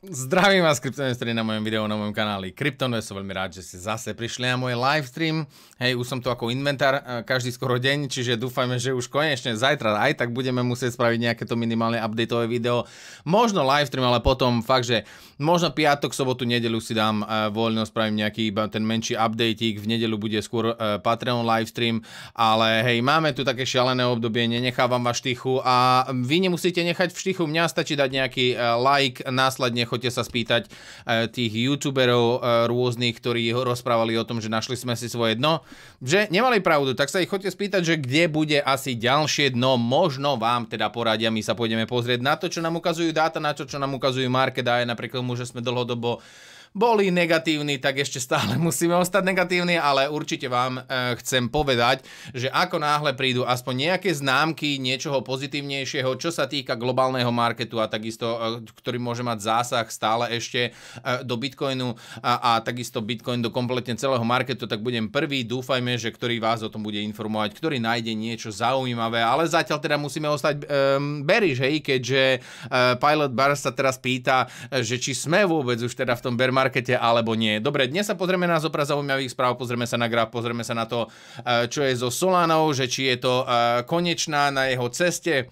Zdravím vás, kryptonvestori, na mojom videu, na mojom kanáli Kryptonvest. Som veľmi rád, že ste zase prišli na môj live stream. Hej, už som tu ako inventár e, každý skoro deň, čiže dúfajme, že už konečne zajtra aj tak budeme musieť spraviť nejaké to minimálne updateové video. Možno live stream, ale potom fakt, že možno piatok, sobotu, nedelu si dám e, voľno, spravím nejaký iba ten menší updateík. V nedelu bude skôr e, Patreon live stream, ale hej, máme tu také šialené obdobie, nenechávam vás štichu a vy nemusíte nechať v štichu, mňa stačí dať nejaký like, následne nechoďte sa spýtať e, tých youtuberov e, rôznych, ktorí rozprávali o tom, že našli sme si svoje dno, že nemali pravdu, tak sa ich choďte spýtať, že kde bude asi ďalšie dno, možno vám teda poradia, my sa pôjdeme pozrieť na to, čo nám ukazujú dáta, na to, čo nám ukazujú market a aj napriek tomu, že sme dlhodobo boli negatívni, tak ešte stále musíme ostať negatívni, ale určite vám eh, chcem povedať, že ako náhle prídu aspoň nejaké známky niečoho pozitívnejšieho, čo sa týka globálneho marketu a takisto, eh, ktorý môže mať zásah stále ešte eh, do Bitcoinu a, a takisto Bitcoin do kompletne celého marketu, tak budem prvý, dúfajme, že ktorý vás o tom bude informovať, ktorý nájde niečo zaujímavé, ale zatiaľ teda musíme ostať um, bearish, hej, keďže uh, Pilot Bar sa teraz pýta, že či sme vôbec už teda v tom bear markete alebo nie. Dobre, dnes sa pozrieme na zopra zaujímavých správ, pozrieme sa na graf, pozrieme sa na to, eh, čo je so Solanou, že či je to eh, konečná na jeho ceste,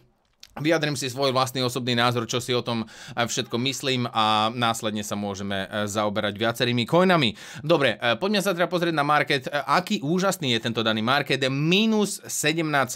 Vyjadrím si svoj vlastný osobný názor, čo si o tom eh, všetko myslím a následne sa môžeme eh, zaoberať viacerými kojnami. Dobre, eh, poďme sa teda pozrieť na market. Aký úžasný je tento daný market? Minus 17,3%,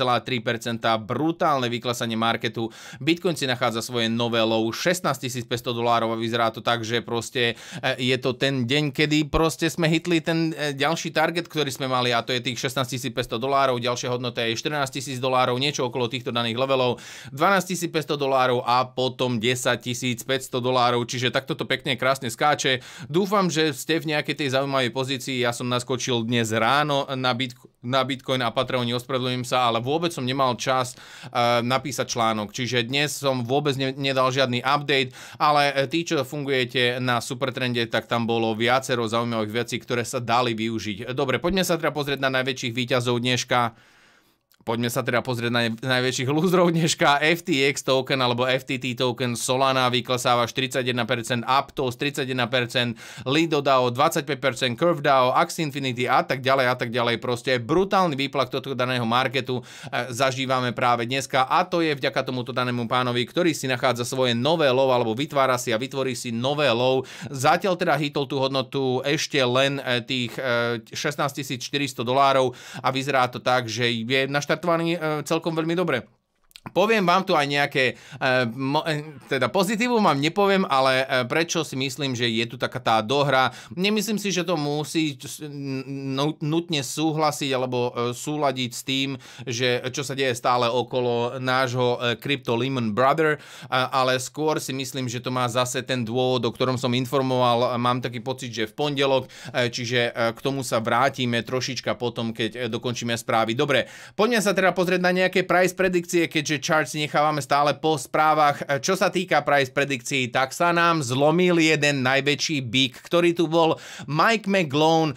brutálne vyklasanie marketu. Bitcoin si nachádza svoje nové low 16 500 dolárov a vyzerá to tak, že proste je to ten deň, kedy proste sme hitli ten ďalší target, ktorý sme mali a to je tých 16 500 dolárov, ďalšia hodnota je 14 000 dolárov, niečo okolo týchto daných levelov. 12 12 500 dolárov a potom 10 500 dolárov, čiže takto to pekne krásne skáče. Dúfam, že ste v nejakej tej zaujímavej pozícii, ja som naskočil dnes ráno na, bit, na Bitcoin a Patreon, ospravedlňujem sa, ale vôbec som nemal čas uh, napísať článok, čiže dnes som vôbec ne, nedal žiadny update, ale e, tí, čo fungujete na Supertrende, tak tam bolo viacero zaujímavých vecí, ktoré sa dali využiť. Dobre, poďme sa teda pozrieť na najväčších výťazov dneška. Poďme sa teda pozrieť na najväčších lúzrov dneška. FTX token alebo FTT token Solana vyklesáva 41%, Aptos 31%, Lido DAO 25%, Curve DAO, Axie Infinity a tak ďalej a tak ďalej. Proste brutálny výplak tohto daného marketu e, zažívame práve dneska a to je vďaka tomuto danému pánovi, ktorý si nachádza svoje nové low alebo vytvára si a vytvorí si nové low. Zatiaľ teda hitol tú hodnotu ešte len e, tých 16 e, 400 dolárov a vyzerá to tak, že je na naštartovaní e, celkom veľmi dobre. Poviem vám tu aj nejaké, eh, eh, teda pozitívu vám nepoviem, ale eh, prečo si myslím, že je tu taká tá dohra. Nemyslím si, že to musí nutne súhlasiť alebo súladiť s tým, že čo sa deje stále okolo nášho Crypto Lehman Brother, ale skôr si myslím, že to má zase ten dôvod, o ktorom som informoval. Mám taký pocit, že v pondelok, čiže k tomu sa vrátime trošička potom, keď dokončíme správy. Dobre, poďme sa teda pozrieť na nejaké price predikcie, keďže čiže chart si nechávame stále po správach. E, čo sa týka price predikcií, tak sa nám zlomil jeden najväčší bík, ktorý tu bol. Mike McGlone e,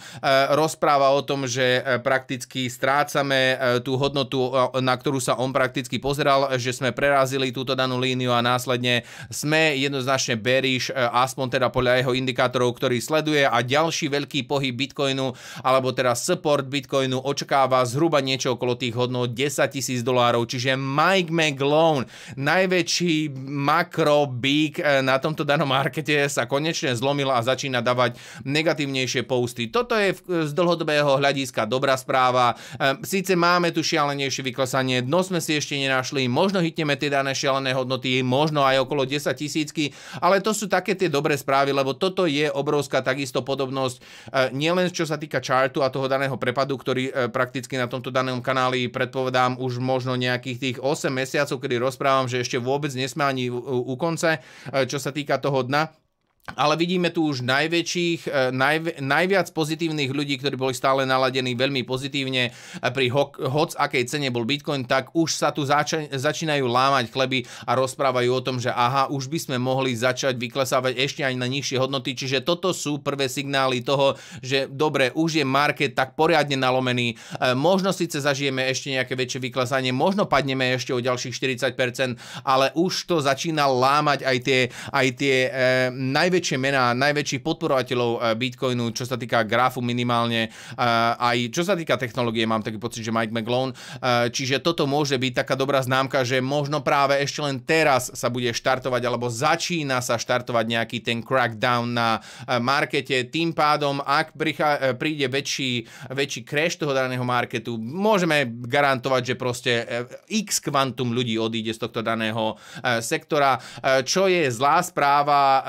rozpráva o tom, že e, prakticky strácame tú hodnotu, na ktorú sa on prakticky pozeral, že sme prerazili túto danú líniu a následne sme jednoznačne bearish, aspoň teda podľa jeho indikátorov, ktorý sleduje a ďalší veľký pohyb Bitcoinu, alebo teraz support Bitcoinu očakáva zhruba niečo okolo tých hodnot 10 tisíc dolárov, čiže Mike Mac Loan, najväčší big eh, na tomto danom markete sa konečne zlomila a začína dávať negatívnejšie posty. Toto je z dlhodobého hľadiska dobrá správa. Eh, Sice máme tu šialenejšie vyklesanie, dno sme si ešte nenašli, možno hitneme tie dané šialené hodnoty, možno aj okolo 10 tisícky, ale to sú také tie dobré správy, lebo toto je obrovská takisto podobnosť, eh, nielen čo sa týka chartu a toho daného prepadu, ktorý prakticky na tomto danom kanáli predpovedám už možno nejakých tých 8 mesiacov, kedy rozprávam, že ešte vôbec nesme ani u, u konce, e, čo sa týka toho dna ale vidíme tu už najväčších, e, najvi, najviac pozitívnych ľudí, ktorí boli stále naladení veľmi pozitívne. Pri ho, hoc akej cene bol Bitcoin, tak už sa tu zača, začínajú lámať chleby a rozprávajú o tom, že aha, už by sme mohli začať vyklesávať ešte aj na nižšie hodnoty. Čiže toto sú prvé signály toho, že dobre, už je market tak poriadne nalomený. E, možno síce zažijeme ešte nejaké väčšie vyklesanie, možno padneme ešte o ďalších 40%, ale už to začína lámať aj tie, aj tie e, najväčšie najväčšie mená, najväčších podporovateľov eh, Bitcoinu, čo sa týka grafu minimálne, eh, aj čo sa týka technológie, mám taký pocit, že Mike McGlone. Eh, čiže toto môže byť taká dobrá známka, že možno práve ešte len teraz sa bude štartovať, alebo začína sa štartovať nejaký ten crackdown na markete. Tým pádom, ak príde väčší, väčší crash toho daného marketu, môžeme garantovať, že proste x kvantum ľudí odíde z tohto daného sektora, čo je zlá správa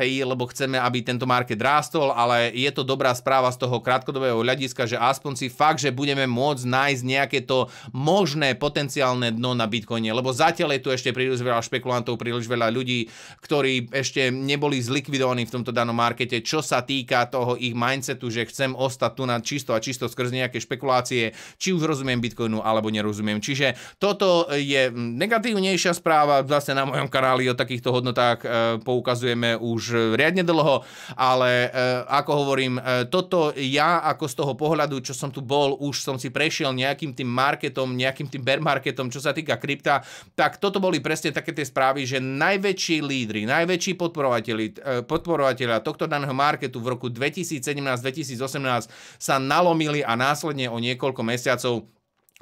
hej, lebo chceme, aby tento market rástol, ale je to dobrá správa z toho krátkodobého hľadiska, že aspoň si fakt, že budeme môcť nájsť nejaké to možné potenciálne dno na Bitcoine, lebo zatiaľ je tu ešte príliš veľa špekulantov, príliš veľa ľudí, ktorí ešte neboli zlikvidovaní v tomto danom markete, čo sa týka toho ich mindsetu, že chcem ostať tu na čisto a čisto skrz nejaké špekulácie, či už rozumiem Bitcoinu alebo nerozumiem. Čiže toto je negatívnejšia správa, zase na mojom kanáli o takýchto hodnotách eh, poukazujeme už Eh, riadne dlho, ale eh, ako hovorím, eh, toto ja ako z toho pohľadu, čo som tu bol, už som si prešiel nejakým tým marketom, nejakým tým bear marketom, čo sa týka krypta, tak toto boli presne také tie správy, že najväčší lídry, najväčší podporovateľia tohto daného marketu v roku 2017-2018 sa nalomili a následne o niekoľko mesiacov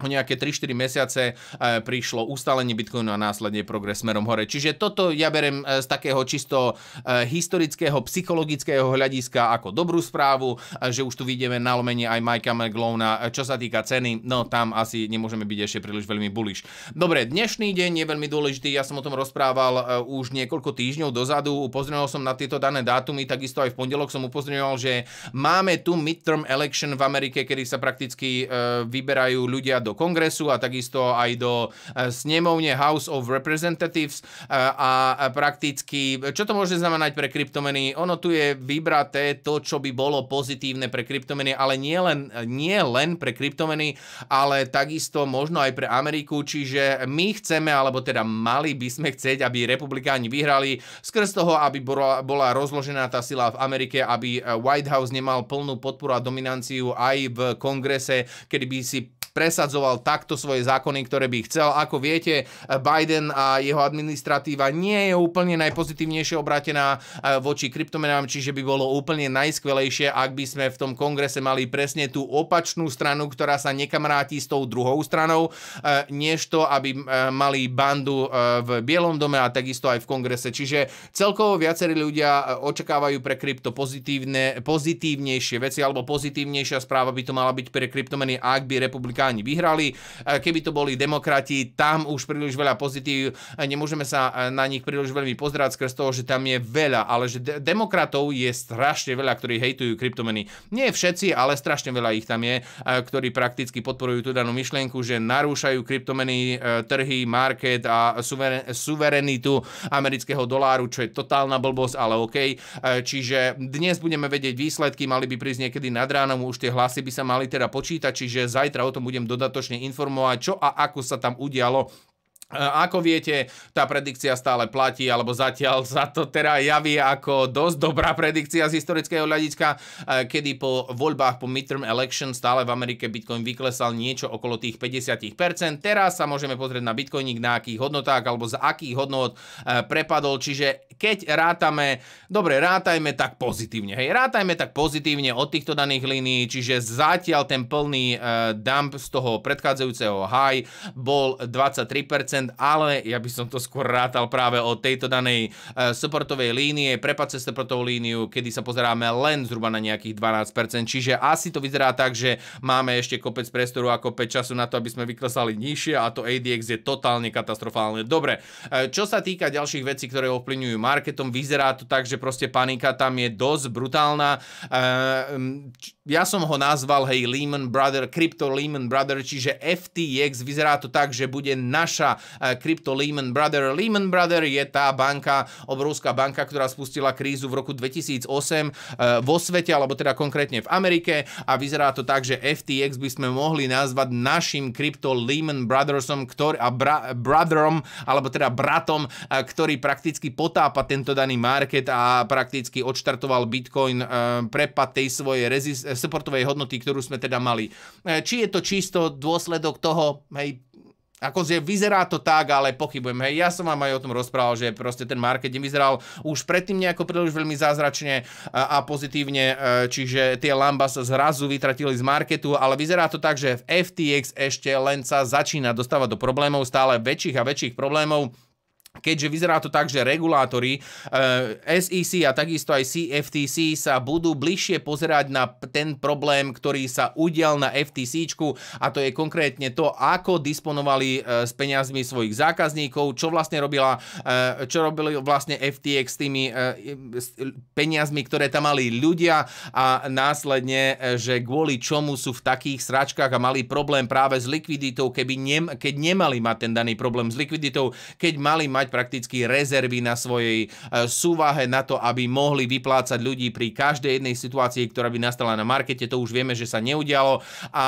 o nejaké 3-4 mesiace e, prišlo ustalenie Bitcoinu a následne progres smerom hore. Čiže toto ja berem e, z takého čisto e, historického, psychologického hľadiska ako dobrú správu, že už tu vidíme nalomenie aj Majka McGlowna. Čo sa týka ceny, no tam asi nemôžeme byť ešte príliš veľmi bullish. Dobre, dnešný deň je veľmi dôležitý, ja som o tom rozprával už niekoľko týždňov dozadu, upozorňoval som na tieto dané dátumy, takisto aj v pondelok som upozorňoval, že máme tu midterm election v Amerike, kedy sa prakticky vyberajú ľudia do kongresu a takisto aj do e, snemovne House of Representatives e, a prakticky, čo to môže znamenať pre kryptomeny? Ono tu je vybraté to, čo by bolo pozitívne pre kryptomeny, ale nie len, nie len pre kryptomeny, ale takisto možno aj pre Ameriku, čiže my chceme, alebo teda mali by sme chcieť, aby republikáni vyhrali skrz toho, aby bola, bola rozložená tá sila v Amerike, aby e, White House nemal plnú podporu a dominanciu aj v kongrese, kedy by si presadzoval takto svoje zákony, ktoré by chcel. Ako viete, Biden a jeho administratíva nie je úplne najpozitívnejšie obratená eh, voči kryptomenám, čiže by bolo úplne najskvelejšie, ak by sme v tom kongrese mali presne tú opačnú stranu, ktorá sa nekamráti s tou druhou stranou, eh, než to, aby eh, mali bandu v Bielom dome a takisto aj v kongrese. Čiže celkovo viacerí ľudia očakávajú pre krypto pozitívne, pozitívnejšie veci alebo pozitívnejšia správa by to mala byť pre kryptomeny, ak by republikáni ani vyhrali. E, keby to boli demokrati, tam už príliš veľa pozitív, e, nemôžeme sa e, na nich príliš veľmi pozerať skres toho, že tam je veľa, ale že de- demokratov je strašne veľa, ktorí hejtujú kryptomeny. Nie všetci, ale strašne veľa ich tam je, ktorí prakticky podporujú tú danú myšlienku, že narúšajú kryptomeny, trhy, market a suveren- suverenitu amerického doláru, čo je totálna blbosť, ale OK. Čiže dnes budeme vedieť výsledky, mali by prísť niekedy nad ránom, už tie hlasy by sa mali teda počítať, čiže zajtra o tom budeme budem dodatočne informovať, čo a ako sa tam udialo E, ako viete, tá predikcia stále platí, alebo zatiaľ sa to teda javí ako dosť dobrá predikcia z historického hľadiska, e, kedy po voľbách, po midterm election stále v Amerike Bitcoin vyklesal niečo okolo tých 50%. Teraz sa môžeme pozrieť na Bitcoiník, na akých hodnotách alebo z akých hodnot e, prepadol. Čiže keď rátame, dobre, rátajme tak pozitívne. Hej, rátajme tak pozitívne od týchto daných línií, čiže zatiaľ ten plný dump z toho predchádzajúceho high bol 23%, ale ja by som to skôr rátal práve od tejto danej e, supportovej línie, prepad cez supportovú líniu, kedy sa pozeráme len zhruba na nejakých 12%, čiže asi to vyzerá tak, že máme ešte kopec priestoru a kopec času na to, aby sme vyklesali nižšie a to ADX je totálne katastrofálne. Dobre, e, čo sa týka ďalších vecí, ktoré ovplyvňujú marketom, vyzerá to tak, že proste panika tam je dosť brutálna. E, ja som ho nazval, hej, Lehman Brother, Crypto Lehman Brother, čiže FTX, vyzerá to tak, že bude naša eh, Crypto Lehman Brother. Lehman Brother je tá banka, obrovská banka, ktorá spustila krízu v roku 2008 eh, vo svete, alebo teda konkrétne v Amerike a vyzerá to tak, že FTX by sme mohli nazvať našim Crypto Lehman Brothersom ktorý, a bra, brotherom, alebo teda bratom, eh, ktorý prakticky potápa tento daný market a prakticky odštartoval Bitcoin, prepad tej svojej rezist supportovej hodnoty, ktorú sme teda mali. E, či je to čisto dôsledok toho, hej, akože vyzerá to tak, ale pochybujem. Hej, ja som vám aj o tom rozprával, že proste ten market vyzeral už predtým nejako príliš veľmi zázračne a, e, a pozitívne, e, čiže tie lamba sa zrazu vytratili z marketu, ale vyzerá to tak, že v FTX ešte len sa začína dostávať do problémov, stále väčších a väčších problémov keďže vyzerá to tak, že regulátori eh, SEC a takisto aj CFTC sa budú bližšie pozerať na ten problém, ktorý sa udial na FTC, a to je konkrétne to, ako disponovali eh, s peniazmi svojich zákazníkov, čo vlastne robila, eh, čo robili vlastne FTX s tými peniazmi, ktoré tam mali ľudia a následne, že kvôli čomu sú v takých sračkách a mali problém práve s likviditou, keby nem, keď nemali mať ten daný problém s likviditou, keď mali mať mať prakticky rezervy na svojej e, súvahe na to, aby mohli vyplácať ľudí pri každej jednej situácii, ktorá by nastala na markete. To už vieme, že sa neudialo. A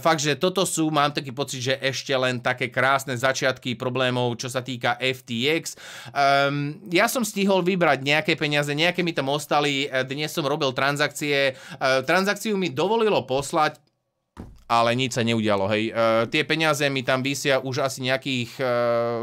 e, fakt, že toto sú, mám taký pocit, že ešte len také krásne začiatky problémov, čo sa týka FTX. Ehm, ja som stihol vybrať nejaké peniaze, nejaké mi tam ostali. E, dnes som robil transakcie. Transakciu mi dovolilo poslať ale nič sa neudialo. Hej. E, tie peniaze mi tam vysia už asi nejakých e,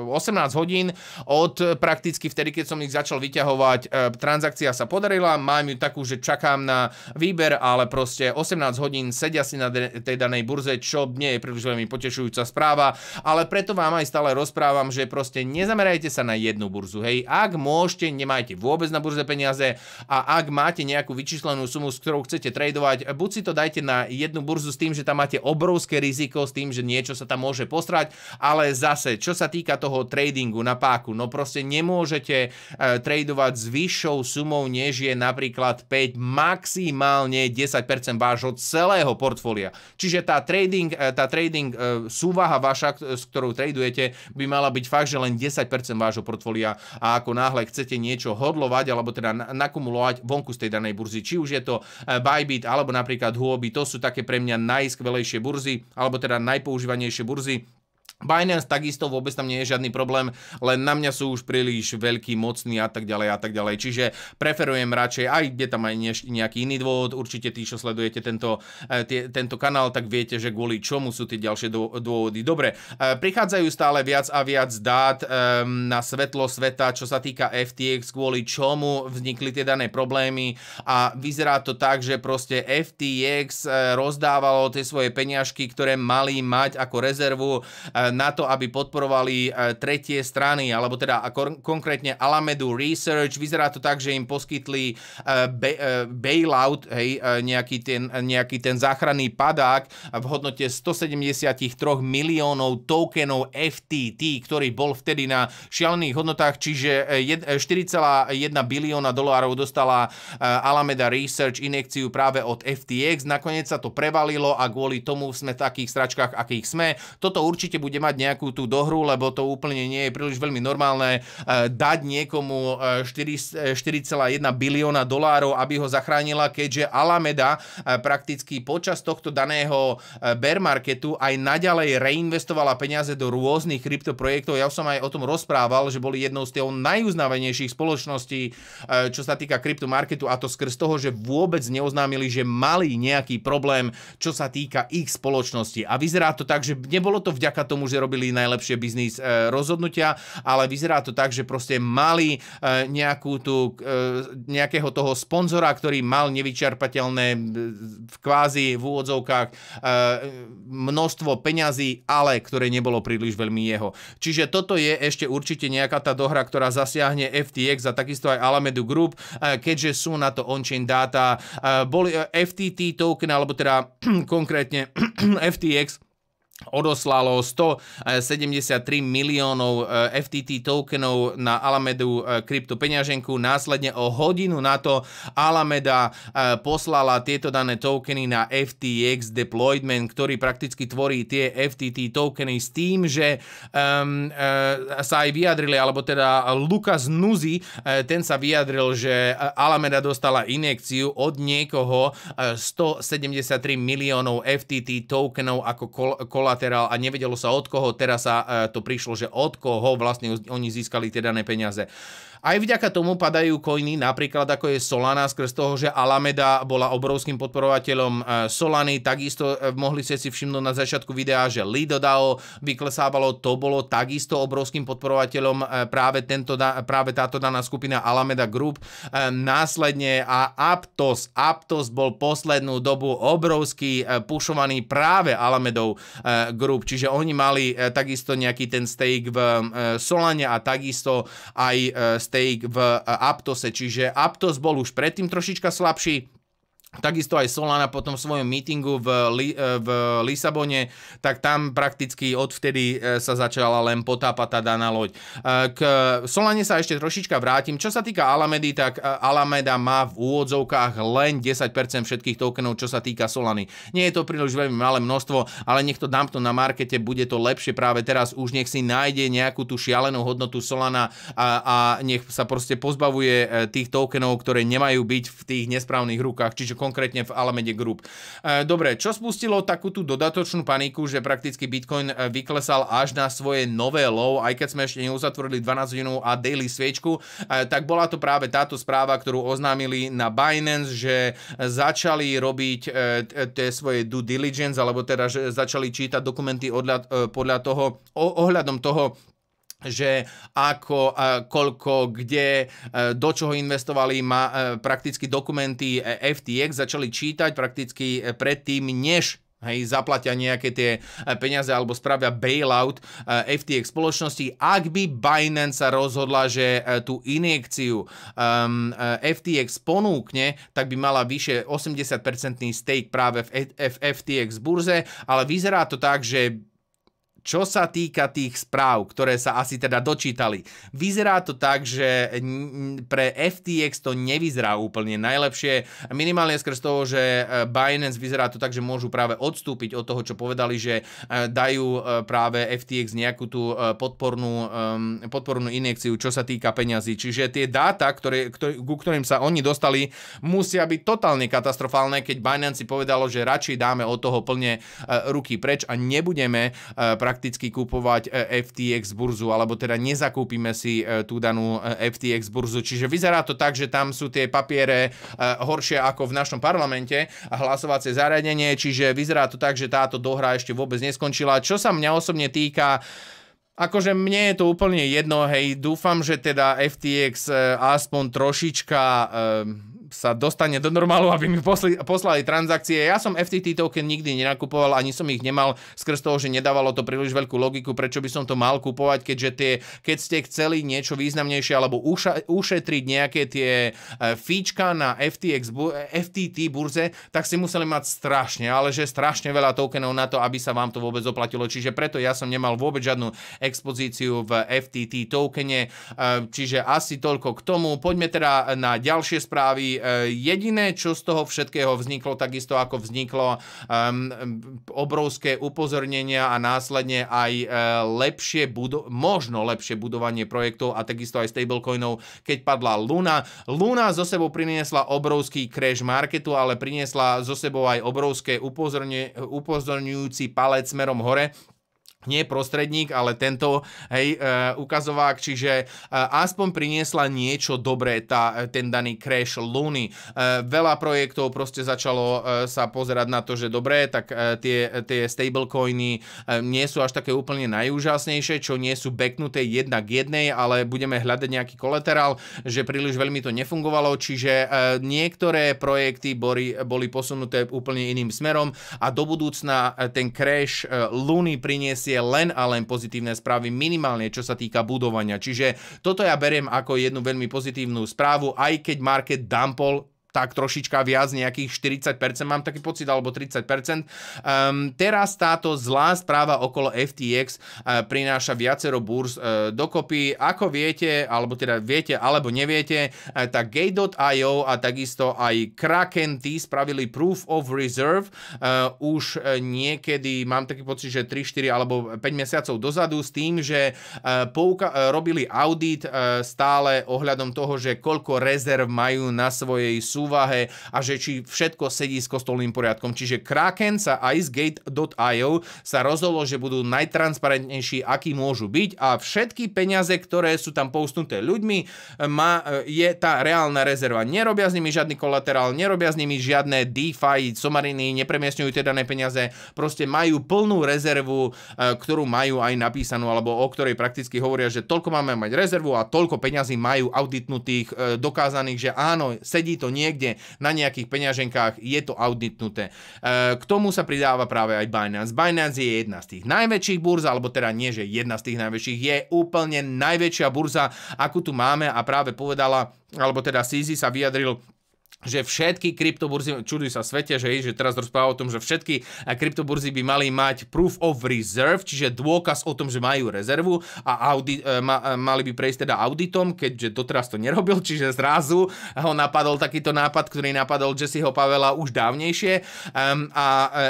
18 hodín od e, prakticky vtedy, keď som ich začal vyťahovať. E, transakcia sa podarila, mám ju takú, že čakám na výber, ale proste 18 hodín sedia si na tej danej burze, čo nie je príliš veľmi potešujúca správa, ale preto vám aj stále rozprávam, že proste nezamerajte sa na jednu burzu. Hej. Ak môžete, nemajte vôbec na burze peniaze a ak máte nejakú vyčíslenú sumu, s ktorou chcete tradovať, buď si to dajte na jednu burzu s tým, že tam máte máte obrovské riziko s tým, že niečo sa tam môže postrať, ale zase, čo sa týka toho tradingu na páku, no proste nemôžete e, tradovať s vyššou sumou, než je napríklad 5, maximálne 10% vášho celého portfólia. Čiže tá trading, e, tá trading e, súvaha vaša, s ktorou tradujete, by mala byť fakt, že len 10% vášho portfólia a ako náhle chcete niečo hodlovať alebo teda nakumulovať vonku z tej danej burzy, či už je to Bybit alebo napríklad Huobi, to sú také pre mňa najskvelejšie najpoužívanejšie burzy, alebo teda najpoužívanejšie burzy Binance takisto vôbec tam nie je žiadny problém, len na mňa sú už príliš veľký, mocný a tak ďalej a tak ďalej. Čiže preferujem radšej, aj kde tam aj nejaký iný dôvod, určite tí, čo sledujete tento, eh, tie, tento kanál, tak viete, že kvôli čomu sú tie ďalšie dôvody. Dobre, eh, prichádzajú stále viac a viac dát eh, na svetlo sveta, čo sa týka FTX, kvôli čomu vznikli tie dané problémy a vyzerá to tak, že proste FTX rozdávalo tie svoje peňažky, ktoré mali mať ako rezervu na to, aby podporovali e, tretie strany, alebo teda konkrétne Alamedu Research. Vyzerá to tak, že im poskytli e, e, bailout, hej, nejaký ten, nejaký ten záchranný padák v hodnote 173 miliónov tokenov FTT, ktorý bol vtedy na šialených hodnotách, čiže 4,1 bilióna dolárov dostala Alameda Research inekciu práve od FTX. Nakoniec sa to prevalilo a kvôli tomu sme v takých stračkách, akých sme. Toto určite bude bude mať nejakú tú dohru, lebo to úplne nie je príliš veľmi normálne eh, dať niekomu 4,1 eh, eh, bilióna dolárov, aby ho zachránila, keďže Alameda prakticky počas tohto daného bear marketu aj naďalej reinvestovala peniaze do rôznych kryptoprojektov. Ja som aj o tom rozprával, že boli jednou z tých najuznávenejších spoločností, čo sa týka kryptomarketu a to skrz toho, že vôbec neoznámili, že mali nejaký problém, čo sa týka ich spoločnosti. A vyzerá to tak, že nebolo to vďaka tomu, už že robili najlepšie biznis e, rozhodnutia, ale vyzerá to tak, že proste mali e, nejakú tú, e, nejakého toho sponzora, ktorý mal nevyčerpateľné v kvázi v úvodzovkách množstvo peňazí, ale ktoré nebolo príliš veľmi jeho. Čiže toto je ešte určite nejaká tá dohra, ktorá zasiahne FTX a takisto aj Alamedu Group, keďže sú na to on-chain dáta. Boli FTT token, alebo teda konkrétne FTX, odoslalo 173 e, miliónov e, FTT tokenov na Alamedu e, krypto peňaženku. Následne o hodinu na to Alameda poslala tieto dané tokeny na FTX deployment, ktorý prakticky tvorí tie FTT tokeny s tým, že um, sa aj vyjadrili, alebo teda Lukas Nuzi, ten sa vyjadril, že Alameda dostala inekciu od niekoho 173 miliónov FTT tokenov ako kol, kol kolaterál a nevedelo sa od koho, teraz sa e, to prišlo, že od koho vlastne oni získali tie dané peniaze. Aj vďaka tomu padajú koiny, napríklad ako je Solana, skres toho, že Alameda bola obrovským podporovateľom e, Solany, takisto e, mohli ste si všimnúť na začiatku videa, že Lido DAO vyklesávalo, to bolo takisto obrovským podporovateľom práve, tento, práve táto daná skupina Alameda Group. Následne a Aptos, Aptos bol poslednú dobu obrovský pušovaný práve Alamedou Eh, Group. Čiže oni mali eh, takisto nejaký ten stake v eh, Solane a takisto aj stake v Aptose. Čiže Aptos bol už predtým trošička slabší, Takisto aj Solana po tom svojom mítingu v, Li, e, v Lisabone, tak tam prakticky odvtedy e, sa začala len potápať tá daná loď. E, k Solane sa ešte trošička vrátim. Čo sa týka Alamedy, tak Alameda má v úvodzovkách len 10% všetkých tokenov, čo sa týka Solany. Nie je to príliš veľmi malé množstvo, ale nech to dám to na markete, bude to lepšie práve teraz. Už nech si nájde nejakú tú šialenú hodnotu Solana a, a nech sa proste pozbavuje tých tokenov, ktoré nemajú byť v tých nesprávnych rukách. Čiže konkrétne v Alamede Group. E, dobre, čo spustilo takú tú dodatočnú paniku, že prakticky Bitcoin e, vyklesal až na svoje nové low, aj keď sme ešte neuzatvorili 12 hodinu a daily sviečku, e, tak bola to práve táto správa, ktorú oznámili na Binance, že začali robiť tie svoje due diligence, alebo teda, že začali čítať dokumenty podľa toho, ohľadom toho, že ako, koľko, kde, e, do čoho investovali, ma e, prakticky dokumenty e, FTX začali čítať prakticky predtým, než hej, zaplatia nejaké tie peniaze alebo spravia bailout FTX spoločnosti, ak by Binance sa rozhodla, že tú injekciu FTX ponúkne, tak by mala vyše 80% stake práve v FTX burze, ale vyzerá to tak, že čo sa týka tých správ, ktoré sa asi teda dočítali, vyzerá to tak, že pre FTX to nevyzerá úplne najlepšie. Minimálne skrz toho, že e, Binance vyzerá to tak, že môžu práve odstúpiť od toho, čo povedali, že e, dajú e, práve FTX nejakú tú podpornú, podpornú injekciu, čo sa týka peňazí. Čiže tie dáta, ktoré, ktorý, ku ktorým sa oni dostali, musia byť totálne katastrofálne, keď Binance si povedalo, že radšej dáme od toho plne ruky preč a nebudeme prakticky Prakticky kúpovať e, FTX burzu, alebo teda nezakúpime si e, tú danú e, FTX burzu. Čiže vyzerá to tak, že tam sú tie papiere horšie ako v našom parlamente a hlasovacie zariadenie, čiže vyzerá to tak, že táto dohra ešte vôbec neskončila. Čo sa mňa osobne týka, Akože mne je to úplne jedno, hej, dúfam, že teda FTX aspoň trošička... E sa dostane do normálu, aby mi posli, poslali transakcie. Ja som FTT token nikdy nenakupoval, ani som ich nemal skrz toho, že nedávalo to príliš veľkú logiku, prečo by som to mal kupovať, keďže tie, keď ste chceli niečo významnejšie alebo uša, ušetriť nejaké tie e, fíčka na FTX, FTT burze, tak si museli mať strašne, ale že strašne veľa tokenov na to, aby sa vám to vôbec oplatilo. Čiže preto ja som nemal vôbec žiadnu expozíciu v FTT tokene, e, čiže asi toľko k tomu. Poďme teda na ďalšie správy. E, jediné, čo z toho všetkého vzniklo, takisto ako vzniklo obrovské upozornenia a následne aj e, lepšie budo- možno lepšie budovanie projektov a takisto aj stablecoinov, keď padla Luna. Luna zo sebou priniesla obrovský crash marketu, ale priniesla zo sebou aj obrovské upozorne- upozorňujúci palec smerom hore, nie prostredník, ale tento hej, e, ukazovák, čiže e, aspoň priniesla niečo dobré tá, e, ten daný crash Luny. E, veľa projektov proste začalo e, sa pozerať na to, že dobré, tak e, tie, tie stablecoiny e, nie sú až také úplne najúžasnejšie, čo nie sú beknuté jedna k jednej, ale budeme hľadať nejaký kolaterál, že príliš veľmi to nefungovalo, čiže e, niektoré projekty boli, boli posunuté úplne iným smerom a do budúcna e, ten crash e, Luny priniesie tie len a len pozitívne správy, minimálne čo sa týka budovania. Čiže toto ja beriem ako jednu veľmi pozitívnu správu, aj keď market dumpol tak trošička viac, nejakých 40%, mám taký pocit, alebo 30%. Um, ehm, teraz táto zlá správa okolo FTX uh, eh, prináša viacero burs uh, dokopy. Ako viete, alebo teda viete, alebo neviete, uh, tak Gate.io a takisto aj Kraken tí spravili Proof of Reserve uh, už niekedy, mám taký pocit, že 3, 4 alebo 5 mesiacov dozadu s tým, že uh, pouka- uh, robili audit uh, stále ohľadom toho, že koľko rezerv majú na svojej sú úvahe a že či všetko sedí s kostolným poriadkom. Čiže Kraken sa Icegate.io sa rozhodlo, že budú najtransparentnejší, aký môžu byť a všetky peniaze, ktoré sú tam poustnuté ľuďmi, má, je tá reálna rezerva. Nerobia s nimi žiadny kolaterál, nerobia s nimi žiadne DeFi, somariny, nepremiestňujú tie dané peniaze, proste majú plnú rezervu, e, ktorú majú aj napísanú, alebo o ktorej prakticky hovoria, že toľko máme mať rezervu a toľko peňazí majú auditnutých, e, dokázaných, že áno, sedí to niekde niekde na nejakých peňaženkách je to auditnuté. E, k tomu sa pridáva práve aj Binance. Binance je jedna z tých najväčších burz, alebo teda nie, že jedna z tých najväčších, je úplne najväčšia burza, akú tu máme a práve povedala, alebo teda CZ sa vyjadril že všetky kryptoburzy, čuduj sa svete, že, že teraz rozpráva o tom, že všetky eh, kryptoburzy by mali mať proof of reserve, čiže dôkaz o tom, že majú rezervu a audi, eh, ma, eh, mali by prejsť teda auditom, keďže doteraz to nerobil, čiže zrazu ho napadol takýto nápad, ktorý napadol Jesseho Pavela už dávnejšie um, a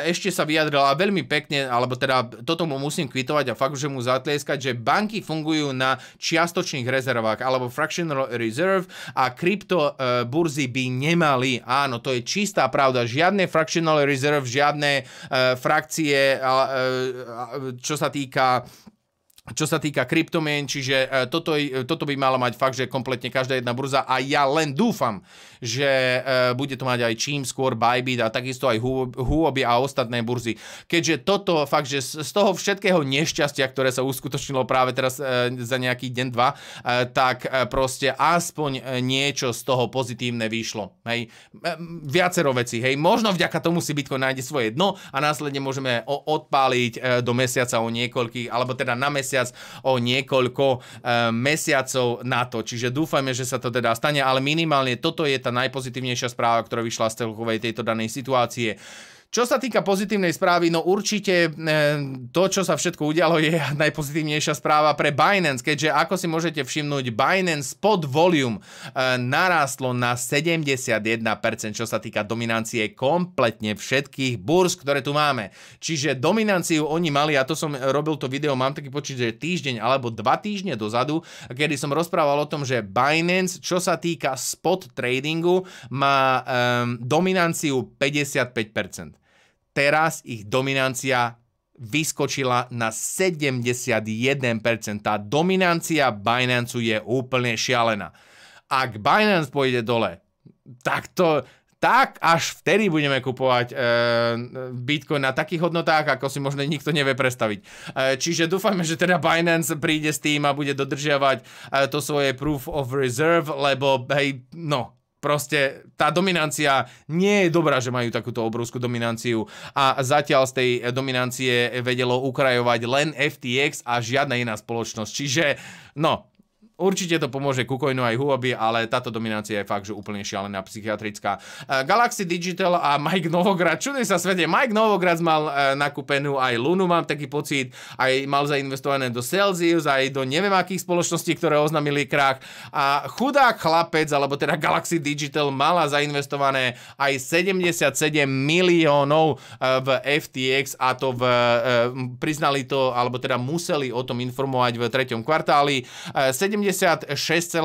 ešte sa vyjadrila veľmi pekne, alebo teda toto mu musím kvitovať a fakt, že mu zatlieskať, že banky fungujú na čiastočných rezervách alebo fractional reserve a kryptoburzy by ne nemali. Áno, to je čistá pravda. Žiadne fractional reserve, žiadne uh, frakcie, uh, uh, čo sa týka uh, čo sa týka kryptomien, čiže e, toto, e, toto by mala mať fakt, že kompletne každá jedna burza a ja len dúfam, že e, bude to mať aj čím skôr Bybit a takisto aj Huobi a ostatné burzy. Keďže toto fakt, že z toho všetkého nešťastia, ktoré sa uskutočnilo práve teraz za nejaký deň, dva, tak proste aspoň niečo z toho pozitívne vyšlo. Hej. Viacero vecí, hej. Možno vďaka tomu si Bitcoin nájde svoje dno a následne môžeme odpáliť do mesiaca o niekoľkých, alebo teda na mesiac mesiac o niekoľko eh, mesiacov na to. Čiže dúfajme, že sa to teda stane, ale minimálne toto je tá najpozitívnejšia správa, ktorá vyšla z celkovej tejto danej situácie. Čo sa týka pozitívnej správy, no určite e, to, čo sa všetko udialo, je najpozitívnejšia správa pre Binance, keďže ako si môžete všimnúť, Binance pod volume e, narástlo na 71%, čo sa týka dominancie kompletne všetkých burs, ktoré tu máme. Čiže dominanciu oni mali, a to som robil to video, mám taký počet, že týždeň alebo dva týždne dozadu, kedy som rozprával o tom, že Binance, čo sa týka spot tradingu, má e, dominanciu 55%. Teraz ich dominancia vyskočila na 71%. Tá dominancia Binance je úplne šialená. Ak Binance pôjde dole, tak to, tak až vtedy budeme kupovať e, Bitcoin na takých hodnotách, ako si možno nikto nevie predstaviť. E, čiže dúfajme, že teda Binance príde s tým a bude dodržiavať e, to svoje proof of reserve, lebo hej, no, Proste tá dominancia nie je dobrá, že majú takúto obrovskú dominanciu a zatiaľ z tej dominancie vedelo ukrajovať len FTX a žiadna iná spoločnosť. Čiže, no, Určite to pomôže Kukoinu aj Huobi, ale táto dominácia je fakt, že úplne šialená psychiatrická. E, Galaxy Digital a Mike Novograd, čudne sa svete, Mike Novograd mal e, nakúpenú aj Lunu, mám taký pocit, aj mal zainvestované do Celsius, aj do neviem akých spoločností, ktoré oznamili krach. A chudá chlapec, alebo teda Galaxy Digital mala zainvestované aj 77 miliónov e, v FTX a to v, priznali to, alebo teda museli o tom informovať v treťom kvartáli. 77. 76,8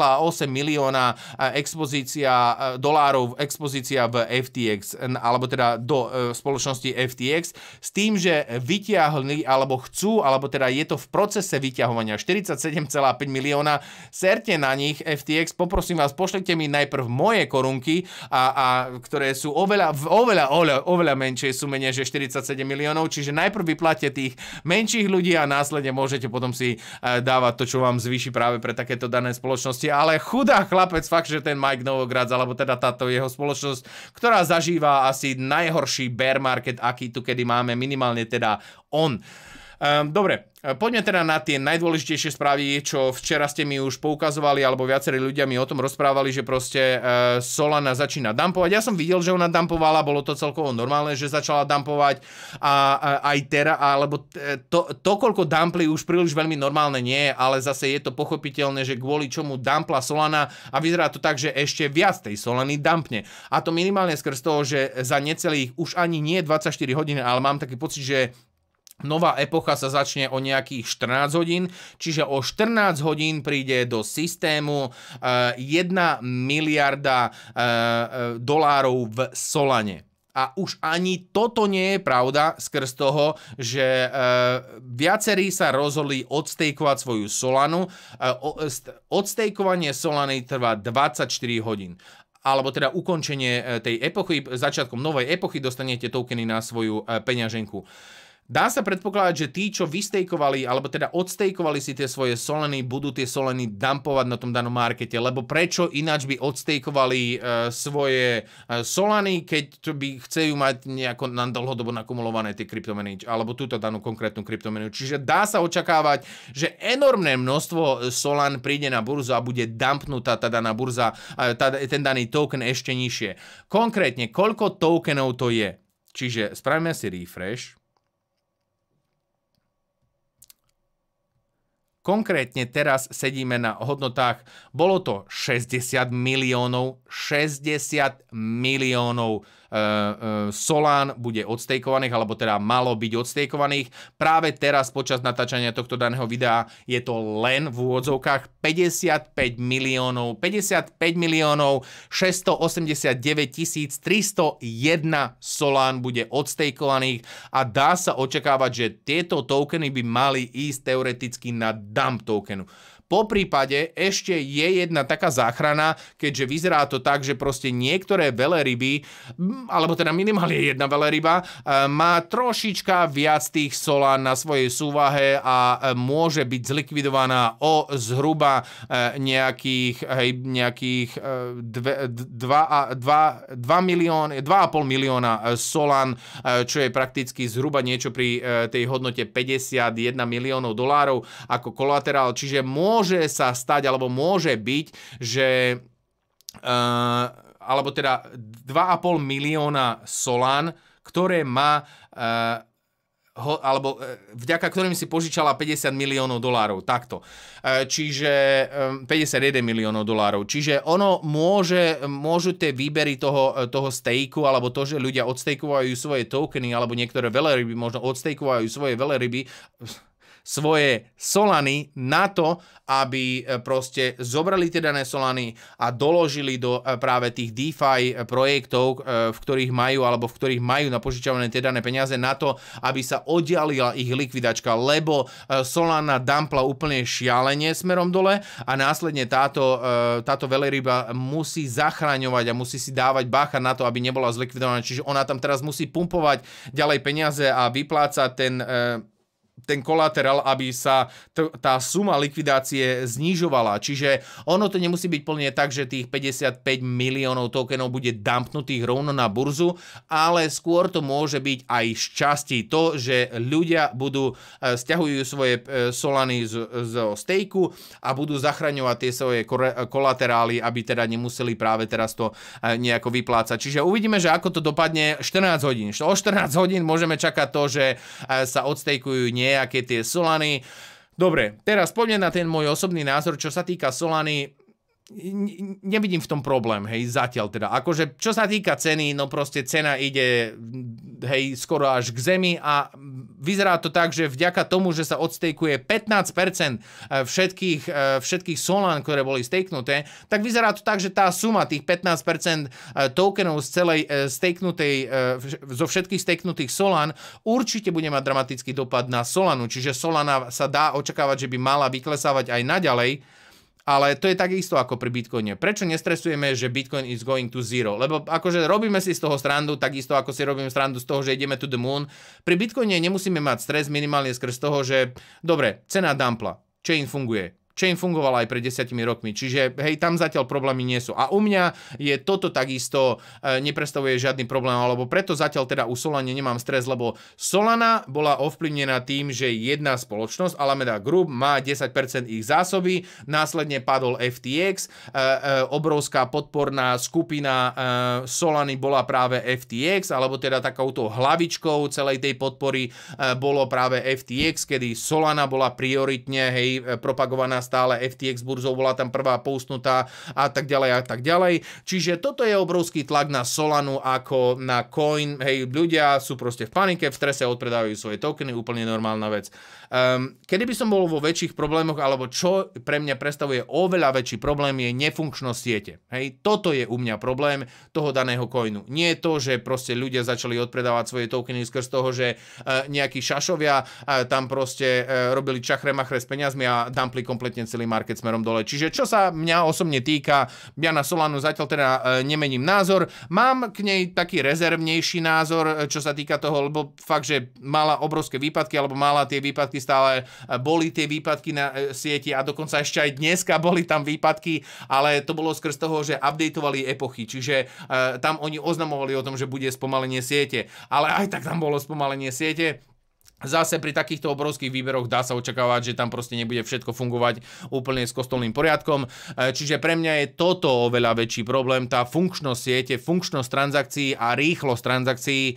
milióna e, expozícia e, dolárov expozícia v FTX, alebo teda do e, spoločnosti FTX, s tým, že vyťahli, alebo chcú, alebo teda je to v procese vyťahovania 47,5 milióna. Serte na nich FTX, poprosím vás, pošlite mi najprv moje korunky, a, a, ktoré sú oveľa, oveľa, oveľa, oveľa menšej sú menej, že 47 miliónov, čiže najprv vyplatite tých menších ľudí a následne môžete potom si dávať to, čo vám zvýši práve pre také takéto dané spoločnosti, ale chudá chlapec fakt, že ten Mike Novogradz, alebo teda táto jeho spoločnosť, ktorá zažíva asi najhorší bear market, aký tu kedy máme, minimálne teda on. Um, dobre, e, poďme teda na tie najdôležitejšie správy, čo včera ste mi už poukazovali, alebo viacerí ľudia mi o tom rozprávali, že proste uh, Solana začína dumpovať. Ja som videl, že ona dumpovala, bolo to celkovo normálne, že začala dumpovať a, a aj teraz, alebo e, to, to, koľko dumpli už príliš veľmi normálne nie, ale zase je to pochopiteľné, že kvôli čomu dumpla Solana a vyzerá to tak, že ešte viac tej Solany dumpne. A to minimálne skrz toho, že za necelých už ani nie 24 hodín, ale mám taký pocit, že Nová epocha sa začne o nejakých 14 hodín, čiže o 14 hodín príde do systému 1 eh, miliarda eh, eh, dolárov v Solane. A už ani toto nie je pravda skrz toho, že e, viacerí sa rozhodli odstejkovať svoju Solanu. E, odstejkovanie Solany trvá 24 hodín alebo teda ukončenie tej epochy, začiatkom novej epochy dostanete tokeny na svoju peňaženku. Dá sa predpokladať, že tí, čo vystejkovali, alebo teda odstejkovali si tie svoje soleny, budú tie soleny dumpovať na tom danom markete, lebo prečo ináč by odstejkovali e, svoje e, solany, keď by chcú mať nejako na dlhodobo nakumulované tie kryptomeny, alebo túto danú konkrétnu kryptomenu. Čiže dá sa očakávať, že enormné množstvo solan príde na burzu a bude dumpnutá tá daná burza, e, tá, ten daný token ešte nižšie. Konkrétne, koľko tokenov to je? Čiže spravíme si refresh Konkrétne teraz sedíme na hodnotách, bolo to 60 miliónov, 60 miliónov E, e, Solán bude odstejkovaných, alebo teda malo byť odstejkovaných. Práve teraz počas natáčania tohto daného videa je to len v úvodzovkách 55 miliónov, 55 miliónov 689 tisíc 301 Solán bude odstejkovaných a dá sa očakávať, že tieto tokeny by mali ísť teoreticky na dump tokenu. Po prípade ešte je jedna taká záchrana, keďže vyzerá to tak, že proste niektoré veleryby, alebo teda minimálne jedna veleryba, e, má trošička viac tých solán na svojej súvahe a e, môže byť zlikvidovaná o zhruba e, nejakých, hej, nejakých 2 milión, 2,5 milióna solán, čo je prakticky zhruba niečo pri tej hodnote 51 miliónov dolárov ako kolaterál, čiže môže môže sa stať, alebo môže byť, že... Uh, alebo teda 2,5 milióna solán, ktoré má uh, ho, alebo eh, vďaka ktorým si požičala 50 miliónov dolárov, takto. Čiže 51 miliónov dolárov. Čiže ono môže, môžu tie výbery toho, toho stejku, alebo to, že ľudia odstejkovajú svoje tokeny, alebo niektoré veleryby možno odstejkovajú svoje veleryby, svoje solany na to, aby e, proste zobrali tie dané solany a doložili do e, práve tých DeFi projektov, e, v ktorých majú alebo v ktorých majú napožičované tie dané peniaze na to, aby sa oddialila ich likvidačka, lebo Solana dumpla úplne šialenie smerom dole a následne táto, táto veleryba musí zachraňovať a musí si dávať bacha na to, aby nebola zlikvidovaná. Čiže ona tam teraz musí pumpovať ďalej peniaze a vyplácať ten ten kolaterál, aby sa t- tá suma likvidácie znižovala. Čiže ono to nemusí byť plne tak, že tých 55 miliónov tokenov bude dumpnutých rovno na burzu, ale skôr to môže byť aj z časti to, že ľudia budú, e, stiahujú svoje e, solany z, z stejku a budú zachraňovať tie svoje e, kolaterály, aby teda nemuseli práve teraz to nejako vyplácať. Čiže uvidíme, že ako to dopadne 14 hodín. O 14 hodín môžeme čakať to, že sa odstejkujú nie nejaké tie Solany. Dobre, teraz poďme na ten môj osobný názor, čo sa týka Solany nevidím v tom problém, hej, zatiaľ teda. Akože, čo sa týka ceny, no proste cena ide, hej, skoro až k zemi a vyzerá to tak, že vďaka tomu, že sa odstejkuje 15% e, všetkých, e, všetkých Solán, ktoré boli stejknuté, tak vyzerá to tak, že tá suma tých 15% e, tokenov z celej stejknutej, zo všetkých stejknutých Solán určite bude mať dramatický dopad na Solanu, čiže Solana sa dá očakávať, že by mala vyklesávať aj naďalej, ale to je takisto ako pri Bitcoine. Prečo nestresujeme, že Bitcoin is going to zero? Lebo akože robíme si z toho strandu, takisto ako si robíme strandu z toho, že ideme to the moon. Pri Bitcoine nemusíme mať stres minimálne skrz toho, že dobre, cena dumpla, chain funguje, im fungovalo aj pred desiatimi rokmi, čiže hej, tam zatiaľ problémy nie sú. A u mňa je toto takisto, e, neprestavuje žiadny problém, alebo preto zatiaľ teda u Solane nemám stres, lebo Solana bola ovplyvnená tým, že jedna spoločnosť, Alameda Group, má 10% ich zásoby, následne padol FTX, e, e, obrovská podporná skupina e, Solany bola práve FTX, alebo teda takouto hlavičkou celej tej podpory e, bolo práve FTX, kedy Solana bola prioritne hej, propagovaná stále FTX burzou, bola tam prvá pousnutá a tak ďalej a tak ďalej. Čiže toto je obrovský tlak na Solanu ako na coin. Hej, ľudia sú proste v panike, v strese, odpredávajú svoje tokeny, úplne normálna vec. Um, kedy by som bol vo väčších problémoch, alebo čo pre mňa predstavuje oveľa väčší problém, je nefunkčnosť siete. Hej, toto je u mňa problém toho daného coinu. Nie je to, že proste ľudia začali odpredávať svoje tokeny skrz toho, že uh, nejakí šašovia uh, tam proste uh, robili čachre machre s peniazmi a dumpli kompletne celý market smerom dole. Čiže čo sa mňa osobne týka, ja na Solanu zatiaľ teda uh, nemením názor. Mám k nej taký rezervnejší názor, čo sa týka toho, lebo fakt, že mala obrovské výpadky, alebo mala tie výpadky stále e, boli tie výpadky na e, sieti a dokonca ešte aj dneska boli tam výpadky, ale to bolo skrz toho, že updateovali epochy, čiže e, tam oni oznamovali o tom, že bude spomalenie siete, ale aj tak tam bolo spomalenie siete Zase pri takýchto obrovských výberoch dá sa očakávať, že tam proste nebude všetko fungovať úplne s kostolným poriadkom. E, čiže pre mňa je toto oveľa väčší problém, tá funkčnosť siete, funkčnosť transakcií a rýchlosť transakcií, e,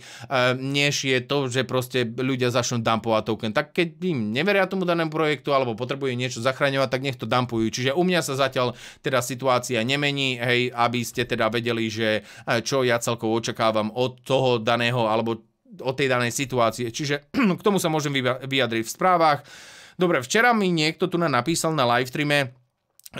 než je to, že proste ľudia začnú dumpovať token. Tak keď im neveria tomu danému projektu alebo potrebujú niečo zachraňovať, tak nech to dumpujú. Čiže u mňa sa zatiaľ teda situácia nemení, hej, aby ste teda vedeli, že e, čo ja celkovo očakávam od toho daného alebo o tej danej situácie. Čiže k tomu sa môžem vyjadriť v správach. Dobre, včera mi niekto tu napísal na live streame,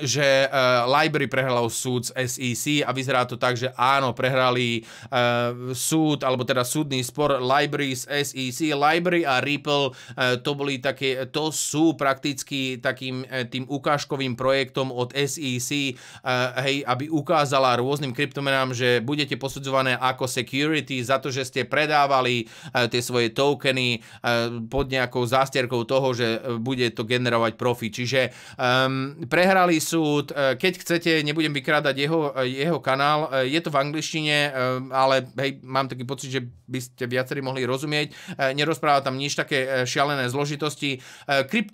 že uh, Library prehral súd z SEC a vyzerá to tak, že áno, prehrali uh, súd, alebo teda súdny spor Library z SEC. Library a Ripple uh, to boli také, to sú prakticky takým uh, tým ukážkovým projektom od SEC, uh, hej, aby ukázala rôznym kryptomenám, že budete posudzované ako security za to, že ste predávali uh, tie svoje tokeny uh, pod nejakou zástierkou toho, že bude to generovať profit. Čiže um, prehrali súd, e, keď chcete, nebudem vykrádať jeho, e, jeho kanál, e, je to v angličtine, ale hej, mám taký pocit, že by ste viacerí mohli rozumieť, nerozpráva tam nič také šialené zložitosti.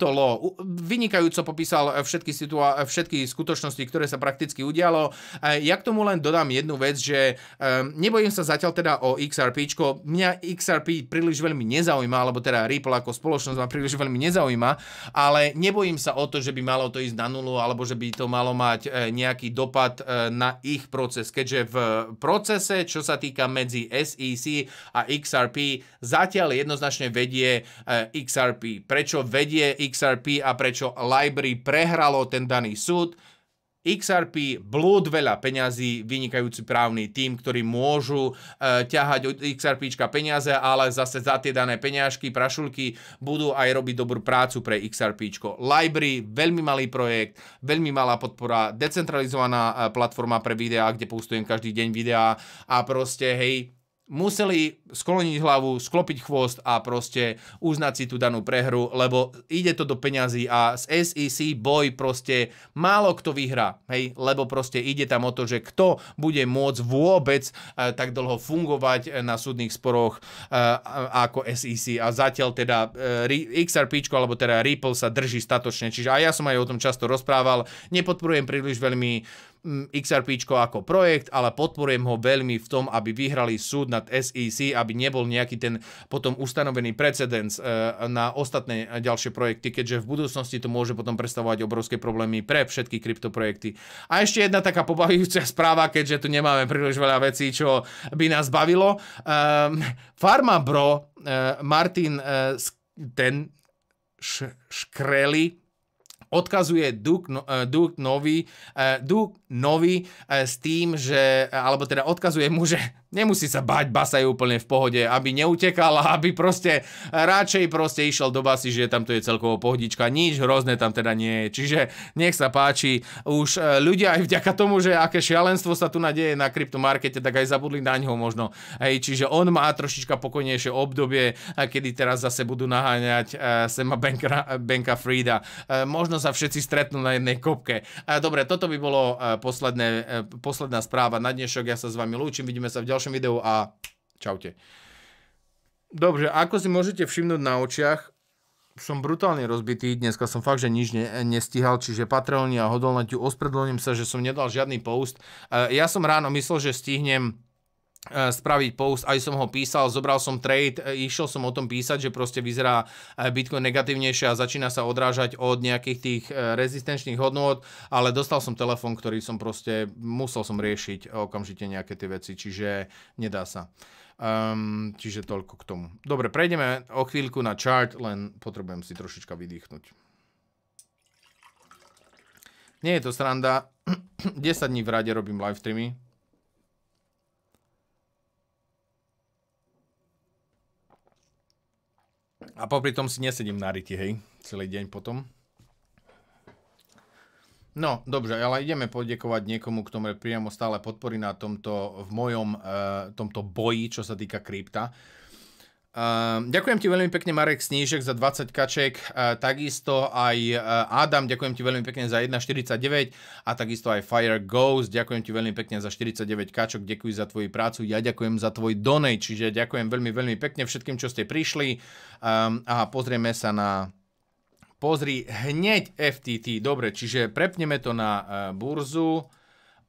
Law vynikajúco popísal všetky, situa- všetky skutočnosti, ktoré sa prakticky udialo. Ja k tomu len dodám jednu vec, že nebojím sa zatiaľ teda o XRP, mňa XRP príliš veľmi nezaujíma, alebo teda Ripple ako spoločnosť ma príliš veľmi nezaujíma, ale nebojím sa o to, že by malo to ísť na nulu, alebo že by to malo mať e, nejaký dopad e, na ich proces, keďže v procese, čo sa týka medzi SEC a XRP, zatiaľ jednoznačne vedie e, XRP. Prečo vedie XRP a prečo Library prehralo ten daný súd? XRP blúd veľa peňazí, vynikajúci právny tým, ktorí môžu e, ťahať od XRP peniaze, ale zase za tie dané peňažky, prašulky budú aj robiť dobrú prácu pre XRP. Library, veľmi malý projekt, veľmi malá podpora, decentralizovaná e, platforma pre videá, kde postujem každý deň videá a proste hej, museli skloniť hlavu, sklopiť chvost a proste uznať si tú danú prehru, lebo ide to do peňazí a z SEC boj proste málo kto vyhrá, hej, lebo proste ide tam o to, že kto bude môcť vôbec e, tak dlho fungovať e, na súdnych sporoch e, ako SEC a zatiaľ teda e, XRP alebo teda Ripple sa drží statočne, čiže aj ja som aj o tom často rozprával, nepodporujem príliš veľmi XRP ako projekt, ale podporujem ho veľmi v tom, aby vyhrali súd nad SEC, aby nebol nejaký ten potom ustanovený precedens e, na ostatné ďalšie projekty, keďže v budúcnosti to môže potom predstavovať obrovské problémy pre všetky kryptoprojekty. A ešte jedna taká pobavujúca správa, keďže tu nemáme príliš veľa vecí, čo by nás bavilo. Farma ehm, Bro, e, Martin e, ten Škreli, odkazuje Duke, no- eh, Duke nový, eh, Duke nový eh, s tým, že, alebo teda odkazuje mu, že Nemusí sa bať, basa je úplne v pohode, aby a aby proste radšej proste išiel do basy, že tam to je celkovo pohodička, nič hrozné tam teda nie je. Čiže nech sa páči, už e, ľudia aj vďaka tomu, že aké šialenstvo sa tu nadeje na kryptomarkete, tak aj zabudli na ňoho možno. Hej, čiže on má trošička pokojnejšie obdobie, e, kedy teraz zase budú naháňať e, Sema Benka, Benka Frida. Možno sa všetci stretnú na jednej kopke. Dobre, toto by bolo posledné, posledná správa na dnešok. Ja sa s vami lúčim, vidíme sa v ďalšom ďalšom videu a čaute. Dobre, ako si môžete všimnúť na očiach, som brutálne rozbitý, dneska som fakt, že nič ne, nestihal, čiže patrelní a hodolnatiu, ospredlním sa, že som nedal žiadny post. E, ja som ráno myslel, že stihnem E, spraviť post, aj som ho písal, zobral som trade, e, išiel som o tom písať, že proste vyzerá e, Bitcoin negatívnejšie a začína sa odrážať od nejakých tých rezistenčných hodnôt, ale dostal som telefon, ktorý som proste, musel som riešiť okamžite nejaké tie veci, čiže nedá sa. Um, čiže toľko k tomu. Dobre, prejdeme o chvíľku na chart, len potrebujem si trošička vydýchnuť. Nie je to sranda, 10 dní v rade robím live streamy, A popri tom si nesedím na ryti, hej, celý deň potom. No, dobře, ale ideme podiekovať niekomu, kto mě priamo stále podporí na tomto, v mojom, uh, tomto boji, čo sa týka krypta. Ehm, ďakujem ti veľmi pekne Marek Snížek za 20 kaček, uh, eh, takisto aj uh, Adam, ďakujem ti veľmi pekne za 1,49 a takisto aj Fire Ghost, ďakujem ti veľmi pekne za 49 kačok, ďakujem za tvoju prácu, ja ďakujem za tvoj donate, čiže ďakujem veľmi veľmi pekne všetkým, čo ste prišli um, a pozrieme sa na pozri hneď FTT, dobre, čiže prepneme to na eh, burzu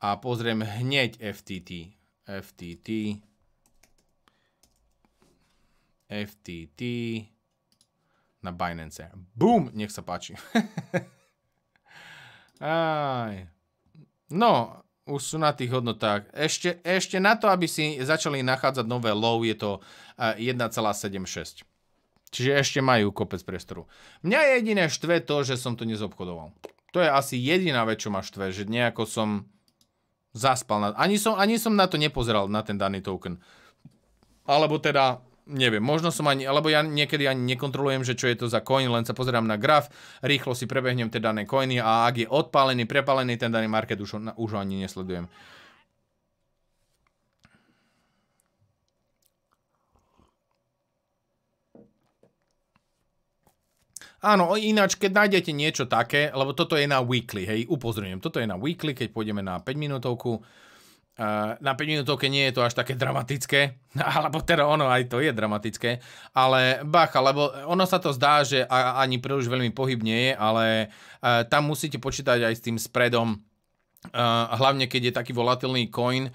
a pozriem hneď FTT, FTT, FTT na Binance. Boom! Nech sa páči. Aj. No, už sú na tých hodnotách. Ešte, ešte na to, aby si začali nachádzať nové low, je to 1,76. E, Čiže ešte majú kopec priestoru. Mňa jediné štve to, že som to nezobchodoval. To je asi jediná vec, čo ma štve, že nejako som zaspal. Na... Ani, som, ani som na to nepozeral, na ten daný token. Alebo teda Neviem, možno som ani, alebo ja niekedy ani nekontrolujem, že čo je to za coin, len sa pozerám na graf, rýchlo si prebehnem tie dané coiny a ak je odpálený, prepálený ten daný market, už, už ani nesledujem. Áno, ináč, keď nájdete niečo také, lebo toto je na weekly, hej, upozorňujem, toto je na weekly, keď pôjdeme na 5 minútovku, Eh, na 5 minútovke nie je to až také dramatické, alebo teda ono aj to je dramatické, ale bacha, lebo ono sa to zdá, že ani príliš veľmi pohyb nie je, ale eh, tam musíte počítať aj s tým spredom, eh, hlavne keď je taký volatilný coin,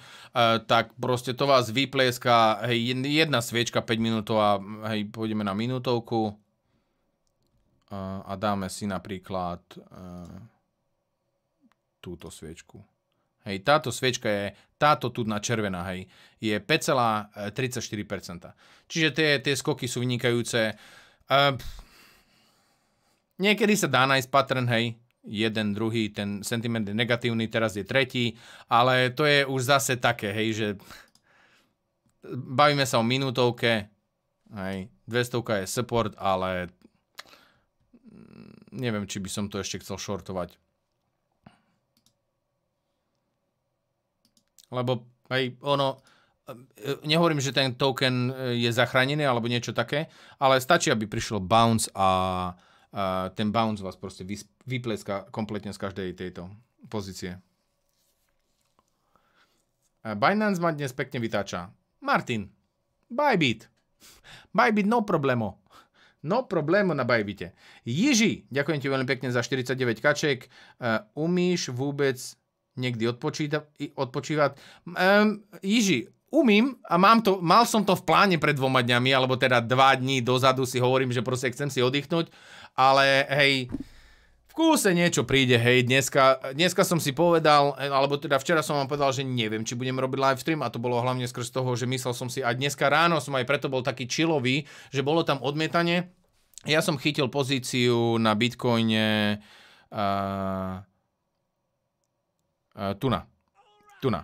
tak proste to vás vyplieska, hej, jedna sviečka 5 a hej, pôjdeme na minútovku a dáme si napríklad túto sviečku. Hej, táto sviečka je, táto tu na červená, hej, je 5,34%. E, Čiže tie, tie skoky sú vynikajúce. Uh, niekedy sa dá nájsť pattern, hej, jeden, druhý, ten sentiment je negatívny, teraz je tretí, ale to je už zase také, hej, že bavíme sa o minútovke, hej, 200 je support, ale neviem, či by som to ešte chcel shortovať. lebo aj ono, e, nehovorím, že ten token e, je zachránený alebo niečo také, ale stačí, aby prišiel bounce a, a ten bounce vás proste vypleska kompletne z každej tejto pozície. E, Binance ma dnes pekne vytáča. Martin, Bybit. Bybit, no problemo. No problémo na Bybite. Jiži, ďakujem ti veľmi pekne za 49 kaček. Umíš vôbec niekdy odpočíta, odpočívať. Um, Jiži, umím a mám to, mal som to v pláne pred dvoma dňami, alebo teda dva dní dozadu si hovorím, že proste chcem si oddychnúť, ale hej, v kúse niečo príde, hej, dneska, dneska som si povedal, alebo teda včera som vám povedal, že neviem, či budem robiť live stream a to bolo hlavne skrz toho, že myslel som si, a dneska ráno som aj preto bol taký čilový, že bolo tam odmietanie, ja som chytil pozíciu na Bitcoine uh, Eh, tuna. Tuna.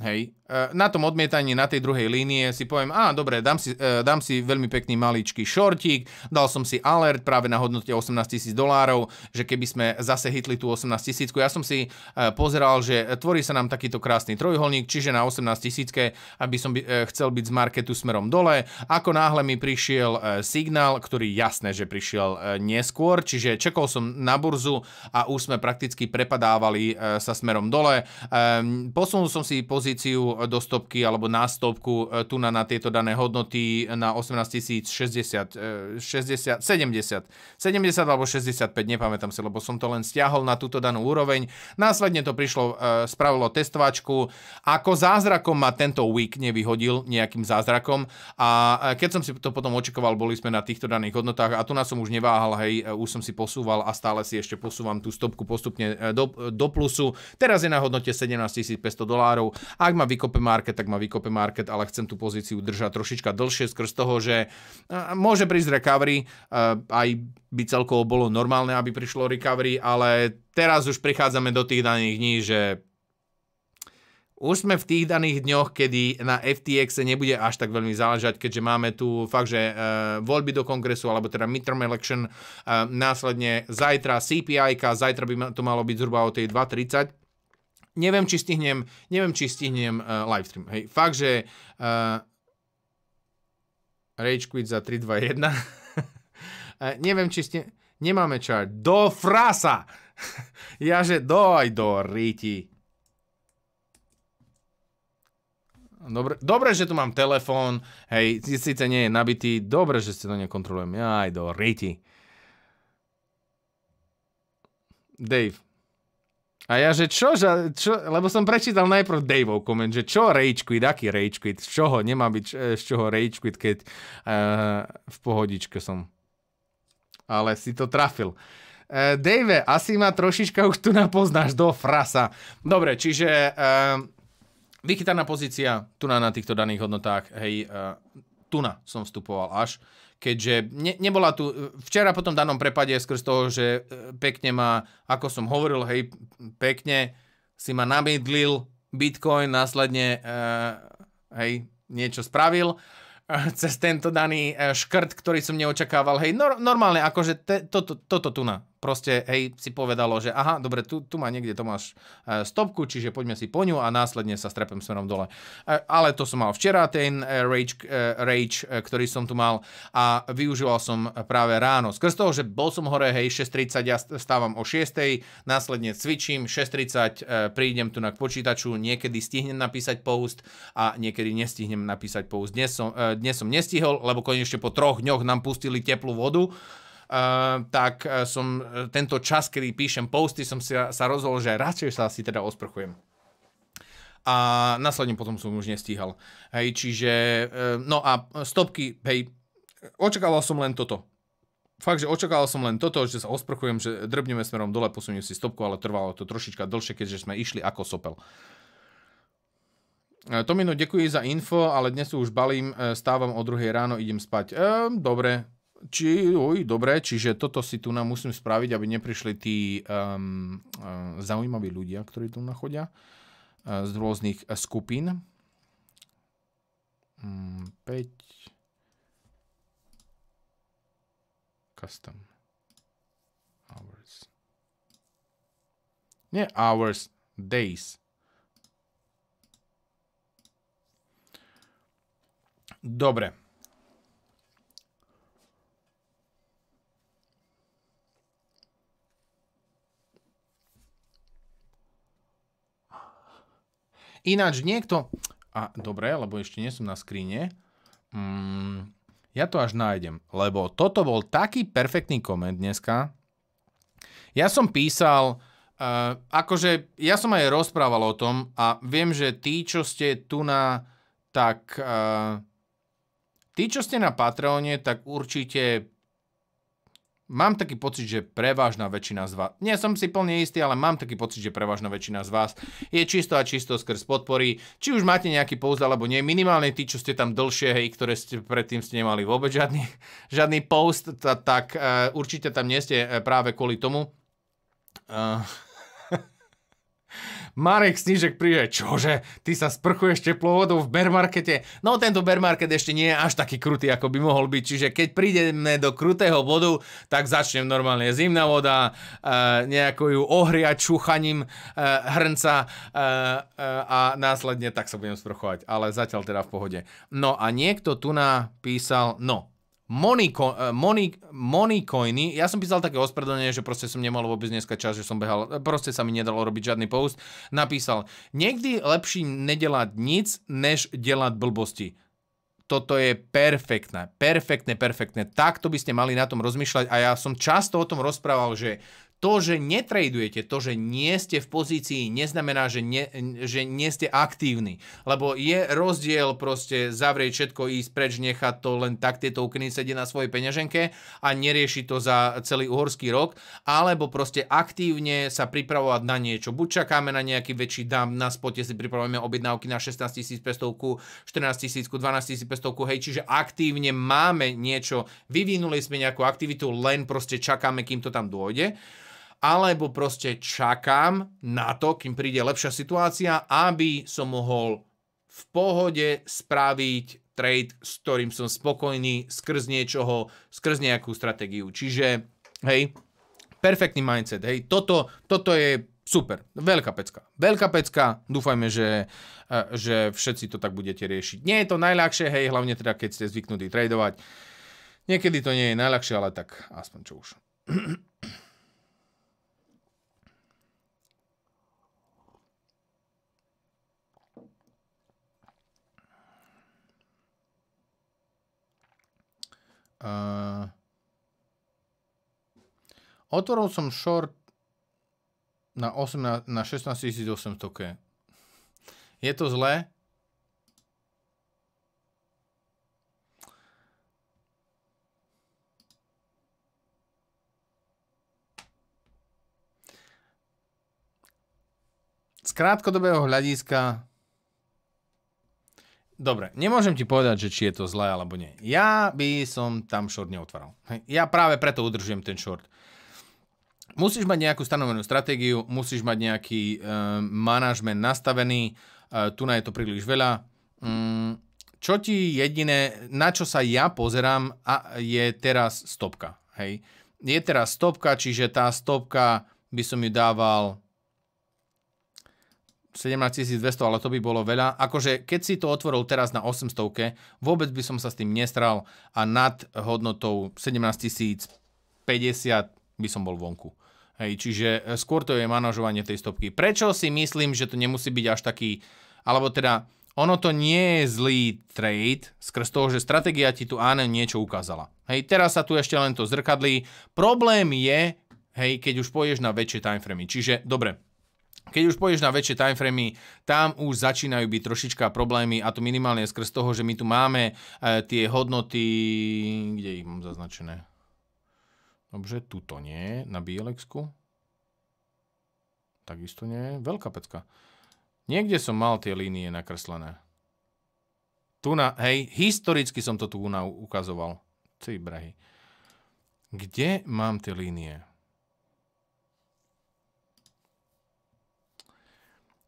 Hej. Eh, na tom odmietaní na tej druhej línie si poviem, a dobre, dám si, eh, dám si veľmi pekný maličký šortík, dal som si alert práve na hodnote 18 tisíc dolárov, že keby sme zase hitli tú 18 tisícku, ja som si eh, pozeral, že tvorí sa nám takýto krásny trojuholník, čiže na 18 tisícke, aby som by, chcel byť z marketu smerom dole. Ako náhle mi prišiel signál, ktorý jasné, že prišiel neskôr, čiže čekol som na burzu a už sme prakticky prepadávali sa smerom dole. Ehm, posunul som si pozíciu do stopky alebo na stopku e, tu na, na tieto dané hodnoty e, na 18 060, 60, 70, 70 alebo 65, nepamätám si, lebo som to len stiahol na túto danú úroveň. Následne to prišlo, e, spravilo testovačku. Ako zázrakom ma tento week nevyhodil nejakým zázrakom a keď som si to potom očakoval, boli sme na týchto daných hodnotách a tu nás som už neváhal, hej, už som si posúval a stále si ešte posúvam tú stopku postupne do, do plusu. Teraz je na hodnote 17 500 dolárov. Ak ma vykopal vykope market, tak ma vykope market, ale chcem tú pozíciu držať trošička dlhšie skrz toho, že môže prísť recovery, aj by celkovo bolo normálne, aby prišlo recovery, ale teraz už prichádzame do tých daných dní, že už sme v tých daných dňoch, kedy na FTX nebude až tak veľmi záležať, keďže máme tu fakt, že e, voľby do kongresu, alebo teda midterm election, e, následne zajtra CPI, zajtra by to malo byť zhruba o tej 2.30 neviem, či stihnem, neviem, či stihnem uh, live stream. Hej, fakt, že uh, Rage quit za 3, 2, 1. uh, neviem, či stihnem, nemáme čar. Do frasa! Jaže, že doj do riti. Dobre, dobre, že tu mám telefón, hej, síce nie je nabitý, dobre, že si to nekontrolujem, aj do riti. Dave, a ja, že čo, že, čo, lebo som prečítal najprv Daveov koment, že čo rage quit, aký rage quit, z čoho nemá byť, e, z čoho rage quit, keď uh, v pohodičke som. Ale si to trafil. Uh, Dave, asi ma trošička už tu napoznáš do frasa. Dobre, čiže uh, vychytaná pozícia, tu na, na týchto daných hodnotách, hej, uh, tu na som vstupoval až keďže ne, nebola tu, včera po tom danom prepade skrz toho, že e, pekne ma, ako som hovoril, hej, pekne si ma nabydlil Bitcoin, následne, e, hej, niečo spravil e, cez tento daný škrt, ktorý som neočakával. Hej, no, normálne, akože te, toto, toto tu na proste, hej, si povedalo, že aha, dobre, tu, tu má niekde Tomáš e, stopku, čiže poďme si po ňu a následne sa strepem smerom dole. E, ale to som mal včera, ten e, rage, rage, ktorý som tu mal a využíval som práve ráno. Skrz toho, že bol som hore, hej, 6.30, ja stávam o 6.00, následne cvičím, 6.30 prídem tu na k počítaču, niekedy stihnem napísať post a niekedy nestihnem napísať post. Dnes som, dnes som nestihol, lebo konečne po troch dňoch nám pustili teplú vodu, Eh, tak eh, som eh, tento čas, kedy píšem posty, som si sa rozhodol, že radšej sa si teda osprchujem a následne potom som už nestíhal. Hej, čiže, no a stopky, hej, očakával som len toto. Fakt, že očakával som len toto, že sa osprchujem, že drbneme smerom dole, posuniem si stopku, ale trvalo to trošička dlhšie, keďže sme išli ako sopel. Tomino, ďakujem za info, ale dnes už balím, stávam o 2 ráno, idem spať. Ehm, dobre, či, uj, dobre, čiže toto si tu nám musím spraviť, aby neprišli tí um, um, zaujímaví ľudia, ktorí tu nachodia uh, z rôznych uh, skupín. Um, mm, 5 custom hours. Nie hours, days. Dobre. Ináč niekto... A dobre, lebo ešte nie som na skríne. Mm, ja to až nájdem, lebo toto bol taký perfektný koment dneska. Ja som písal, uh, akože ja som aj rozprával o tom a viem, že tí, čo ste tu na, tak... Uh, tí, čo ste na Patreone, tak určite mám taký pocit, že prevažná väčšina z vás, nie som si plne istý, ale mám taký pocit, že prevažná väčšina z vás je čisto a čisto skrz podpory. Či už máte nejaký pouz alebo nie, minimálne tí, čo ste tam dlhšie, hej, ktoré ste predtým ste nemali vôbec žiadny, žiadny post, tak uh, určite tam nie ste e, práve kvôli tomu. Uh, Marek Snižek príde, čože, ty sa sprchuješ vodou v bermarkete? No tento bermarket ešte nie je až taký krutý, ako by mohol byť, čiže keď prídeme do krutého vodu, tak začnem normálne zimná voda, e, nejako ju ohriať čúchaním e, hrnca e, e, a následne tak sa budem sprchovať, ale zatiaľ teda v pohode. No a niekto tu napísal, no, Moniko, eh, monikoiny, ja som písal také ospredlenie, že proste som nemal vôbec dneska čas, že som behal, eh, proste sa mi nedalo robiť žiadny post. Napísal, niekdy lepší nedelať nic, než delať blbosti toto je perfektné, perfektné, perfektné. Takto by ste mali na tom rozmýšľať a ja som často o tom rozprával, že to, že netradujete, to, že nie ste v pozícii, neznamená, že nie, že nie ste aktívni. Lebo je rozdiel proste zavrieť všetko, ísť preč, nechať to len tak tie tokeny sedieť na svojej peňaženke a neriešiť to za celý uhorský rok, alebo proste aktívne sa pripravovať na niečo. Buď čakáme na nejaký väčší dám, na spote si pripravujeme objednávky na 16 500, 14 000, 12 500, hej, čiže aktívne máme niečo, vyvinuli sme nejakú aktivitu, len proste čakáme, kým to tam dôjde alebo proste čakám na to, kým príde lepšia situácia, aby som mohol v pohode spraviť trade, s ktorým som spokojný skrz niečoho, skrz nejakú stratégiu. Čiže, hej, perfektný mindset, hej, toto, toto je super, veľká pecka. Veľká pecka, dúfajme, že, e, že všetci to tak budete riešiť. Nie je to najľahšie, hej, hlavne teda, keď ste zvyknutí tradovať. Niekedy to nie je najľahšie, ale tak aspoň čo už. Uh, otvoril som short na, 8 na 800 K. Je to zlé? Z krátkodobého hľadiska Dobre, nemôžem ti povedať, že či je to zlé alebo nie. Ja by som tam short neotváral. Ja práve preto udržujem ten short. Musíš mať nejakú stanovenú stratégiu, musíš mať nejaký e, manažment nastavený, e, tu na je to príliš veľa. Mm, čo ti jediné, na čo sa ja pozerám, a je teraz stopka. Hej? Je teraz stopka, čiže tá stopka by som ju dával 17 200, ale to by bolo veľa. Akože keď si to otvoril teraz na 800, vôbec by som sa s tým nestral a nad hodnotou 17 050 by som bol vonku. Hej, čiže eh, skôr to je manažovanie tej stopky. Prečo si myslím, že to nemusí byť až taký, alebo teda ono to nie je zlý trade skrz toho, že stratégia ti tu áno niečo ukázala. Hej, teraz sa tu ešte len to zrkadlí. Problém je, hej, keď už poješ na väčšie timeframy. Čiže, dobre, keď už pôjdeš na väčšie timeframy, tam už začínajú byť trošička problémy a to minimálne skres toho, že my tu máme e, tie hodnoty, kde ich mám zaznačené. Dobre, tuto nie, na Bielexku. Takisto nie, veľká pecka. Niekde som mal tie línie nakreslené. Tu na, hej, historicky som to tu Kde ukazoval. tie línie? Kde mám tie línie?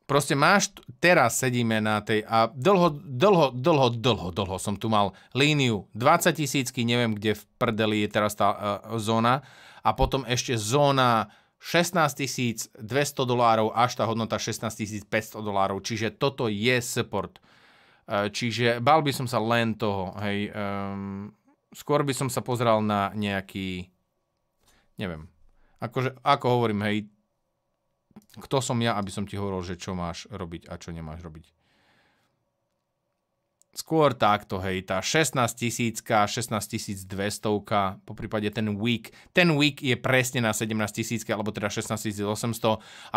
Proste máš, teraz sedíme na tej a dlho, dlho, dlho, dlho, dlho som tu mal líniu 20 tisícky, neviem kde v prdeli je teraz tá e, zóna a potom ešte zóna 16 200 dolárov až tá hodnota 16 500 dolárov, čiže toto je support. E, čiže bal by som sa len toho, hej, um, e, skôr by som sa pozrel na nejaký, neviem, akože, ako hovorím, hej, kto som ja, aby som ti hovoril, že čo máš robiť a čo nemáš robiť? Skôr takto, hej, tá 16 tisícka, 16 200, po prípade ten week. Ten week je presne na 17 tisícka, alebo teda 16 800.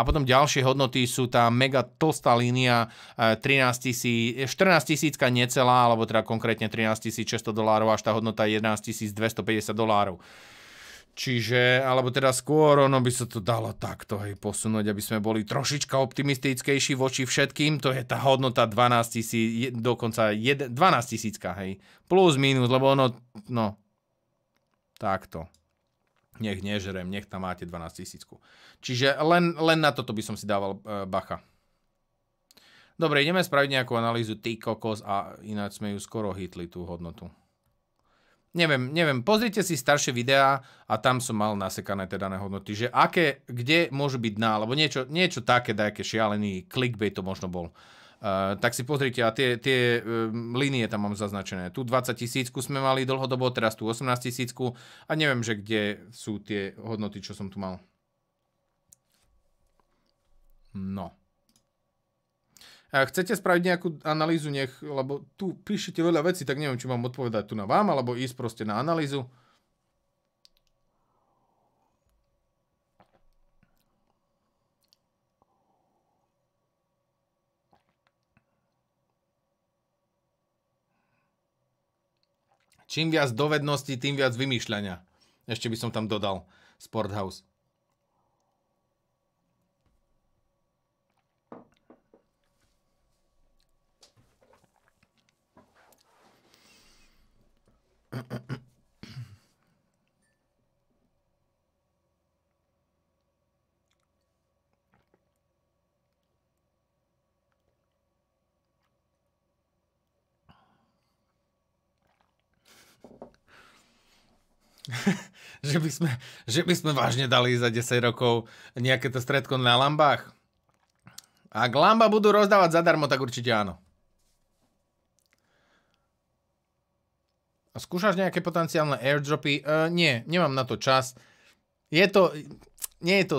A potom ďalšie hodnoty sú tá mega tlstá línia 13 eh, tisíc, 14 eh, tisícka necelá, alebo teda konkrétne 13 600 dolárov, až tá hodnota 11 250 dolárov. Čiže, alebo teda skôr ono by sa to dalo takto hej, posunúť, aby sme boli trošička optimistickejší voči všetkým. To je tá hodnota 12 tisíc, dokonca 12 tisícka, hej. Plus, minus, lebo ono, no, takto. Nech nežerem, nech tam máte 12 tisícku. Čiže len, len na toto by som si dával e, bacha. Dobre, ideme spraviť nejakú analýzu ty kokos a ináč sme ju skoro hitli tú hodnotu neviem, neviem, pozrite si staršie videá a tam som mal nasekané teda na hodnoty, že aké, kde môžu byť dna, alebo niečo, niečo také, dajaké šialený clickbait to možno bol. Uh, tak si pozrite, a tie, tie um, eh, linie tam mám zaznačené. Tu 20 tisícku sme mali dlhodobo, teraz tu 18 tisícku a neviem, že kde sú tie hodnoty, čo som tu mal. No chcete spraviť nejakú analýzu, nech, lebo tu píšete veľa vecí, tak neviem, či mám odpovedať tu na vám, alebo ísť proste na analýzu. Čím viac dovedností, tým viac vymýšľania. Ešte by som tam dodal Sporthouse. že, by sme, že by sme vážne dali za 10 rokov nejaké to stredko na lambách. Ak lamba budú rozdávať zadarmo, tak určite áno. A skúšaš nejaké potenciálne airdropy? Uh, nie, nemám na to čas. Je to, nie je to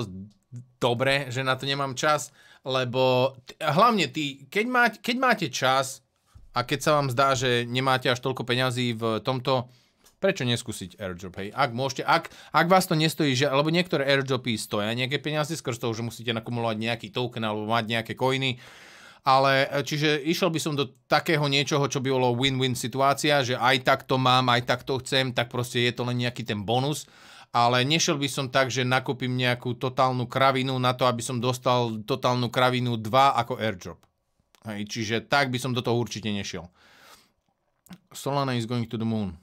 dobré, že na to nemám čas, lebo t- hlavne ty, keď, má, keď máte čas a keď sa vám zdá, že nemáte až toľko peňazí v tomto, prečo neskúsiť airdrop, hej? Ak môžete, ak, ak vás to nestojí, že, alebo niektoré airdropy stoja nejaké peniaze, skôr z toho, že musíte nakumulovať nejaký token alebo mať nejaké koiny ale e, čiže išiel by som do takého niečoho, čo by bolo win-win situácia, že aj tak to mám, aj tak to chcem, tak proste je to len nejaký ten bonus ale nešiel by som tak, že nakúpim nejakú totálnu kravinu na to, aby som dostal totálnu kravinu 2 ako airdrop. Hej, čiže tak by som do toho určite nešiel. Solana is going to the moon.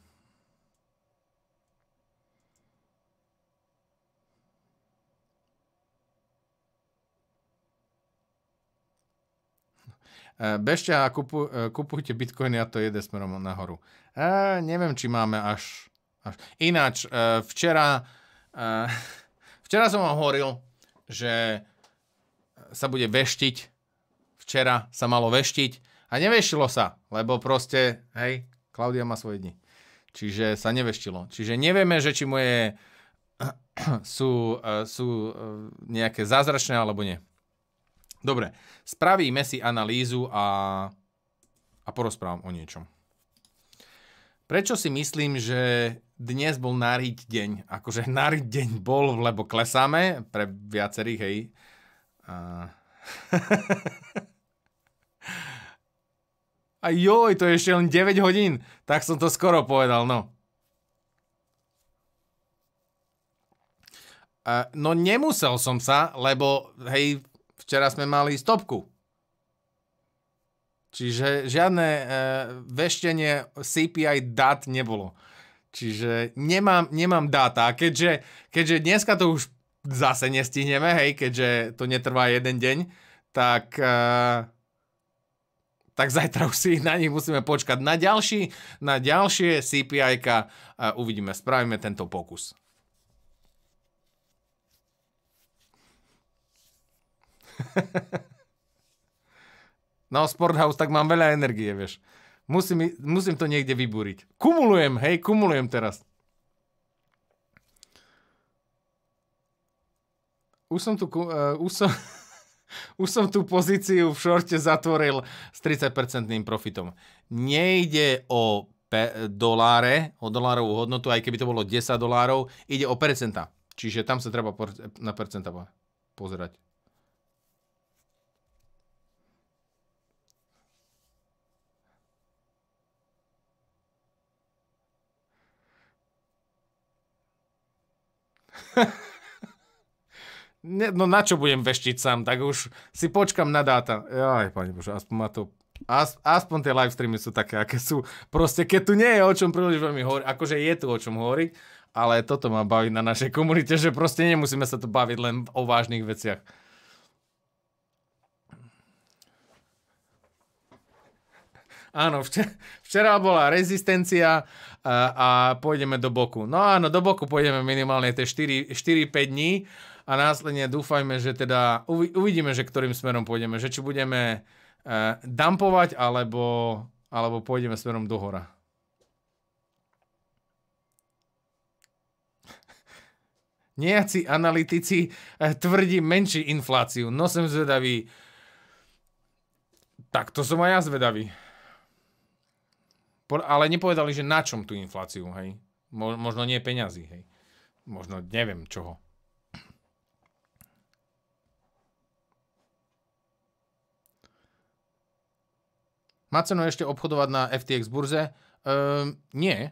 E, bežte a kupu, e, kupujte bitcoiny a to jede smerom nahoru. E, neviem, či máme až... až. Ináč, e, včera, e, včera som vám hovoril, že sa bude veštiť. Včera sa malo veštiť a neveštilo sa, lebo proste, hej, Klaudia má svoje dni. Čiže sa neveštilo. Čiže nevieme, že či moje sú, e, sú nejaké zázračné alebo nie. Dobre, spravíme si analýzu a, a porozprávam o niečom. Prečo si myslím, že dnes bol nariť deň? Akože nariť deň bol, lebo klesáme pre viacerých, hej. A... a joj, to je ešte len 9 hodín. Tak som to skoro povedal, no. no nemusel som sa, lebo hej, Včera sme mali stopku. Čiže žiadne e, veštenie CPI dát nebolo. Čiže nemám, nemám dáta. A keďže, keďže dneska to už zase nestihneme, hej, keďže to netrvá jeden deň, tak, e, tak zajtra už si na nich musíme počkať. Na, ďalší, na ďalšie CPI-ka e, uvidíme, spravíme tento pokus. no, Sporthouse, tak mám veľa energie, vieš. Musím, musím to niekde vybúriť. Kumulujem, hej, kumulujem teraz. Už som tu, uh, už som, už som tú pozíciu v šorte zatvoril s 30% profitom. Nejde o pe- doláre, o dolárovú hodnotu, aj keby to bolo 10 dolárov, ide o percenta. Čiže tam sa treba por- na percenta pozerať. ne, no na čo budem veštiť sám, tak už si počkam na dáta. Aj, pani Bože, aspoň ma to As, aspoň tie live streamy sú také, aké sú. Proste keď tu nie je o čom príliš veľmi hovoriť, akože je tu o čom hovoriť, ale toto ma baví na našej komunite, že proste nemusíme sa tu baviť len o vážnych veciach. Áno, včera, včera bola rezistencia a, a pôjdeme do boku. No áno, do boku pôjdeme minimálne tie 4-5 dní a následne dúfajme, že teda uvidíme, že ktorým smerom pôjdeme. Že či budeme uh, e, dumpovať alebo, alebo pôjdeme smerom do hora. Nejakí analytici e, tvrdí menší infláciu. No som zvedavý. Tak to som aj ja zvedavý ale nepovedali, že na čom tú infláciu, hej. Mo, možno nie peňazí, hej. Možno neviem čoho. Má cenu ešte obchodovať na FTX burze? Ehm, nie,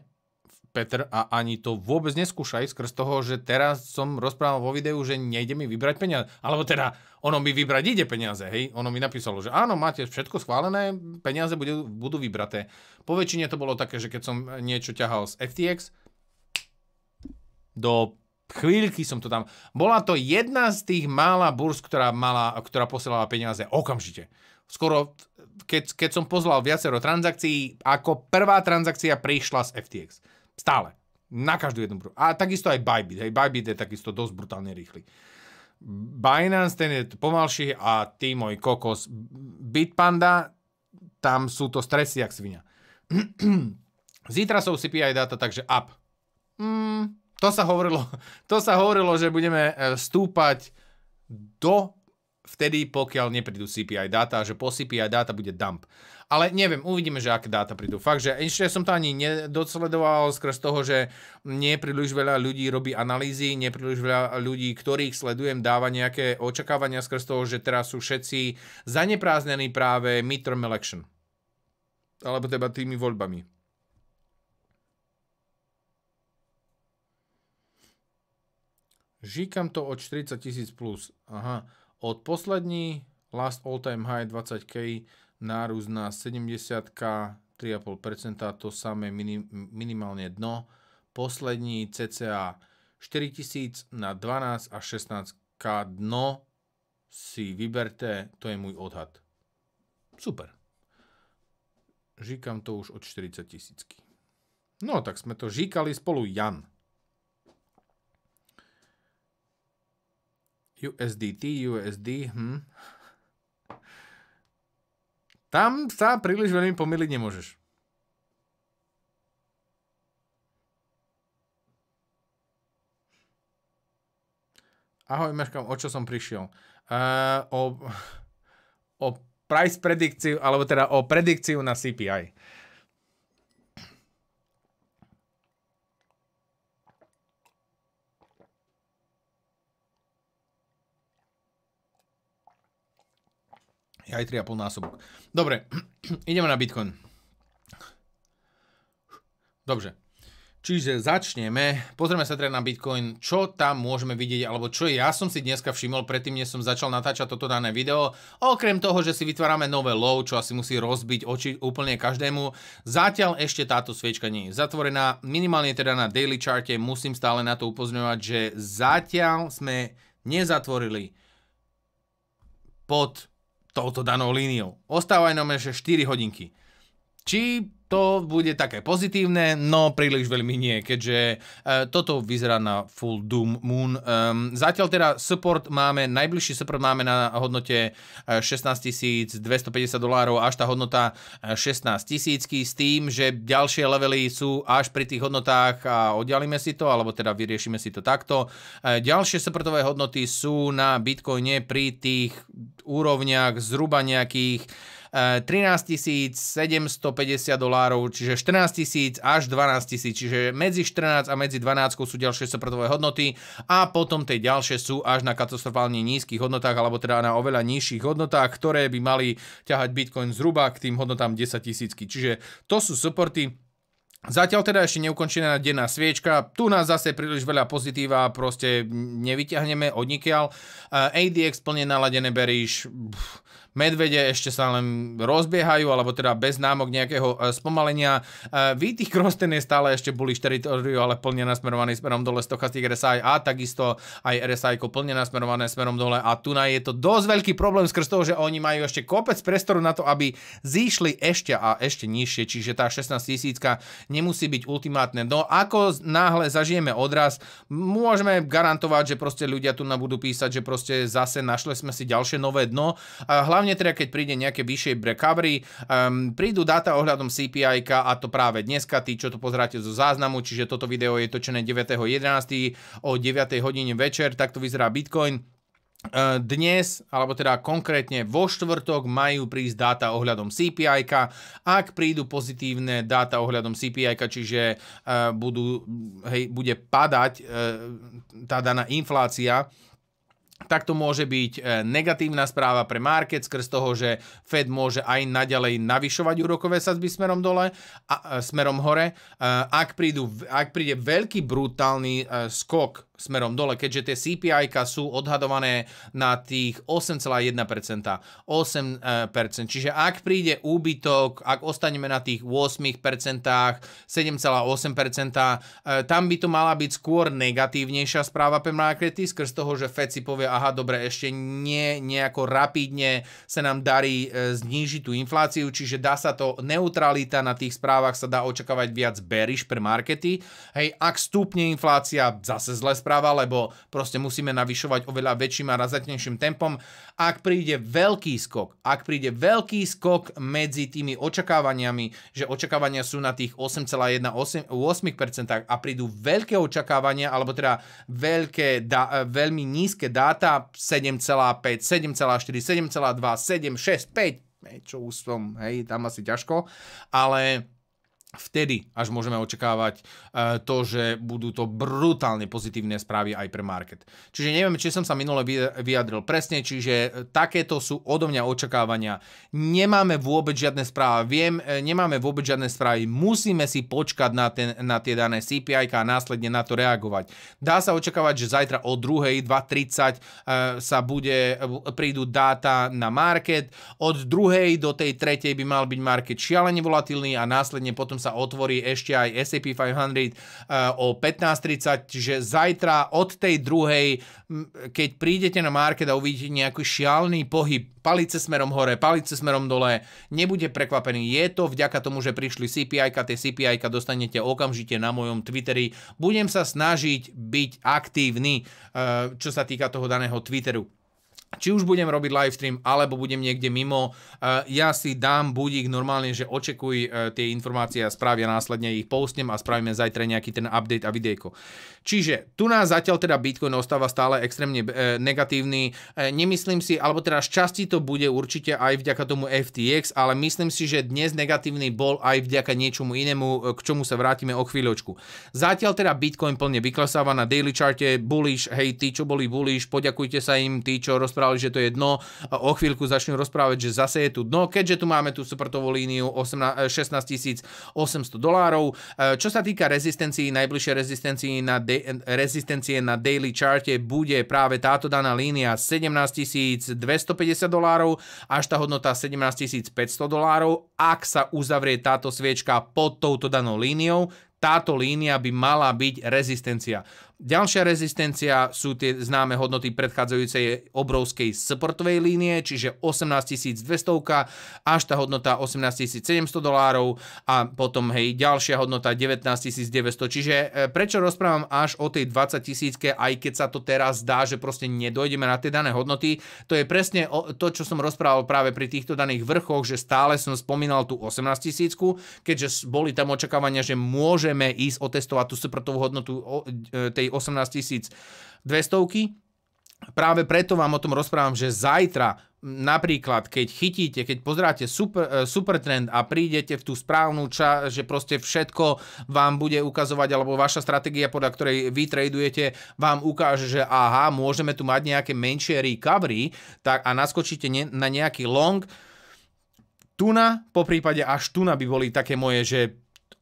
Peter, a ani to vôbec neskúšaj skrz toho, že teraz som rozprával vo videu, že nejde mi vybrať peniaze. Alebo teda, ono mi vybrať ide peniaze, hej? Ono mi napísalo, že áno, máte všetko schválené, peniaze budú, budú vybraté. Po väčšine to bolo také, že keď som niečo ťahal z FTX, do chvíľky som to tam... Bola to jedna z tých mála burz, ktorá, mala, ktorá posielala peniaze okamžite. Skoro, keď, keď som pozval viacero transakcií, ako prvá transakcia prišla z FTX. Stále. Na každú jednu prú. A takisto aj Bybit. Hej, Bybit je takisto dosť brutálne rýchly. Binance, ten je pomalší a ty môj kokos. Bitpanda, tam sú to stresy jak svinia. Zítra sú CPI data, takže up. Mm, to, sa hovorilo, to sa hovorilo, že budeme e, stúpať do vtedy, pokiaľ neprídu CPI dáta, že po CPI dáta bude dump. Ale neviem, uvidíme, že aké dáta prídu. Fakt, že ešte som to ani nedosledoval skrz toho, že nie príliš veľa ľudí robí analýzy, nie príliš veľa ľudí, ktorých sledujem, dáva nejaké očakávania skrz toho, že teraz sú všetci zanepráznení práve midterm election. Alebo teda tými voľbami. Žíkam to od 40 tisíc plus. Aha. Od poslední last all time high 20K nárus na 70K 3,5%, to samé minim, minimálne dno. Poslední cca 4000 na 12 až 16K dno si vyberte, to je môj odhad. Super. Žíkam to už od 40 tisícky. No tak sme to žíkali spolu, Jan. USDT, USD, hm. Tam sa príliš veľmi pomýliť nemôžeš. Ahoj, meškám, o čo som prišiel? Uh, o, o price predikciu, alebo teda o predikciu na CPI. Aj 3,5 násobok. Dobre, ideme na Bitcoin. Dobre. Čiže začneme, pozrieme sa teda na Bitcoin, čo tam môžeme vidieť, alebo čo ja som si dneska všimol, predtým než som začal natáčať toto dané video, okrem toho, že si vytvárame nové low, čo asi musí rozbiť oči úplne každému, zatiaľ ešte táto sviečka nie je zatvorená, minimálne teda na daily charte, musím stále na to upozňovať, že zatiaľ sme nezatvorili pod touto danou líniou. Ostávajú nám ešte 4 hodinky. Či to bude také pozitívne, no príliš veľmi nie, keďže e, toto vyzerá na full Doom Moon. E, zatiaľ teda support máme, najbližší support máme na hodnote 16 e, 250 dolárov, až tá hodnota 16 e, tisícky s tým, že ďalšie levely sú až pri tých hodnotách a oddialíme si to, alebo teda vyriešime si to takto. E, ďalšie supportové hodnoty sú na Bitcoine pri tých úrovniach zhruba nejakých 13 750 dolárov, čiže 14 tisíc až 12 tisíc, čiže medzi 14 a medzi 12 sú ďalšie sopratové hodnoty a potom tie ďalšie sú až na katastrofálne nízkych hodnotách, alebo teda na oveľa nižších hodnotách, ktoré by mali ťahať Bitcoin zhruba k tým hodnotám 10 tisícky. Čiže to sú supporty, Zatiaľ teda ešte neukončená denná sviečka, tu nás zase príliš veľa pozitíva, proste nevyťahneme odnikiaľ. Eh, ADX plne naladené beríš, pff, medvede ešte sa len rozbiehajú, alebo teda bez námok nejakého e, spomalenia. E, Vy tých ten je stále ešte bullish teritoriu, ale plne nasmerovaný smerom dole stochastik RSI a takisto aj RSI plne nasmerované smerom dole a tu je to dosť veľký problém skrz toho, že oni majú ešte kopec priestoru na to, aby zišli ešte a ešte nižšie, čiže tá 16 tisícka nemusí byť ultimátne. No ako náhle zažijeme odraz, môžeme garantovať, že proste ľudia tu na budú písať, že proste zase našli sme si ďalšie nové dno. A hlavne Hlavne teda, keď príde nejaké vyššie recovery, um, prídu dáta ohľadom CPI a to práve dneska, tí, čo to pozeráte zo záznamu, čiže toto video je točené 9.11. o 9. hodine večer, takto vyzerá Bitcoin ehm, dnes, alebo teda konkrétne vo štvrtok majú prísť dáta ohľadom CPI. -ka. Ak prídu pozitívne dáta ohľadom CPI, čiže ehm, budú, hej, bude padať tá daná inflácia, tak to môže byť e, negatívna správa pre market skrz toho, že Fed môže aj naďalej navyšovať úrokové sadzby smerom dole a, a e, smerom hore. E, ak, prídu, ak príde veľký brutálny skok smerom dole, keďže tie CPI sú odhadované na tých 8,1%. 8%. E, čiže ak príde úbytok, ak ostaneme na tých 8%, 7,8%, e, tam by to mala byť skôr negatívnejšia správa pre markety, skrz toho, že Fed si povie, aha, dobre, ešte nie nejako rapidne sa nám darí e, znížiť tú infláciu, čiže dá sa to neutralita na tých správach sa dá očakávať viac bearish pre markety. Hej, ak stúpne inflácia, zase zle správa, doprava, lebo proste musíme navyšovať oveľa väčším a razatnejším tempom. Ak príde veľký skok, ak príde veľký skok medzi tými očakávaniami, že očakávania sú na tých 8,18% a prídu veľké očakávania, alebo teda veľké, da, veľmi nízke dáta 7,5, 7,4, 7,2, 7,6, 5, čo už som, hej, tam asi ťažko, ale vtedy až môžeme očakávať e, to, že budú to brutálne pozitívne správy aj pre market. Čiže neviem, či som sa minule vyjadril presne, čiže e, takéto sú odo mňa očakávania. Nemáme vôbec žiadne správy, viem, e, nemáme vôbec žiadne správy, musíme si počkať na, ten, na tie dané CPI a následne na to reagovať. Dá sa očakávať, že zajtra o 2. 2.30 sa bude, prídu dáta na market, od 2. do tej 3. by mal byť market šialene volatilný a následne potom sa otvorí ešte aj SAP 500 eh, o 15.30, že zajtra od tej druhej, keď prídete na market a uvidíte nejaký šialný pohyb, palice smerom hore, palice smerom dole, nebude prekvapený. Je to vďaka tomu, že prišli CPI, tie CPI dostanete okamžite na mojom Twitteri. Budem sa snažiť byť aktívny, eh, čo sa týka toho daného Twitteru či už budem robiť live stream, alebo budem niekde mimo, eh, ja si dám budík normálne, že očekuj eh, tie informácie a správy následne ich postnem a spravíme zajtra nejaký ten update a videjko. Čiže tu nás zatiaľ teda Bitcoin ostáva stále extrémne eh, negatívny. Nemyslím si, alebo teda šťastí to bude určite aj vďaka tomu FTX, ale myslím si, že dnes negatívny bol aj vďaka niečomu inému, k čomu sa vrátime o chvíľočku. Zatiaľ teda Bitcoin plne vyklasáva na daily charte, bullish, hej, tí, čo boli bullish, poďakujte sa im, tí, čo rozprávajú rozprávali, že to je dno, o chvíľku začnú rozprávať, že zase je tu dno, keďže tu máme tú supportovú líniu 16 800 e, dolárov. E, čo sa týka rezistencií, najbližšie rezistencie na, de, rezistencie na daily charte bude práve táto daná línia 17 250 dolárov až tá hodnota 17 500 dolárov. Ak sa uzavrie táto sviečka pod touto danou líniou, táto línia by mala byť rezistencia. Ďalšia rezistencia sú tie známe hodnoty predchádzajúcej obrovskej supportovej línie, čiže 18 200 až tá hodnota 18 700 dolárov a potom hej, ďalšia hodnota 19 900. Čiže e, prečo rozprávam až o tej 20 tisícke, aj keď sa to teraz zdá, že proste nedojdeme na tie dané hodnoty, to je presne to, čo som rozprával práve pri týchto daných vrchoch, že stále som spomínal tú 18 tisícku, keďže boli tam očakávania, že môžeme ísť otestovať tú supportovú hodnotu e, tej tej 18 200 Práve preto vám o tom rozprávam, že zajtra napríklad, keď chytíte, keď pozeráte super, e, super trend a prídete v tú správnu čas, že proste všetko vám bude ukazovať, alebo vaša stratégia, podľa ktorej vy tradujete, vám ukáže, že aha, môžeme tu mať nejaké menšie recovery tak, a naskočíte ne, na nejaký long, tuna, po prípade až tuna by boli také moje, že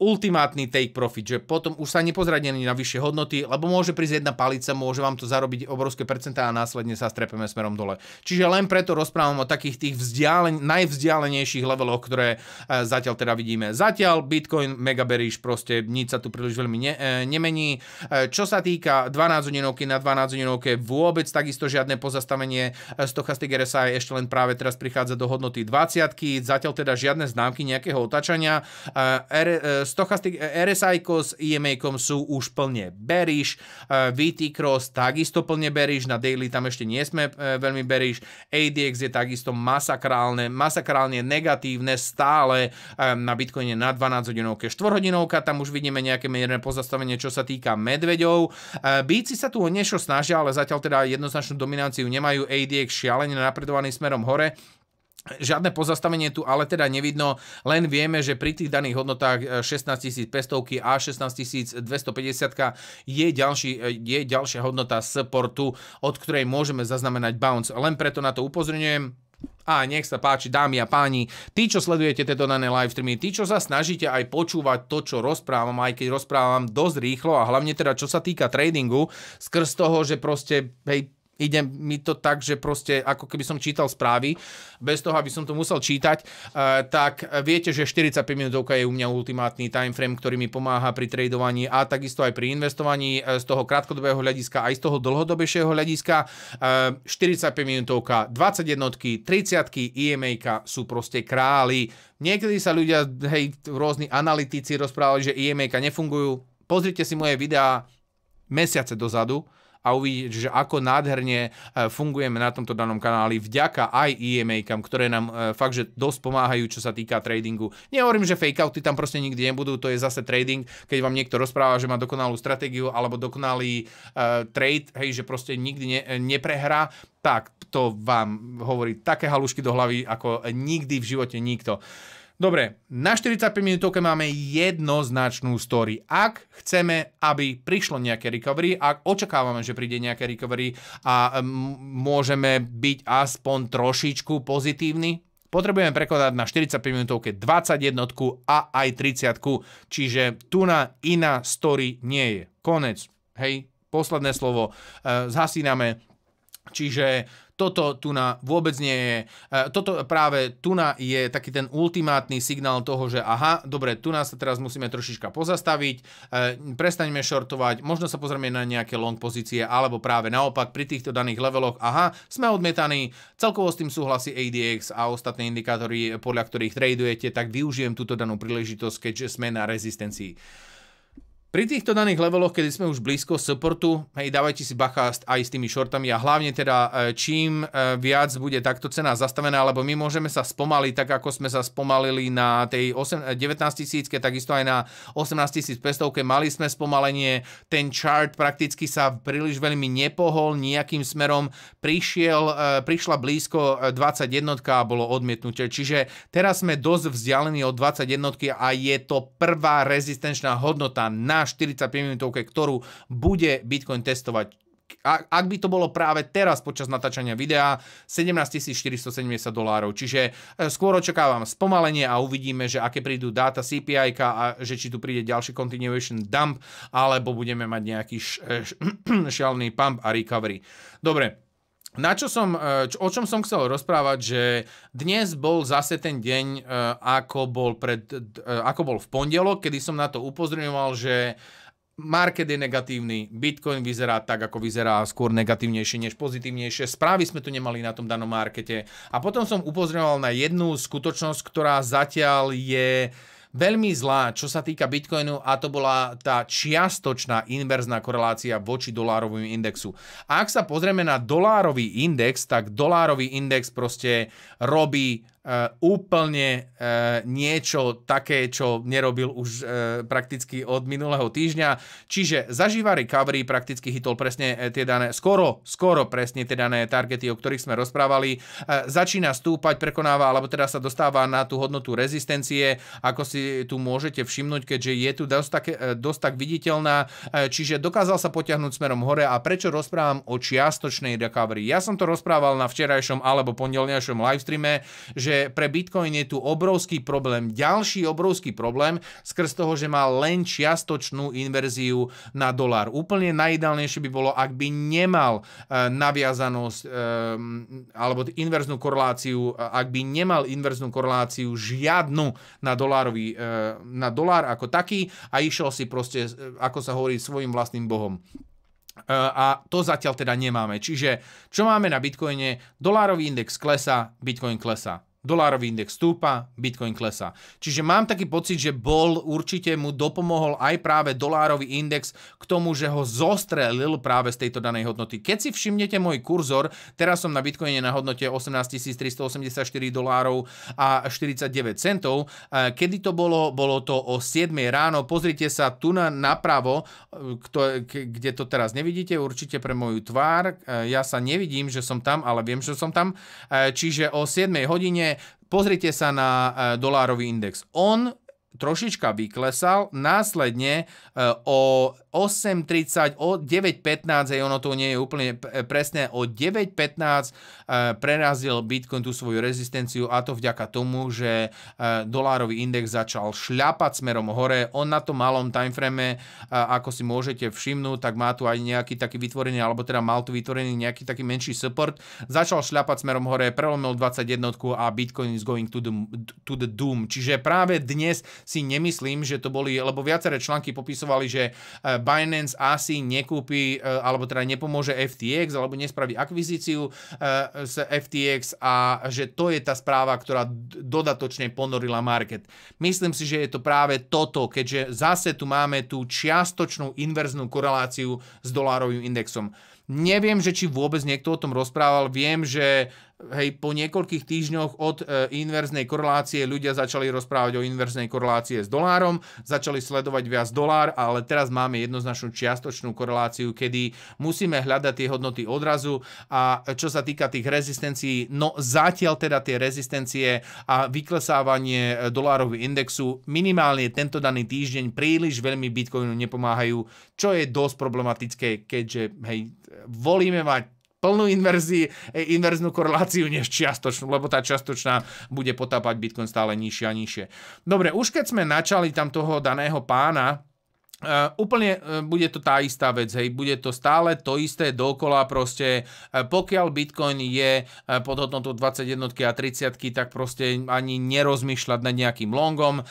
ultimátny take profit, že potom už sa nepozradne ani na vyššie hodnoty, lebo môže prísť jedna palica, môže vám to zarobiť obrovské percentá a následne sa strepeme smerom dole. Čiže len preto rozprávam o takých tých vzdialen- najvzdialenejších leveloch, ktoré e, zatiaľ teda vidíme. Zatiaľ Bitcoin, mega bearish, proste nič sa tu príliš veľmi ne- e, nemení. E, čo sa týka 12 hodinovky na 12 hodinovke, vôbec takisto žiadne pozastavenie e, stochastic RSI ešte len práve teraz prichádza do hodnoty 20 zatiaľ teda žiadne známky nejakého otačania. E, e Stochastic RSI s EMA sú už plne bearish, eh, VT Cross takisto plne bearish, na daily tam ešte nie sme eh, veľmi bearish, ADX je takisto masakrálne, masakrálne negatívne stále eh, na Bitcoine na 12 hodinovke, 4 hodinovka, tam už vidíme nejaké mierne pozastavenie, čo sa týka medveďov. Bíci sa tu o niečo snažia, ale zatiaľ teda jednoznačnú domináciu nemajú, ADX šialene napredovaný smerom hore, Žiadne pozastavenie tu ale teda nevidno, len vieme, že pri tých daných hodnotách 16 e, 500 a 16 250 je, ďalší, e, je ďalšia hodnota z portu, od ktorej môžeme zaznamenať bounce. Len preto na to upozorňujem, a nech sa páči, dámy a páni, tí, čo sledujete tieto dané live streamy, tí, čo sa snažíte aj počúvať to, čo rozprávam, aj keď rozprávam dosť rýchlo a hlavne teda čo sa týka tradingu, skrz toho, že proste, hej, Ide mi to tak, že proste ako keby som čítal správy, bez toho, aby som to musel čítať, eh, tak viete, že 45 minútovka je u mňa ultimátny time frame, ktorý mi pomáha pri tradovaní a takisto aj pri investovaní eh, z toho krátkodobého hľadiska aj z toho dlhodobejšieho hľadiska. 45 eh, minútovka, jednotky, 30 EMA sú proste králi. Niekedy sa ľudia, hej, rôzni analytici rozprávali, že EMA nefungujú. Pozrite si moje videá mesiace dozadu, a uvidíte, že ako nádherne e, fungujeme na tomto danom kanáli vďaka aj ema ktoré nám e, fakt, že dosť pomáhajú, čo sa týka tradingu. Nehovorím, že fake-outy tam proste nikdy nebudú, to je zase trading, keď vám niekto rozpráva, že má dokonalú stratégiu alebo dokonalý e, trade, hej, že proste nikdy neprehrá, tak to vám hovorí také halušky do hlavy, ako nikdy v živote nikto. Dobre, na 45 minútovke máme jednoznačnú story. Ak chceme, aby prišlo nejaké recovery, ak očakávame, že príde nejaké recovery a môžeme byť aspoň trošičku pozitívni, potrebujeme prekladať na 45 minútovke 21 a aj 30. Čiže tu na iná story nie je. Konec. Hej, posledné slovo. E, zhasíname. Čiže toto tu na vôbec nie je. E, toto práve tu na je taký ten ultimátny signál toho, že aha, dobre, tu nás sa teraz musíme trošička pozastaviť, e, prestaňme šortovať, možno sa pozrieme na nejaké long pozície, alebo práve naopak pri týchto daných leveloch, aha, sme odmietaní, celkovo s tým súhlasí ADX a ostatné indikátory, podľa ktorých tradujete, tak využijem túto danú príležitosť, keďže sme na rezistencii. Pri týchto daných leveloch, kedy sme už blízko supportu, hej, dávajte si bacha aj s tými shortami a hlavne teda e, čím e, viac bude takto cena zastavená, lebo my môžeme sa spomaliť tak, ako sme sa spomalili na tej 8, 19 e, tisícke, takisto aj na 18 tisíc pestovke. Mali sme spomalenie, ten chart prakticky sa príliš veľmi nepohol, nejakým smerom prišiel, prišla blízko 21 a bolo odmietnutie. Čiže teraz sme dosť vzdialení od 21 a je to prvá rezistenčná hodnota na na 45 minútovke, ktorú bude Bitcoin testovať ak by to bolo práve teraz počas natáčania videa, 17 470 dolárov. Čiže e, skôr očakávam spomalenie a uvidíme, že aké prídu dáta CPI a že či tu príde ďalší continuation dump, alebo budeme mať nejaký e, šialný pump a recovery. Dobre, na čo som, e, čo, o čom som chcel rozprávať, že dnes bol zase ten deň, e, ako bol, pred, e, ako bol v pondelok, kedy som na to upozorňoval, že market je negatívny, Bitcoin vyzerá tak, ako vyzerá, skôr negatívnejšie než pozitívnejšie. Správy sme tu nemali na tom danom markete. A potom som upozorňoval na jednu skutočnosť, ktorá zatiaľ je uh, veľmi zlá, čo sa týka Bitcoinu a to bola tá čiastočná inverzná korelácia voči dolárovým indexu. A ak sa pozrieme na dolárový index, tak dolárový index proste robí Eh, úplne eh, niečo také, čo nerobil už eh, prakticky od minulého týždňa. Čiže zažíva recovery, prakticky hitol presne tie dané, skoro, skoro presne tie dané targety, o ktorých sme rozprávali. Začína stúpať, prekonáva, alebo teda sa dostáva na tú hodnotu rezistencie, ako si tu môžete všimnúť, keďže je tu dosť tak, dosť tak viditeľná, čiže dokázal sa potiahnuť smerom hore a prečo rozprávam o čiastočnej recovery? Ja som to rozprával na včerajšom alebo pondelňajšom livestreame, že že pre Bitcoin je tu obrovský problém, ďalší obrovský problém skrz toho, že má len čiastočnú inverziu na dolár. Úplne najideálnejšie by bolo, ak by nemal e, naviazanosť e, alebo inverznú koreláciu, e, ak by nemal inverznú koreláciu žiadnu na, dolárový, na dolár ako taký a išiel si proste, ako sa hovorí, svojim vlastným bohom. A to zatiaľ teda nemáme. Čiže čo máme na Bitcoine? Dolárový index klesa, Bitcoin klesa. Dolárový index stúpa, Bitcoin klesá. Čiže mám taký pocit, že bol určite mu dopomohol aj práve dolárový index k tomu, že ho zostrelil práve z tejto danej hodnoty. Keď si všimnete môj kurzor, teraz som na Bitcoine na hodnote 18 384 dolárov a 49 centov. Kedy to bolo? Bolo to o 7 ráno. Pozrite sa tu na, napravo, kde to teraz nevidíte, určite pre moju tvár. E, ja sa nevidím, že som tam, ale viem, že som tam. E, čiže o 7 hodine Pozrite sa na e, dolárový index. On trošička vyklesal, následne e, o 8.30, o 9.15, aj ono to nie je úplne e, presné, o 9.15 e, prerazil Bitcoin tú svoju rezistenciu a to vďaka tomu, že e, dolárový index začal šľapať smerom hore. On na tom malom timeframe, ako si môžete všimnúť, tak má tu aj nejaký taký vytvorený, alebo teda mal tu vytvorený nejaký taký menší support. Začal šľapať smerom hore, prelomil 21 a Bitcoin is going to the, to the doom. Čiže práve dnes si nemyslím, že to boli, lebo viaceré články popisovali, že Binance asi nekúpi, e, alebo teda nepomôže FTX, alebo nespraví akvizíciu z e, FTX a že to je tá správa, ktorá dodatočne ponorila market. Myslím si, že je to práve toto, keďže zase tu máme tú čiastočnú inverznú koreláciu s dolárovým indexom. Neviem, že či vôbec niekto o tom rozprával, viem, že hej, po niekoľkých týždňoch od e, inverznej korelácie ľudia začali rozprávať o inverznej korelácie s dolárom, začali sledovať viac dolár, ale teraz máme jednoznačnú čiastočnú koreláciu, kedy musíme hľadať tie hodnoty odrazu a čo sa týka tých rezistencií, no zatiaľ teda tie rezistencie a vyklesávanie e, dolárov indexu minimálne tento daný týždeň príliš veľmi Bitcoinu nepomáhajú, čo je dosť problematické, keďže hej, volíme mať plnú inverzii, e, inverznú koreláciu než čiastočnú, lebo tá čiastočná bude potápať Bitcoin stále nižšie a nižšie. Dobre, už keď sme načali tam toho daného pána, Eh, úplne eh, bude to tá istá vec, hej, bude to stále to isté dokola proste, eh, pokiaľ Bitcoin je pod hodnotou 21 a 30, tak proste ani nerozmýšľať nad nejakým longom.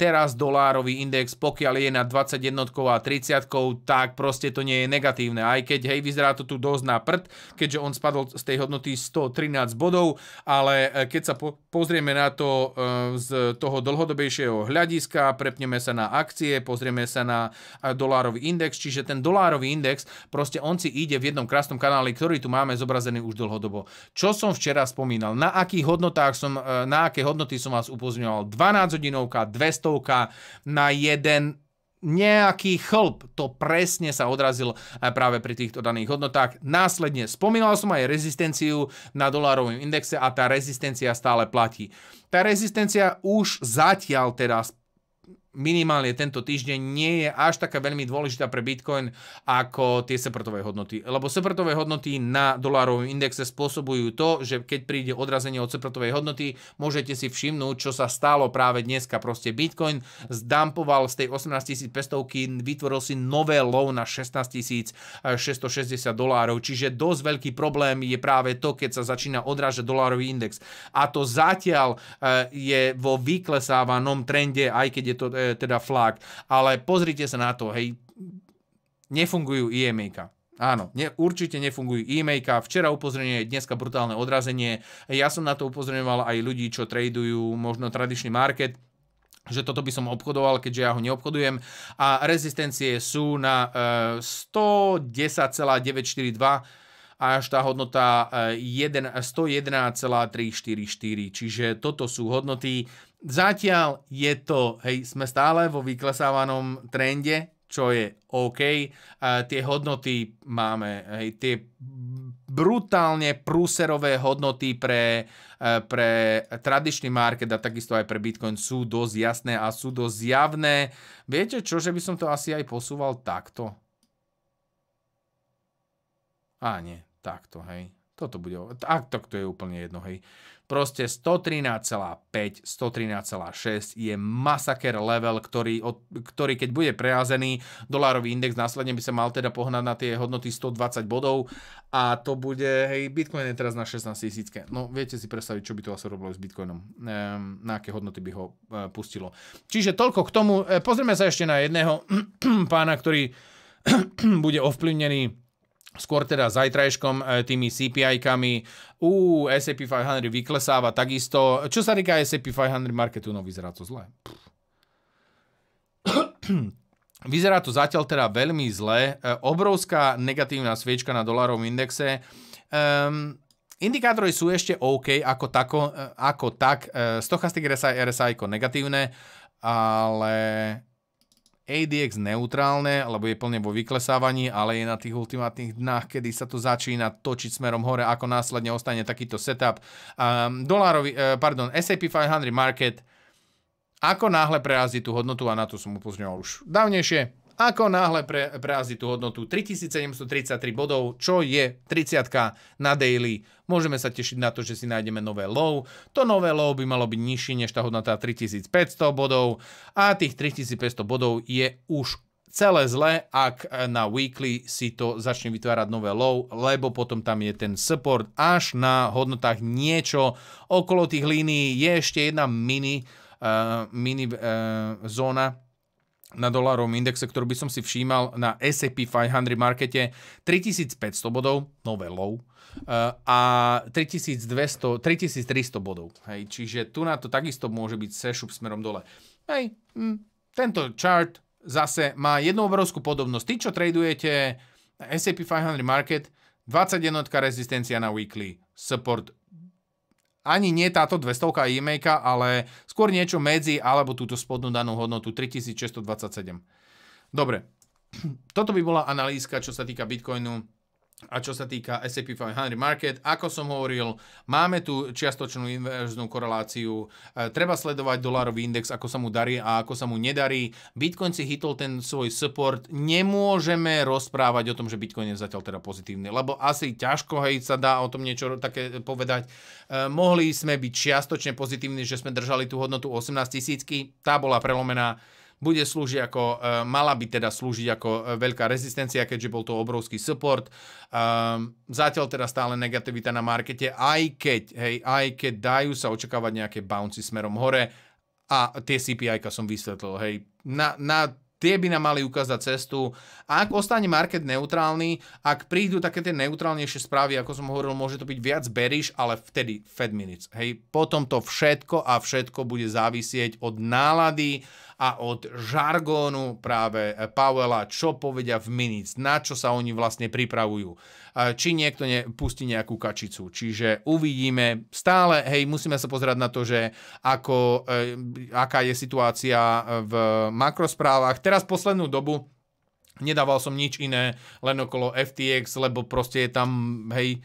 teraz dolárový index, pokiaľ je na 21 a 30, tak proste to nie je negatívne, aj keď hej, vyzerá to tu dosť na prd, keďže on spadol z tej hodnoty 113 bodov, ale keď sa po- pozrieme na to z toho dlhodobejšieho hľadiska, prepneme sa na akcie, pozrieme sa na dolárový index, čiže ten dolárový index, proste on si ide v jednom krásnom kanáli, ktorý tu máme zobrazený už dlhodobo. Čo som včera spomínal, na akých hodnotách som, e, na aké hodnoty som vás upozňoval, 12 hodinovka, 200 na jeden nejaký chlp, to presne sa odrazil práve pri týchto daných hodnotách. Následne spomínal som aj rezistenciu na dolárovom indexe a tá rezistencia stále platí. Tá rezistencia už zatiaľ teraz minimálne tento týždeň nie je až taká veľmi dôležitá pre Bitcoin ako tie separtové hodnoty. Lebo separtové hodnoty na dolárovom indexe spôsobujú to, že keď príde odrazenie od separtovej hodnoty, môžete si všimnúť, čo sa stalo práve dneska. Proste Bitcoin zdampoval z tej 18 pestovky, vytvoril si nové low na 16 660 dolárov. Čiže dosť veľký problém je práve to, keď sa začína odrážať dolárový index. A to zatiaľ eh, je vo vyklesávanom trende, aj keď je to eh, teda flag, Ale pozrite sa na to, hej, nefungujú IMEK. E Áno, ne, určite nefungujú e-make, včera upozorenie, dneska brutálne odrazenie. Ja som na to upozorňoval aj ľudí, čo tradujú možno tradičný market, že toto by som obchodoval, keďže ja ho neobchodujem. A rezistencie sú na e, eh, 110,942 až tá hodnota 111,344. Eh, Čiže toto sú hodnoty, Zatiaľ je to, hej, sme stále vo vyklesávanom trende, čo je OK. E, tie hodnoty máme, hej, tie brutálne prúserové hodnoty pre, e, pre tradičný market a takisto aj pre Bitcoin sú dosť jasné a sú dosť javné. Viete čo, že by som to asi aj posúval takto? Á, nie, takto, hej. Toto bude... Tak, tak to je úplne jedno, hej. Proste 113,5, 113,6 je masaker level, ktorý, od, ktorý keď bude prejazený, dolárový index následne by sa mal teda pohnať na tie hodnoty 120 bodov a to bude, hej, Bitcoin je teraz na 16 tisícke. No viete si predstaviť, čo by to asi robilo s Bitcoinom, ehm, na aké hodnoty by ho e, pustilo. Čiže toľko k tomu. E, pozrieme sa ešte na jedného pána, ktorý bude ovplyvnený skôr teda zajtrajškom e, tými CPI-kami. Ú, S&P 500 vyklesáva takisto. Čo sa týka S&P 500 marketu, no vyzerá to zle. Vyzerá to zatiaľ teda veľmi zle. E, obrovská negatívna sviečka na dolarovom indexe. Um, Indikátory sú ešte OK ako, tako, e, ako tak. Stochastic RSI, RSI negatívne, ale ADX neutrálne, lebo je plne vo vyklesávaní, ale je na tých ultimátnych dnách, kedy sa to začína točiť smerom hore, ako následne ostane takýto setup. Um, dolárový, uh, pardon, SAP 500 market ako náhle prerazí tú hodnotu a na to som upozňoval už dávnejšie, ako náhle pre, prejazdí tú hodnotu 3733 bodov, čo je 30 na daily, môžeme sa tešiť na to, že si nájdeme nové low. To nové low by malo byť nižšie než tá hodnota 3500 bodov a tých 3500 bodov je už celé zle, ak na weekly si to začne vytvárať nové low, lebo potom tam je ten support až na hodnotách niečo. Okolo tých línií je ešte jedna mini, uh, mini uh, zóna, na dolarovom indexe, ktorú by som si všímal na S&P 500 markete 3500 bodov, nové low, eh, a 3200, 3300 bodov. Hej, čiže tu na to takisto môže byť sešup smerom dole. Hej, hm, tento chart zase má jednu obrovskú podobnosť. Ty, čo tradujete S&P 500 market, 21 rezistencia na weekly, support ani nie táto 200 e ale skôr niečo medzi alebo túto spodnú danú hodnotu 3627. Dobre, toto by bola analýzka, čo sa týka Bitcoinu a čo sa týka S&P 500 Market, ako som hovoril, máme tu čiastočnú inverznú koreláciu. E, treba sledovať dolarový index, ako sa mu darí a ako sa mu nedarí. Bitcoin si hitol ten svoj support. Nemôžeme rozprávať o tom, že Bitcoin je zatiaľ teda pozitívny, lebo asi ťažko hej, sa dá o tom niečo také povedať. E, mohli sme byť čiastočne pozitívni, že sme držali tú hodnotu 18 tisícky. Tá bola prelomená bude slúžiť ako, e, mala by teda slúžiť ako e, veľká rezistencia, keďže bol to obrovský support. E, zatiaľ teda stále negativita na markete, aj keď, hej, aj keď dajú sa očakávať nejaké bouncy smerom hore a tie CPI som vysvetlil, hej, na, na tie by nám mali ukázať cestu. A ak ostane market neutrálny, ak prídu také tie neutrálnejšie správy, ako som hovoril, môže to byť viac bearish, ale vtedy Fed minutes. Hej, potom to všetko a všetko bude závisieť od nálady, a od žargónu práve Powella, čo povedia v minic, na čo sa oni vlastne pripravujú, e, či niekto ne, pustí nejakú kačicu. Čiže uvidíme stále, hej, musíme sa pozerať na to, že ako, e, aká je situácia v makrosprávach. Teraz poslednú dobu Nedával som nič iné, len okolo FTX, lebo proste je tam, hej,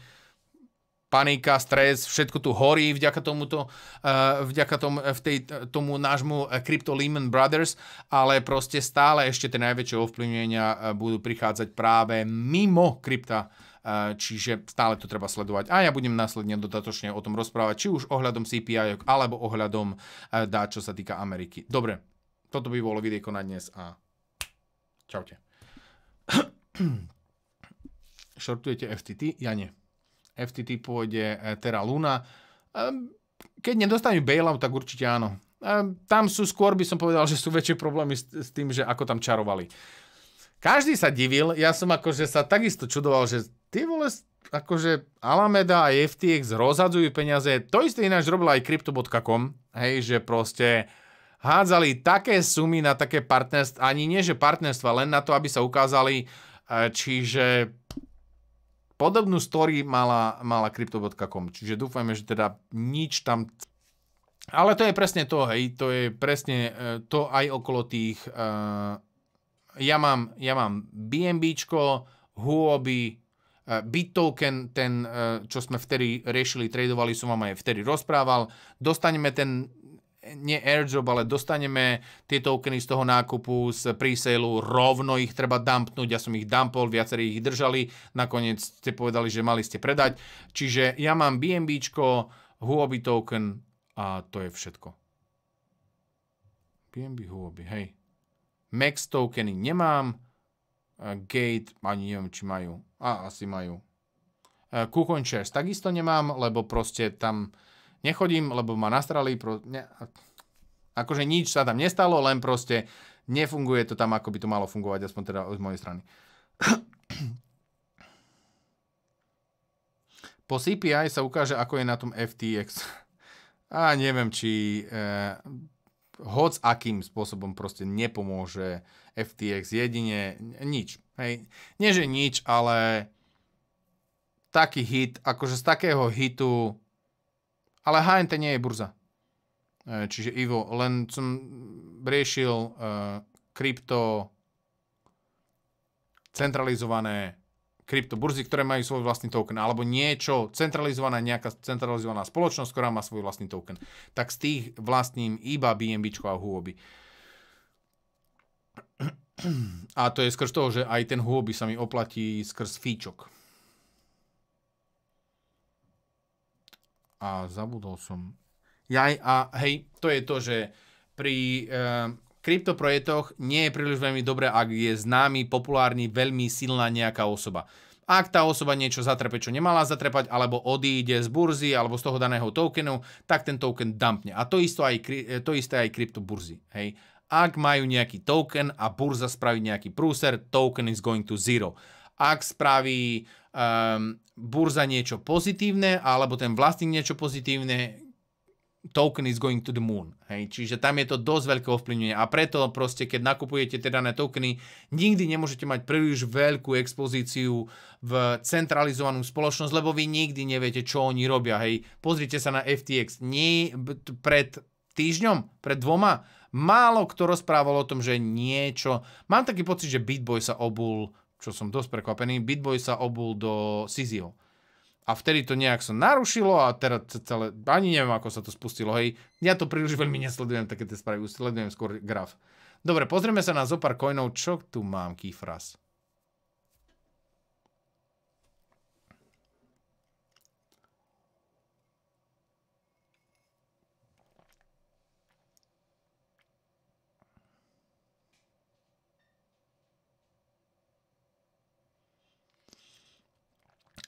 panika, stres, všetko tu horí vďaka tomuto, eh, vďaka tomu, eh, v tej, eh, tomu nášmu Crypto Lehman Brothers, ale proste stále ešte tie najväčšie ovplyvnenia budú prichádzať práve mimo krypta čiže stále to treba sledovať. A ja budem následne dodatočne o tom rozprávať, či už ohľadom CPI, alebo ohľadom dá, čo sa týka Ameriky. Dobre, toto by bolo videjko na dnes a čaute. Šortujete FTT? Ja nie. FTT pôjde e, Terra Luna. E, keď nedostanú bailout, tak určite áno. E, tam sú skôr, by som povedal, že sú väčšie problémy s tým, že ako tam čarovali. Každý sa divil, ja som akože sa takisto čudoval, že ty vole, akože Alameda a FTX rozhadzujú peniaze. To isté ináč robila aj Crypto.com, hej, že proste hádzali také sumy na také partnerstva, ani nie že partnerstva, len na to, aby sa ukázali, čiže Podobnú story mala, mala Crypto.com, čiže dúfajme, že teda nič tam... Ale to je presne to, hej, to je presne e, to aj okolo tých... Uh, ja mám, ja mám BNBčko, Huobi, e, BitToken, ten, čo sme vtedy riešili, tradovali, som vám aj vtedy rozprával. Dostaneme ten nie airdrop, ale dostaneme tie tokeny z toho nákupu, z presailu, rovno ich treba dumpnúť, ja som ich dumpol, viacerí ich držali, nakoniec ste povedali, že mali ste predať. Čiže ja mám BNB, Huobi token a to je všetko. BNB, Huobi, hej. Max tokeny nemám, Gate, ani neviem, či majú. A, asi majú. E, Kukončers takisto nemám, lebo proste tam nechodím, lebo ma nastrali, pro... ne... akože nič sa tam nestalo, len proste nefunguje to tam, ako by to malo fungovať, aspoň teda z mojej strany. Po CPI sa ukáže, ako je na tom FTX. A neviem, či eh, hoc akým spôsobom proste nepomôže FTX jedine nič. Hej. Nie, že nič, ale taký hit, akože z takého hitu ale HNT nie je burza. E, čiže Ivo, len som riešil e, krypto centralizované burzy, ktoré majú svoj vlastný token, alebo niečo centralizovaná, nejaká centralizovaná spoločnosť, ktorá má svoj vlastný token, tak z tých vlastním iba BNB a Huobi. A to je skrz toho, že aj ten Huobi sa mi oplatí skrz fíčok. a zabudol som. Jaj, a hej, to je to, že pri e, kryptoprojektoch nie je príliš veľmi dobré, ak je známy, populárny, veľmi silná nejaká osoba. Ak tá osoba niečo zatrepe, čo nemala zatrepať, alebo odíde z burzy, alebo z toho daného tokenu, tak ten token dumpne. A to, isto aj, eh, to isté aj kryptoburzy. Hej. Ak majú nejaký token a burza spraví nejaký prúser, token is going to zero. Ak spraví um, burza niečo pozitívne, alebo ten vlastník niečo pozitívne, token is going to the moon. Hej? Čiže tam je to dosť veľké ovplyvnenie. A preto proste, keď nakupujete tie dané tokeny, nikdy nemôžete mať príliš veľkú expozíciu v centralizovanú spoločnosť, lebo vy nikdy neviete, čo oni robia. Hej? Pozrite sa na FTX. Nie pred týždňom, pred dvoma, málo kto rozprával o tom, že niečo... Mám taký pocit, že BitBoy sa obul čo som dosť prekvapený, Bitboy sa obul do Sizio. A vtedy to nejak som narušilo a teraz celé, ani neviem, ako sa to spustilo, hej. Ja to príliš veľmi nesledujem také tie spravy, sledujem skôr graf. Dobre, pozrieme sa na zopár coinov, čo tu mám, kýfras.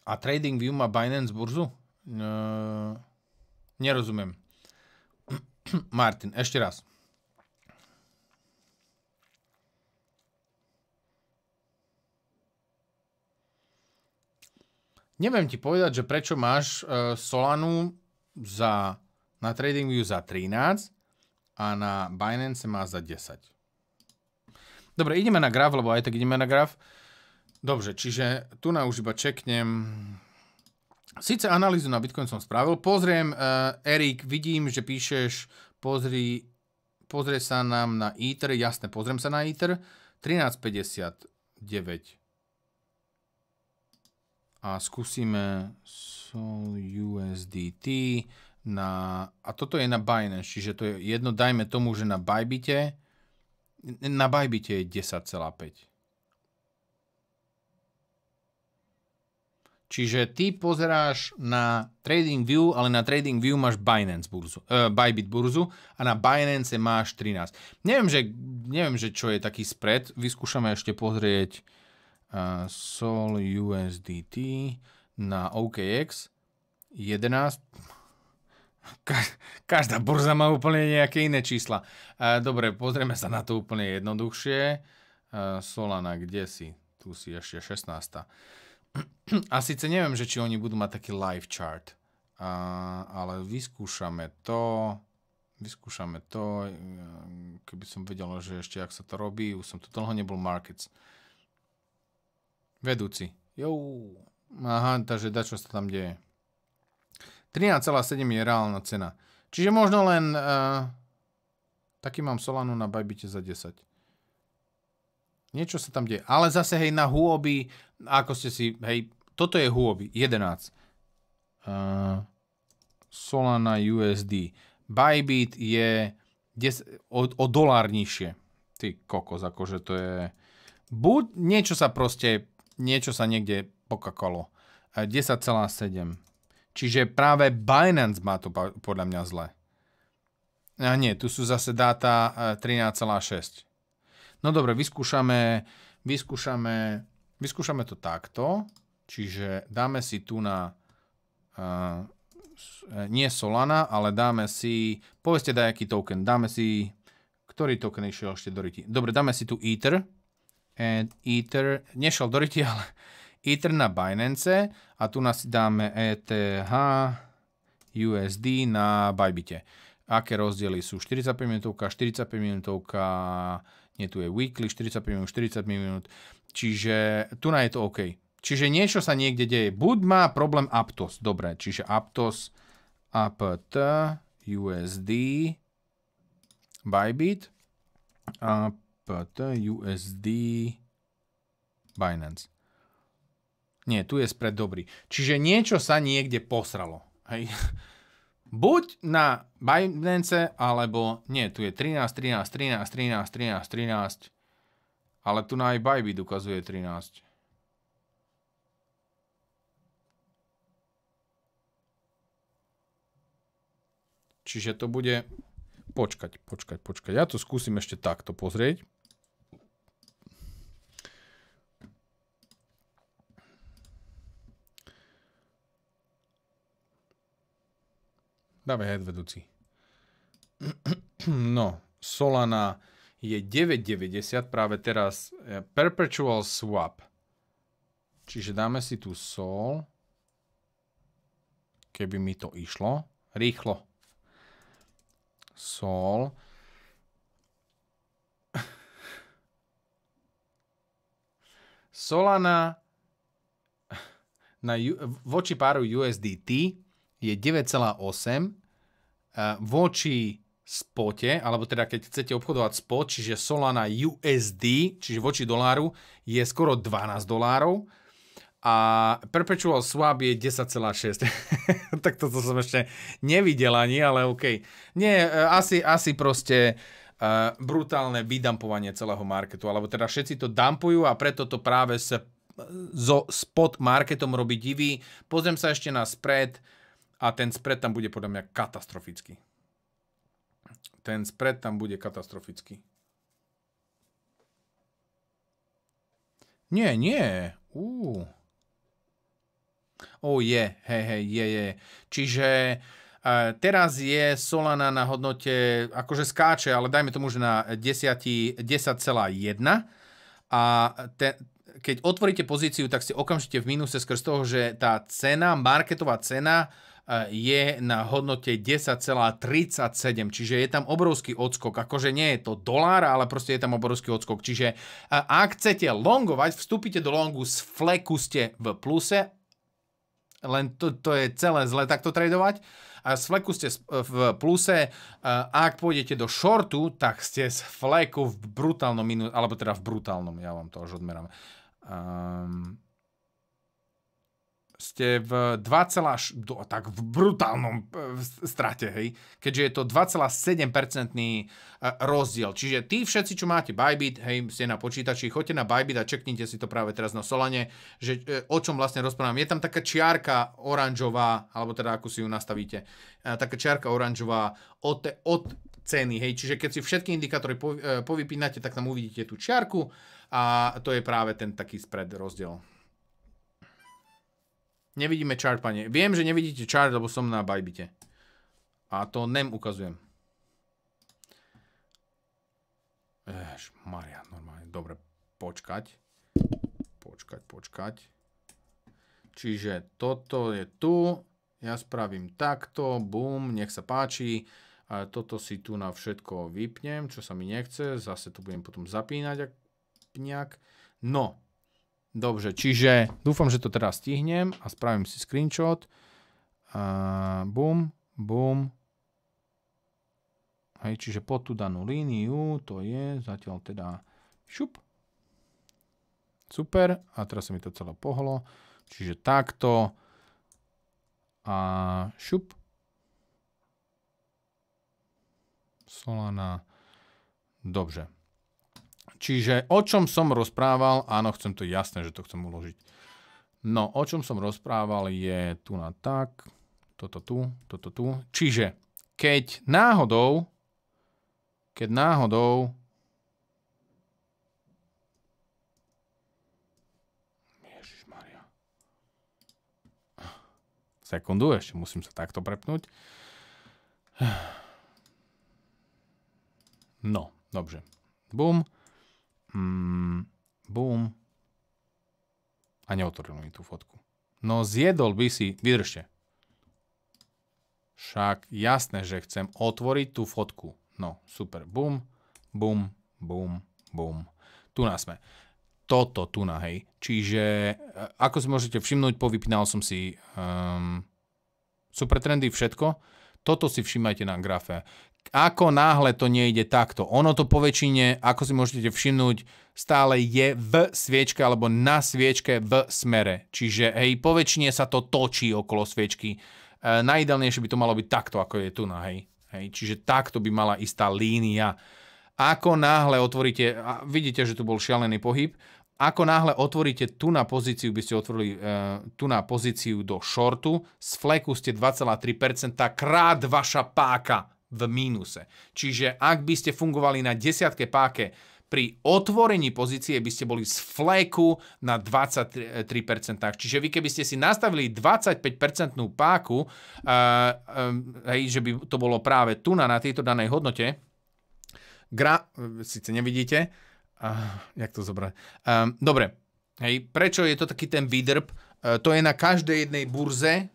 A View má Binance burzu? Uh, nerozumiem. Martin, ešte raz. Neviem ti povedať, že prečo máš e, Solanu za, na TradingView za 13 a na Binance má za 10. Dobre, ideme na graf, lebo aj tak ideme na graf. Dobre, čiže tu na už iba čeknem. Sice analýzu na Bitcoin som spravil, pozriem, uh, Erik, vidím, že píšeš, pozri, pozrie sa nám na ITER. jasne, pozriem sa na ITER. 13,59. A skúsime Sol USDT na, a toto je na Binance, čiže to je jedno, dajme tomu, že na Bybite, na Bybite je 10,5. Čiže ty pozeráš na TradingView, ale na TradingView máš Binance burzu, uh, Bybit burzu a na Binance máš 13. Neviem že, neviem, že čo je taký spread. Vyskúšame ešte pozrieť uh, Sol USDT na OKX 11. Ka každá burza má úplne nejaké iné čísla. Uh, dobre, pozrieme sa na to úplne jednoduchšie. Uh, Solana, kde si? Tu si ešte 16. A síce neviem, že či oni budú mať taký live chart, a, ale vyskúšame to, vyskúšame to, e, keby som vedel, že ešte jak sa to robí, už som tu dlho nebol markets. Vedúci. Jo. Aha, takže čo sa tam deje. 13,7 je reálna cena. Čiže možno len... Uh, taký mám Solanu na Bybite za 10. Niečo sa tam deje. Ale zase, hej, na Huobi, ako ste si, hej, toto je Huobi, 11. Uh, Solana USD. Bybit je 10, o, o dolár nižšie. Ty kokos, akože to je... Buď niečo sa proste, niečo sa niekde pokakalo. 10,7. Čiže práve Binance má to podľa mňa zle. A nie, tu sú zase dáta 13,6. Eh, No dobre, vyskúšame, vyskúšame, vyskúšame to takto. Čiže dáme si tu na... Uh, nie Solana, ale dáme si... Povedzte dajaký token. Dáme si... Ktorý token išiel ešte do ryti? Dobre, dáme si tu Ether. And Ether... Nešiel do riti, ale... Ether na Binance. A tu nás dáme ETH USD na Bybite. Aké rozdiely sú? 45 minútovka, 45 minútovka nie tu je weekly 45 minút, 40 minút, čiže tu na je to OK. Čiže niečo sa niekde deje. Buď má problém Aptos, dobre, čiže Aptos, APT, USD, Bybit, APT, USD, Binance. Nie, tu je spread dobrý. Čiže niečo sa niekde posralo. Hej buď na Binance, alebo nie, tu je 13, 13, 13, 13, 13, 13, ale tu na aj Bybit ukazuje 13. Čiže to bude... Počkať, počkať, počkať. Ja to skúsim ešte takto pozrieť. Dáme head vedúci. No, Solana je 9,90 práve teraz eh, Perpetual Swap. Čiže dáme si tu Sol. Keby mi to išlo. Rýchlo. Sol. Solana na, voči páru USDT je 9,8 eh, voči spote, alebo teda keď chcete obchodovať spot, čiže Solana USD, čiže voči doláru, je skoro 12 dolárov a Perpetual Swap je 10,6. tak toto som ešte nevidel ani, ale OK. Nie, eh, asi, asi proste uh, brutálne vydampovanie celého marketu, alebo teda všetci to dampujú a preto to práve sa so spot marketom robí divý. Pozriem sa ešte na spread, a ten spread tam bude podľa mňa katastrofický. Ten spread tam bude katastrofický. Nie, nie. Uú. O je, hej, hej, je, je. Čiže e, teraz je Solana na hodnote, akože skáče, ale dajme tomu, že na 10,1 a te, keď otvoríte pozíciu, tak ste okamžite v mínuse skrz toho, že tá cena, marketová cena E, je na hodnote 10,37, čiže je tam obrovský odskok. Akože nie je to dolár, ale proste je tam obrovský odskok. Čiže e, ak chcete longovať, vstúpite do longu z fleku ste v pluse, len to, to je celé zle takto tradovať. A z fleku ste e, v pluse, ak pôjdete do shortu, tak ste z fleku v brutálnom minus, alebo teda v brutálnom, ja vám to už odmerám. Um, ste v 2, tak v brutálnom e, strate, hej, keďže je to 2,7% e, rozdiel. Čiže tí všetci, čo máte Bybit, hej, ste na počítači, choďte na Bybit a čeknite si to práve teraz na Solane, že e, o čom vlastne rozprávam. Je tam taká čiarka oranžová, alebo teda ako si ju nastavíte, taká čiarka oranžová od, od ceny, hej, čiže keď si všetky indikátory povypínate, tak tam uvidíte tú čiarku a to je práve ten taký spread rozdiel. Nevidíme chart, pane. Viem, že nevidíte čart lebo som na bajbite. A to nem ukazujem. Ež, Maria, normálne. Dobre, počkať. Počkať, počkať. Čiže toto je tu. Ja spravím takto. Bum, nech sa páči. A toto si tu na všetko vypnem, čo sa mi nechce. Zase to budem potom zapínať, ak nejak. No, Dobre, čiže dúfam, že to teraz stihnem a spravím si screenshot. A bum, bum. Hej, čiže pod tú danú líniu to je zatiaľ teda šup. Super, a teraz sa mi to celé pohlo. Čiže takto a šup. Solana. Dobre. Čiže o čom som rozprával, áno, chcem to jasné, že to chcem uložiť. No, o čom som rozprával je tu na tak, toto tu, toto tu. Čiže keď náhodou, keď náhodou sekundu, ešte musím sa takto prepnúť. No, dobre. Bum. Mm, bum. A neotvoril mi tú fotku. No zjedol by si, vydržte. Však jasné, že chcem otvoriť tú fotku. No, super. Bum, bum, bum, bum. Tu nás sme. Toto tu na, hej. Čiže, e, ako si môžete všimnúť, povypínal som si um, super trendy, všetko toto si všímajte na grafe. Ako náhle to nejde takto. Ono to po väčšine, ako si môžete všimnúť, stále je v sviečke alebo na sviečke v smere. Čiže hej, po väčšine sa to točí okolo sviečky. E, najideálnejšie by to malo byť takto, ako je tu na hej. hej. Čiže takto by mala istá línia. Ako náhle otvoríte, a vidíte, že tu bol šialený pohyb, ako náhle otvoríte tu na pozíciu, by ste otvorili e, tu na pozíciu do shortu, z fleku ste 2,3% krát vaša páka v mínuse. Čiže ak by ste fungovali na desiatke páke, pri otvorení pozície by ste boli z fleku na 23%. Čiže vy keby ste si nastavili 25% páku, e, e, hej, že by to bolo práve tu na, na tejto danej hodnote, gra, e, síce nevidíte, Uh, jak to zobrať? Um, dobre, hej, prečo je to taký ten výdrb? Uh, to je na každej jednej burze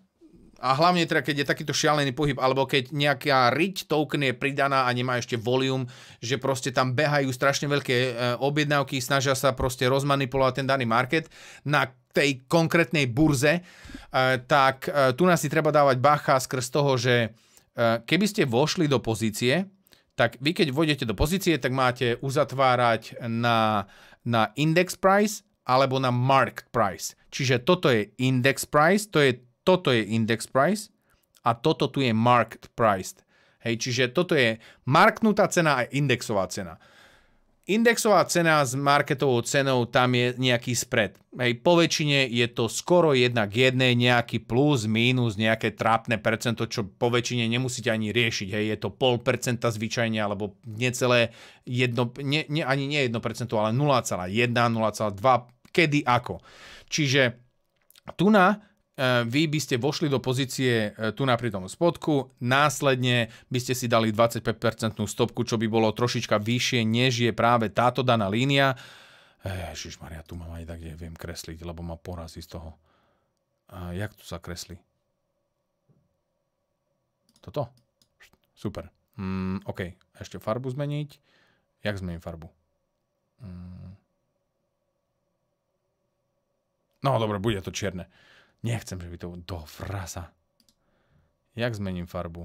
a hlavne teda, keď je takýto šialený pohyb, alebo keď nejaká riť token je pridaná a nemá ešte volium, že proste tam behajú strašne veľké uh, objednávky, snažia sa proste rozmanipulovať ten daný market na tej konkrétnej burze, uh, tak uh, tu nás si treba dávať bacha skrz toho, že uh, keby ste vošli do pozície, tak vy keď vôjdete do pozície, tak máte uzatvárať na, na index price alebo na marked price. Čiže toto je index price, to je, toto je index price a toto tu je market price. Hej, čiže toto je marknutá cena a indexová cena. Indexová cena s marketovou cenou tam je nejaký spread. Hej, po väčšine je to skoro jednak jedné, nejaký plus, mínus, nejaké trápne percento, čo po väčšine nemusíte ani riešiť. Hej, je to pol percenta zvyčajne, alebo necelé jedno, nie, ne, ani nie jedno percento, ale 0,1, 0,2, kedy ako. Čiže tu na E, vy by ste vošli do pozície e, tu na pri tom spodku, následne by ste si dali 25% stopku, čo by bolo trošička vyššie, než je práve táto daná línia. E, Ježiš Maria, tu mám aj tak, kde viem kresliť, lebo ma porazí z toho. A jak tu sa kreslí? Toto? Super. Mm, OK, ešte farbu zmeniť. Jak zmením farbu? Mm. No dobre, bude to čierne. Nechcem, že by to... Do frasa. Jak zmením farbu?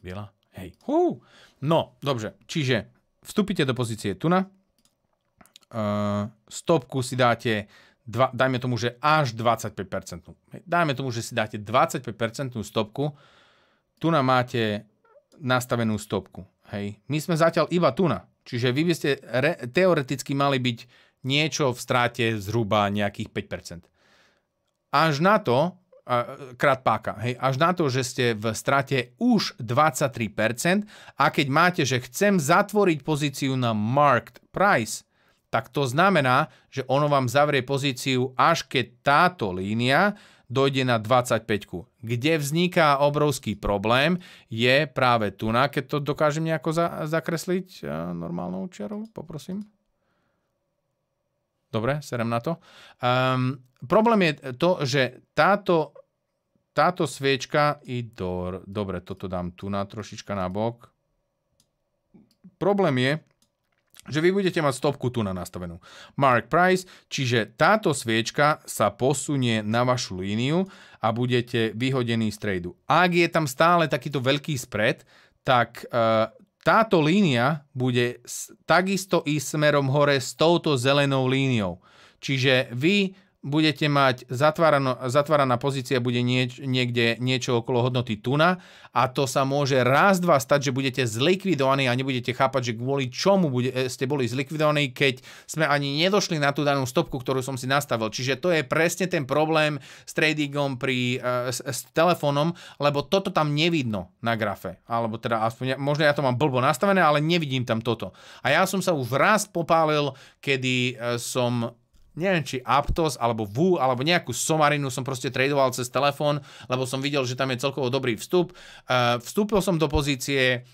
Biela? Hej. Hú. No, dobre. Čiže vstúpite do pozície tuna. Uh, stopku si dáte dva, dajme tomu, že až 25%. Dajme tomu, že si dáte 25% stopku. Tu na máte nastavenú stopku. Hej. My sme zatiaľ iba tuna. Čiže vy by ste re, teoreticky mali byť niečo v stráte zhruba nejakých 5%. Až na to, krát páka, hej, až na to, že ste v strate už 23% a keď máte, že chcem zatvoriť pozíciu na marked price, tak to znamená, že ono vám zavrie pozíciu až keď táto línia dojde na 25 kde vzniká obrovský problém, je práve tu. Na, no keď to dokážem nejako za, zakresliť e, normálnou čiarou, poprosím. Dobre, serem na to. Um, problém je to, že táto, táto sviečka i do... Dobre, toto dám tu na trošička na bok. Problém je, že vy budete mať stopku tu na nastavenú. Mark Price, čiže táto sviečka sa posunie na vašu líniu a budete vyhodení z tradu. Ak je tam stále takýto veľký spread, tak e, táto línia bude takisto ísť smerom hore s touto zelenou líniou. Čiže vy budete mať zatváraná pozícia, bude nieč, niekde niečo okolo hodnoty tuna a to sa môže raz, dva stať, že budete zlikvidovaní a nebudete chápať, že kvôli čomu bude, e, ste boli zlikvidovaní, keď sme ani nedošli na tú danú stopku, ktorú som si nastavil. Čiže to je presne ten problém s tradingom pri, e, s, s telefónom, lebo toto tam nevidno na grafe. Alebo teda aspoň, možno ja to mám blbo nastavené, ale nevidím tam toto. A ja som sa už raz popálil, kedy e, som neviem či Aptos alebo VU alebo nejakú Somarinu som proste tradoval cez telefón, lebo som videl, že tam je celkovo dobrý vstup. Eh, vstúpil som do pozície,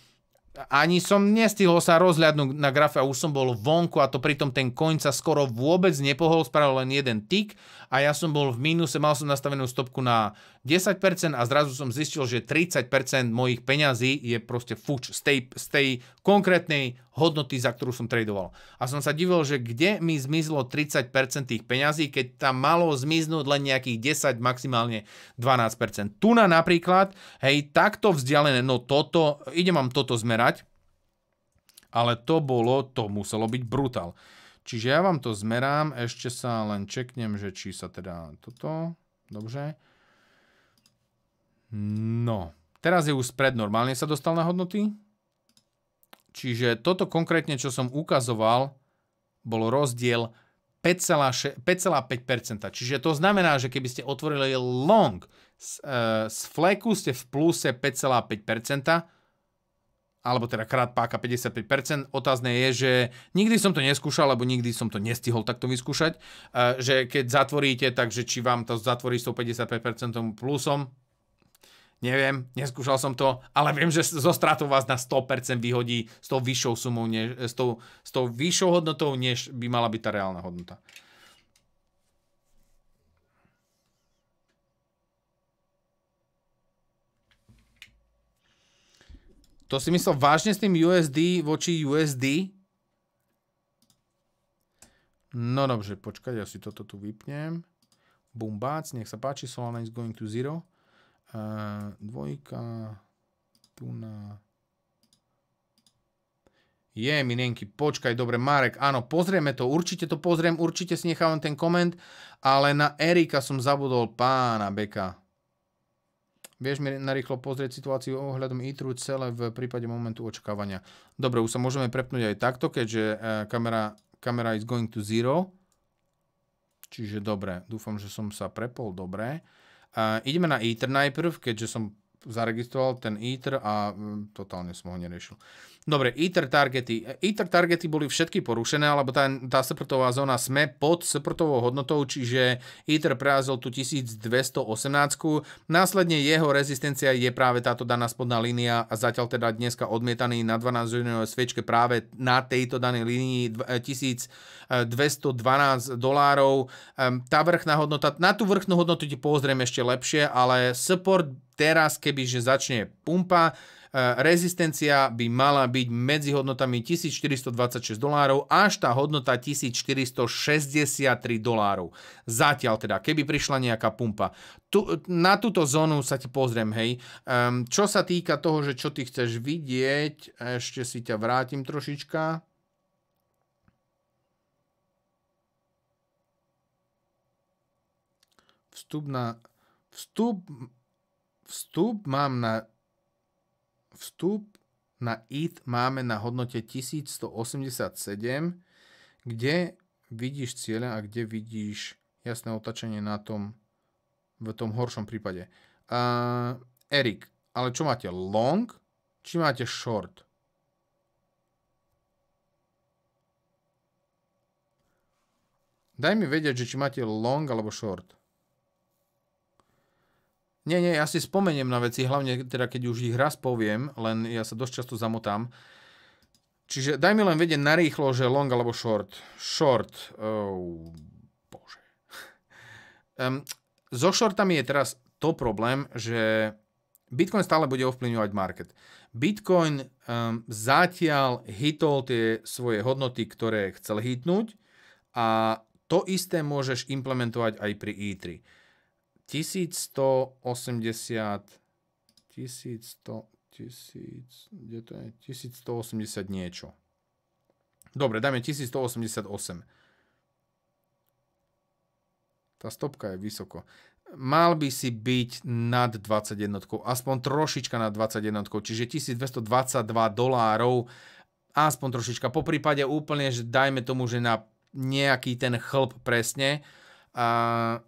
ani som nestihol sa rozhľadnúť na grafe a už som bol vonku a to pritom ten koň sa skoro vôbec nepohol, spravil len jeden tik a ja som bol v mínuse, mal som nastavenú stopku na 10% a zrazu som zistil, že 30% mojich peňazí je proste fuč z tej, z tej konkrétnej hodnoty, za ktorú som tradoval. A som sa divil, že kde mi zmizlo 30% tých peňazí, keď tam malo zmiznúť len nejakých 10, maximálne 12%. Tu na napríklad, hej, takto vzdialené, no toto, ide vám toto zmerať, ale to bolo, to muselo byť brutál. Čiže ja vám to zmerám, ešte sa len čeknem, že či sa teda toto, dobre, No, teraz je už spred normálne sa dostal na hodnoty. Čiže toto konkrétne, čo som ukazoval, bol rozdiel 5,5%. Čiže to znamená, že keby ste otvorili long, z, e, z fleku ste v pluse 5,5%, alebo teda krát páka 55%. Otázne je, že nikdy som to neskúšal, alebo nikdy som to nestihol takto vyskúšať, e, že keď zatvoríte, takže či vám to zatvorí s tou 55% plusom, Neviem, neskúšal som to, ale viem, že zo stratou vás na 100% vyhodí s tou vyššou sumou, než, s, tou, s tou vyššou hodnotou, než by mala byť tá reálna hodnota. To si myslel vážne s tým USD voči USD? No dobre, počkaj, ja si toto tu vypnem. Bumbác, nech sa páči, Solana is going to zero. E, dvojka, tu na... Je, minenky, počkaj, dobre, Marek, áno, pozrieme to, určite to pozriem, určite si nechávam ten koment, ale na Erika som zabudol pána Beka. Vieš mi narýchlo pozrieť situáciu ohľadom ITRU celé v prípade momentu očakávania. Dobre, už sa môžeme prepnúť aj takto, keďže eh, kamera, kamera is going to zero. Čiže dobre, dúfam, že som sa prepol dobre. Uh, ideme na Ether najprv, keďže som zaregistroval ten ITER a mm, totálne som ho neriešil. Dobre, Iter targety. Iter e, targety boli všetky porušené, alebo tá, tá sprtová zóna sme pod Sprtovou hodnotou, čiže Iter prerazil tu 1218. Následne jeho rezistencia je práve táto daná spodná línia a zatiaľ teda dneska odmietaný na 12 hodinovej sviečke práve na tejto danej línii 1212 e, dolárov. Tá vrchná hodnota, na tú vrchnú hodnotu ti pozrieme ešte lepšie, ale support teraz, keby že začne pumpa, eh, rezistencia by mala byť medzi hodnotami 1426 dolárov až tá hodnota 1463 dolárov. Zatiaľ teda, keby prišla nejaká pumpa. Tu, na túto zónu sa ti pozriem, hej. Um, čo sa týka toho, že čo ty chceš vidieť, ešte si ťa vrátim trošička. Vstup na... Vstup Vstup mám na vstup na it máme na hodnote 1187, kde vidíš cieľa a kde vidíš jasné otačenie na tom v tom horšom prípade. Uh, Erik, ale čo máte long, či máte short? Daj mi vedieť, že či máte long alebo short. Nie, nie, ja si spomeniem na veci, hlavne teda keď už ich raz poviem, len ja sa dosť často zamotám. Čiže daj mi len vedieť narýchlo, že long alebo short. Short. Oh, bože. Um, so shortami je teraz to problém, že Bitcoin stále bude ovplyvňovať market. Bitcoin um, zatiaľ hitol tie svoje hodnoty, ktoré chcel hitnúť a to isté môžeš implementovať aj pri E3. 1180 1100, 1000, kde to je? 1180 niečo. Dobre, dáme 1188. Tá stopka je vysoko. Mal by si byť nad 21, aspoň trošička nad 21, čiže 1222 dolárov, aspoň trošička. Po prípade úplne, že dajme tomu, že na nejaký ten chlp presne. A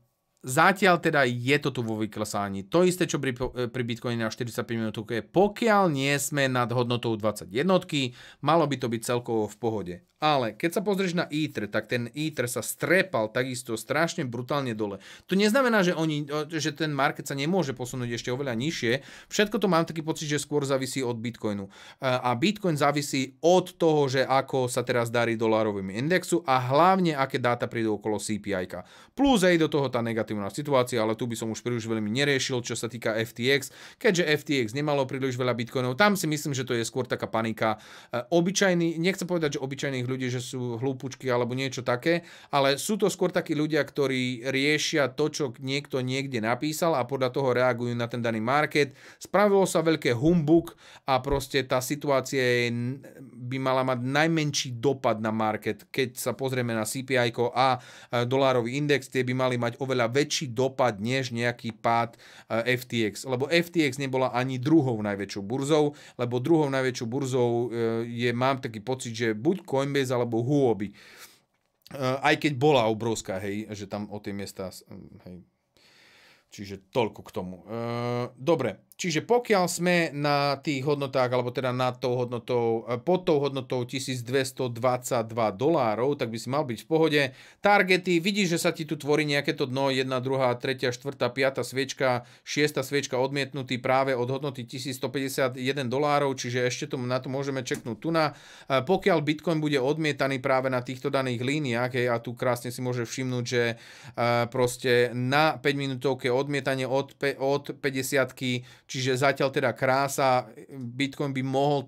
Zatiaľ teda je to tu vo vyklesáni. To isté, čo pri, e, pri Bitcoine na 45 je. Pokiaľ nie sme nad hodnotou 21, malo by to byť celkovo v pohode. Ale keď sa pozrieš na ITR, tak ten ITR sa strepal takisto strašne brutálne dole. To neznamená, že, oni, že ten market sa nemôže posunúť ešte oveľa nižšie. Všetko to mám taký pocit, že skôr závisí od Bitcoinu. E, a Bitcoin závisí od toho, že ako sa teraz darí dolarovým indexu a hlavne aké dáta prídu okolo CPI. -ka. Plus aj do toho tá negatívna negatívna situácia, ale tu by som už príliš veľmi neriešil, čo sa týka FTX, keďže FTX nemalo príliš veľa bitcoinov. Tam si myslím, že to je skôr taká panika. E, Obyčajný, nechcem povedať, že obyčajných ľudí, že sú hlúpučky alebo niečo také, ale sú to skôr takí ľudia, ktorí riešia to, čo niekto niekde napísal a podľa toho reagujú na ten daný market. Spravilo sa veľké humbuk a proste tá situácia je, by mala mať najmenší dopad na market. Keď sa pozrieme na CPI a e, dolárový index, tie by mali mať oveľa väčší dopad než nejaký pád eh, FTX, lebo FTX nebola ani druhou najväčšou burzou, lebo druhou najväčšou burzou eh, je, mám taký pocit, že buď Coinbase alebo Huobi. Eh, aj keď bola obrovská, hej, že tam o tie miesta, hm, hej. Čiže toľko k tomu. Dobre, Čiže pokiaľ sme na tých hodnotách, alebo teda nad tou hodnotou, e, pod tou hodnotou 1222 dolárov, tak by si mal byť v pohode. Targety, vidíš, že sa ti tu tvorí nejaké to dno, 1, 2, 3, 4, 5 sviečka, 6 sviečka odmietnutý práve od hodnoty 1151 dolárov, čiže ešte to, na to môžeme čeknúť tu na. E, pokiaľ Bitcoin bude odmietaný práve na týchto daných líniách, hej, a tu krásne si môže všimnúť, že e, proste na 5 minútovke odmietanie od, od 50 Čiže zatiaľ teda krása, Bitcoin by mohol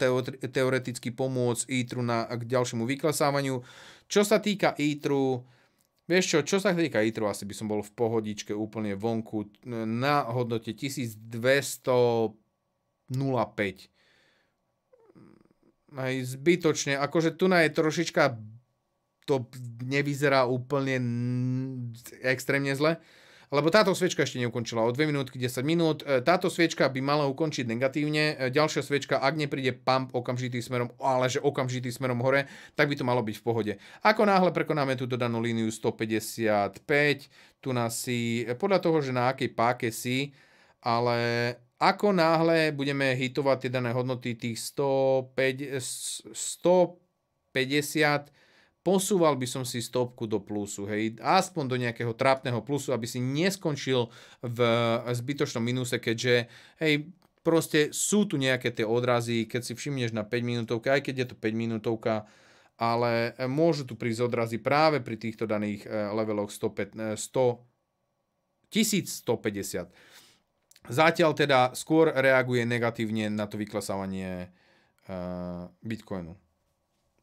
teoreticky pomôcť itru na, k ďalšiemu vyklesávaniu. Čo sa týka itru. vieš čo, čo sa týka itru, asi by som bol v pohodičke úplne vonku na hodnote 1200 0,5. Aj zbytočne, akože tu na je trošička, to nevyzerá úplne extrémne zle, lebo táto sviečka ešte neukončila o 2 minútky, 10 minút. E, táto sviečka by mala ukončiť negatívne, e, ďalšia sviečka, ak nepríde pump okamžitý smerom, ale že okamžitý smerom hore, tak by to malo byť v pohode. Ako náhle prekonáme tú danú líniu 155, tu nás si, e, podľa toho, že na akej páke si, ale ako náhle budeme hitovať tie dané hodnoty tých 105, 150 posúval by som si stopku do plusu, hej, aspoň do nejakého trápneho plusu, aby si neskončil v zbytočnom minuse, keďže, hej, proste sú tu nejaké tie odrazy, keď si všimneš na 5 minútovka, aj keď je to 5 minútovka, ale e, môžu tu prísť odrazy práve pri týchto daných e, leveloch 100, 100 1150. Zatiaľ teda skôr reaguje negatívne na to vyklesávanie e, Bitcoinu.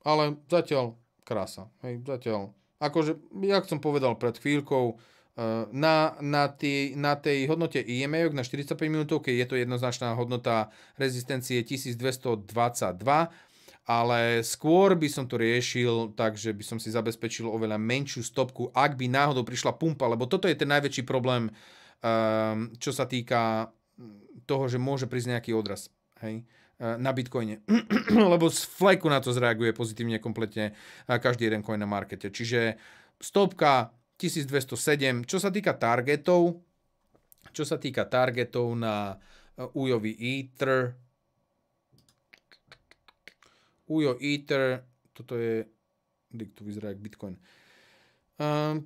Ale zatiaľ Krása. Hej, zatiaľ. Akože, jak som povedal pred chvíľkou, eh, na, na, tý, na tej hodnote IMA na 45 keď je to jednoznačná hodnota rezistencie 1222, ale skôr by som to riešil tak, že by som si zabezpečil oveľa menšiu stopku, ak by náhodou prišla pumpa, lebo toto je ten najväčší problém, eh, čo sa týka toho, že môže prísť nejaký odraz. Hej? Eh, na Bitcoine. Lebo z flajku na to zreaguje pozitívne kompletne eh, každý jeden coin na markete. Čiže stopka 1207. Čo sa týka targetov, čo sa týka targetov na Ujovi eh, Ether, Ujo Ether, toto je, tu vyzerá jak Bitcoin. Um,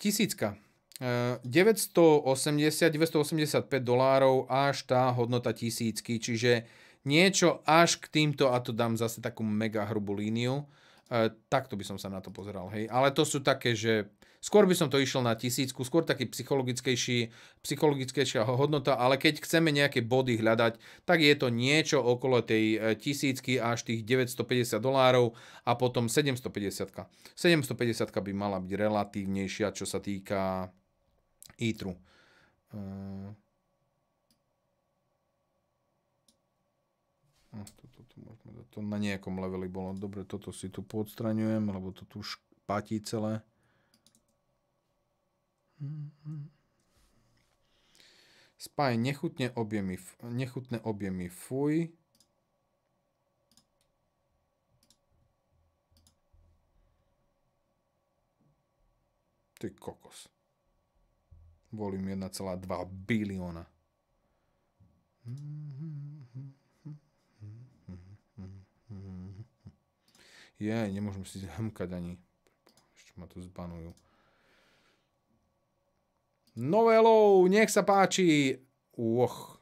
tisícka, 980-985 dolárov až tá hodnota tisícky, čiže niečo až k týmto, a to dám zase takú mega hrubú líniu, e, takto by som sa na to pozeral, hej. Ale to sú také, že skôr by som to išiel na tisícku, skôr taký psychologickejší, psychologickejšia hodnota, ale keď chceme nejaké body hľadať, tak je to niečo okolo tej e, tisícky až tých 950 dolárov a potom 750. 750 by mala byť relatívnejšia, čo sa týka ITRU. Uh, to, to, to, to na nejakom leveli bolo. Dobre, toto si tu podstraňujem, lebo to tu špatí celé. Spaj nechutné objemy, nechutné objemy, fuj. Ty kokos. Volím 1,2 bilióna. Jej, nemôžem si zhmkať ani. Ešte ma tu zbanujú. Novelou, nech sa páči. Och.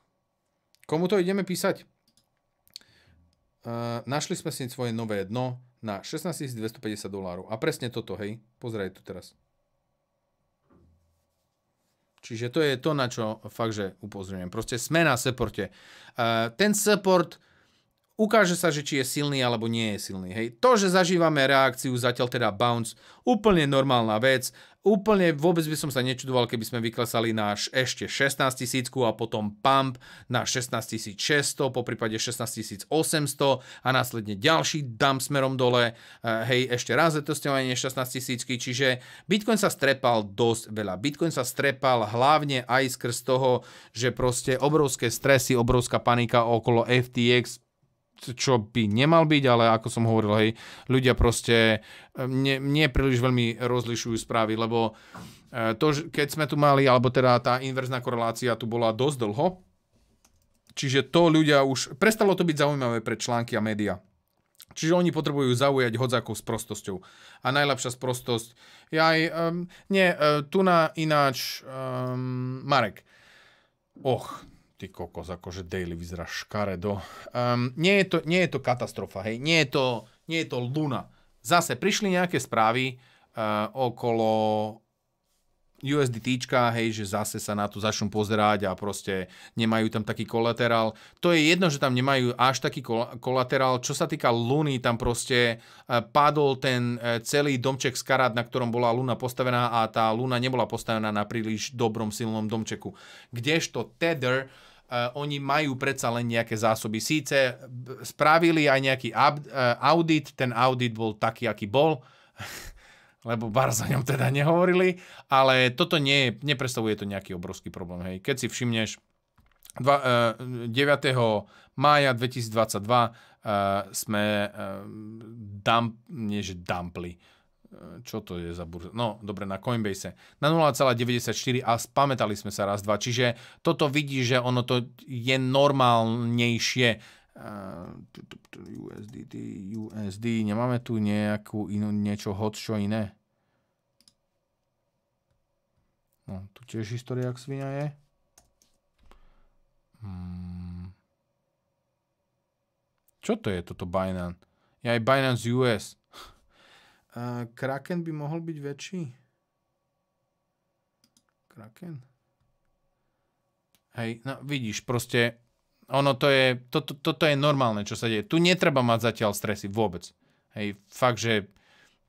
Komu to ideme písať? Uh, našli sme si svoje nové dno na 16 250 dolárov. A presne toto, hej. Pozeraj tu teraz. Čiže to je to, na čo fakt, že upozorňujem. Proste sme na supporte. Uh, e, ten support ukáže sa, že či je silný alebo nie je silný. Hej. To, že zažívame reakciu, zatiaľ teda bounce, úplne normálna vec. Úplne vôbec by som sa nečudoval, keby sme vyklesali na ešte 16 tisícku a potom pump na 16 600, po prípade 16 800 a následne ďalší dump smerom dole, e, hej, ešte raz retestovanie 16 tisícky, čiže Bitcoin sa strepal dosť veľa. Bitcoin sa strepal hlavne aj skrz toho, že proste obrovské stresy, obrovská panika okolo FTX, čo by nemal byť, ale ako som hovoril, hej, ľudia proste eh, nie, nie príliš veľmi rozlišujú správy, lebo eh, to, keď sme tu mali, alebo teda tá inverzná korelácia tu bola dosť dlho, čiže to ľudia už, prestalo to byť zaujímavé pre články a média. Čiže oni potrebujú zaujať hodzakov s prostosťou. A najlepšia sprostosť, ja aj, um, ehm, nie, uh, tu na ináč, um, Marek, och, ty kokos, akože daily vyzerá škaredo. Um, nie, je to, nie je to katastrofa, hej, nie je to, nie je to luna. Zase prišli nejaké správy uh, okolo USDT, hej, že zase sa na to začnú pozerať a proste nemajú tam taký kolaterál. To je jedno, že tam nemajú až taký kol- kolaterál. Čo sa týka Luny, tam proste uh, padol ten uh, celý domček z karát, na ktorom bola Luna postavená a tá Luna nebola postavená na príliš dobrom silnom domčeku. Kdežto Tether uh, E, oni majú predsa len nejaké zásoby. Síce e, spravili aj nejaký e, audit, ten audit bol taký, aký bol, lebo bar za ňom teda nehovorili, ale toto nie, nepredstavuje to nejaký obrovský problém. Hej. Keď si všimneš, 9. mája 2022 sme dump, nie že dumpli, E, čo to je za burza? No, dobre, na Coinbase. Na 0,94 a spamätali sme sa raz, dva. Čiže toto vidí, že ono to je normálnejšie. E, USDT, USD, nemáme tu nejakú inú, niečo hot, čo iné? No, tu tiež história, ak svinia je. Hmm. Čo to je toto Binance? je aj Binance US. Kraken by mohol byť väčší? Kraken? Hej, no vidíš, proste ono to je, toto, to je normálne, čo sa deje. Tu netreba mať zatiaľ stresy vôbec. Hej, fakt, že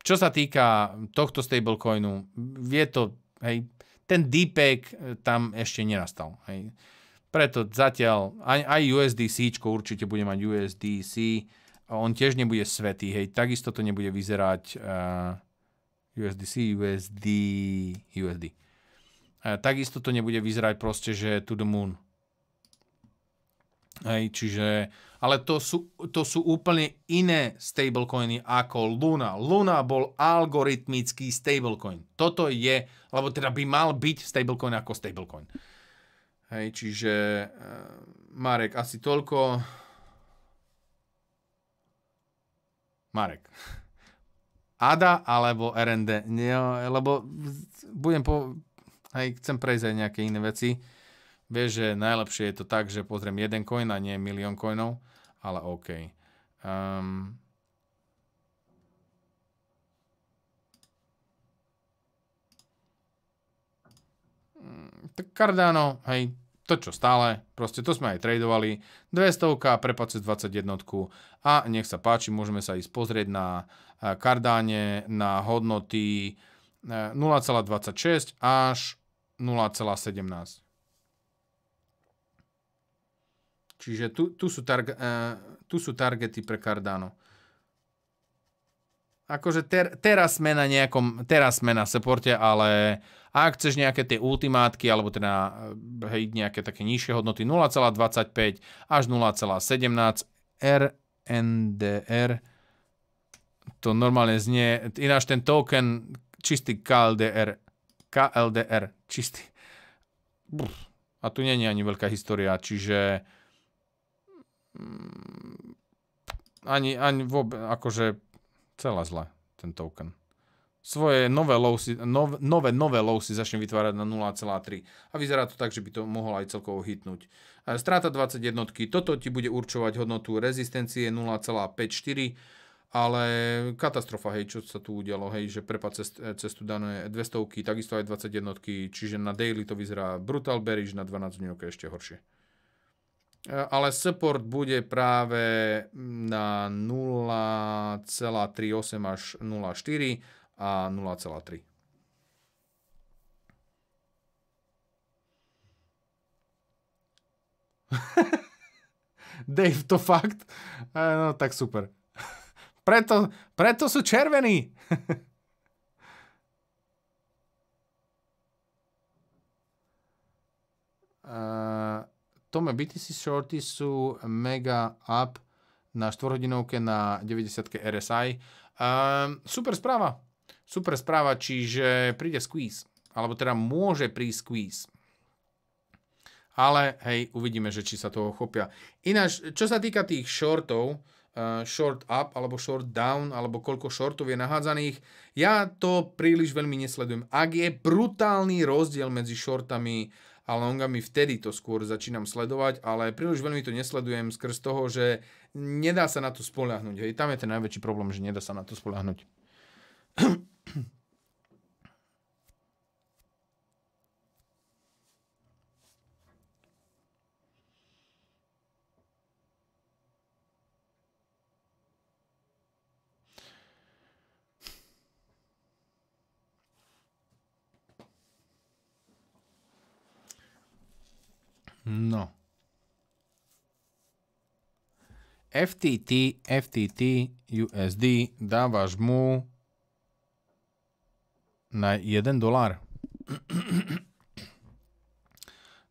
čo sa týka tohto stablecoinu, je to, hej, ten DPEG e, tam ešte nenastal. Hej. Preto zatiaľ aj, aj USDC určite bude mať USDC, on tiež nebude svetý, hej, takisto to nebude vyzerať uh, eh, USDC, USD, USD. Uh, eh, takisto to nebude vyzerať proste, že to the moon. Hej, čiže, ale to sú, to sú úplne iné stablecoiny ako Luna. Luna bol algoritmický stablecoin. Toto je, alebo teda by mal byť stablecoin ako stablecoin. Hej, čiže, uh, Marek, asi toľko. Marek. ADA alebo RND, nie, lebo budem po, hej, chcem prejsť aj nejaké iné veci. Vieš, že najlepšie je to tak, že pozriem jeden coin a nie milión coinov, ale OK. Um, tak Cardano, hej, to čo stále, proste to sme aj tradovali. 200 pre 21 a nech sa páči, môžeme sa ísť pozrieť na e, kardáne na hodnoty 0,26 e, až 0,17. Čiže tu, tu, sú targ, e, tu sú targety pre Cardano akože ter, teraz sme na nejakom, teraz sme na supporte, ale ak chceš nejaké tie ultimátky, alebo teda eh, hej, nejaké také nižšie hodnoty 0,25 až 0,17 RNDR, to normálne znie, ináč ten token čistý KLDR, KLDR, čistý. Brr. A tu nie je ani veľká história, čiže mm, ani, ani vôbec, akože Celá zle ten token. Svoje nové low si, nov, nové, nové low si začne vytvárať na 0,3. A vyzerá to tak, že by to mohol aj celkovo hitnúť. A 20 jednotky, toto ti bude určovať hodnotu rezistencie 0,54, ale katastrofa, hej, čo sa tu udialo, hej, že prepad cez, cestu dané 200, takisto aj 21, čiže na daily to vyzerá brutal bearish, na 12 dňovke ešte horšie. E, ale support bude práve na 0,38 až 0,4 a 0,3. Dave, to fakt? E, no tak super. Preto, preto sú červení. uh... Tome, BTC shorty sú mega up na 4 hodinovke na 90 RSI. Um, super správa. Super správa, čiže príde squeeze. Alebo teda môže prísť squeeze. Ale hej, uvidíme, že či sa toho chopia. Ináč, čo sa týka tých shortov, uh, short up alebo short down, alebo koľko shortov je nahádzaných. Ja to príliš veľmi nesledujem. Ak je brutálny rozdiel medzi shortami a longami, vtedy to skôr začínam sledovať, ale príliš veľmi to nesledujem skrz toho, že nedá sa na to spoliahnuť. Hej, tam je ten najväčší problém, že nedá sa na to spoliahnuť. No. FTT, FTT, USD dávaš mu na 1 dolár.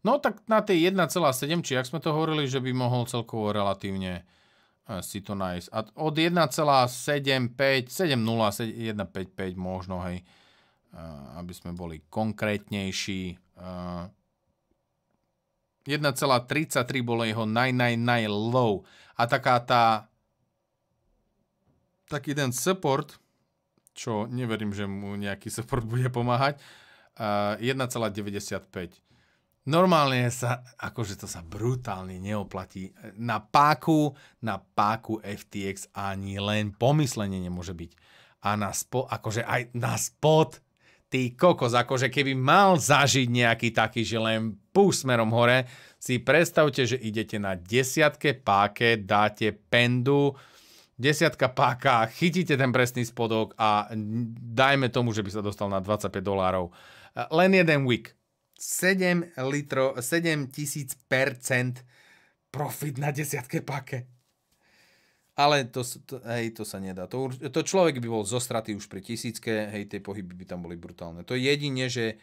No tak na tej 1,7, či ak sme to hovorili, že by mohol celkovo relatívne eh, si to nájsť. A od 1,75, 7,0, 1,55 možno, hej, eh, aby sme boli konkrétnejší. Eh, 1,33 bolo jeho naj, naj, naj low. A taká tá... Taký ten support, čo neverím, že mu nejaký support bude pomáhať, uh, 1,95. Normálne sa, akože to sa brutálne neoplatí. Na páku, na páku FTX ani len pomyslenie nemôže byť. A na spot, akože aj na spot ty kokos, akože keby mal zažiť nejaký taký, že len púš smerom hore, si predstavte, že idete na desiatke páke, dáte pendu, desiatka páka, chytíte ten presný spodok a dajme tomu, že by sa dostal na 25 dolárov. Len jeden wick. 7 litro, 7000% profit na desiatke páke. Ale to, to, hej, to sa nedá. To, to človek by bol zostratý už pri tisícke, hej, tie pohyby by tam boli brutálne. To je jedine, že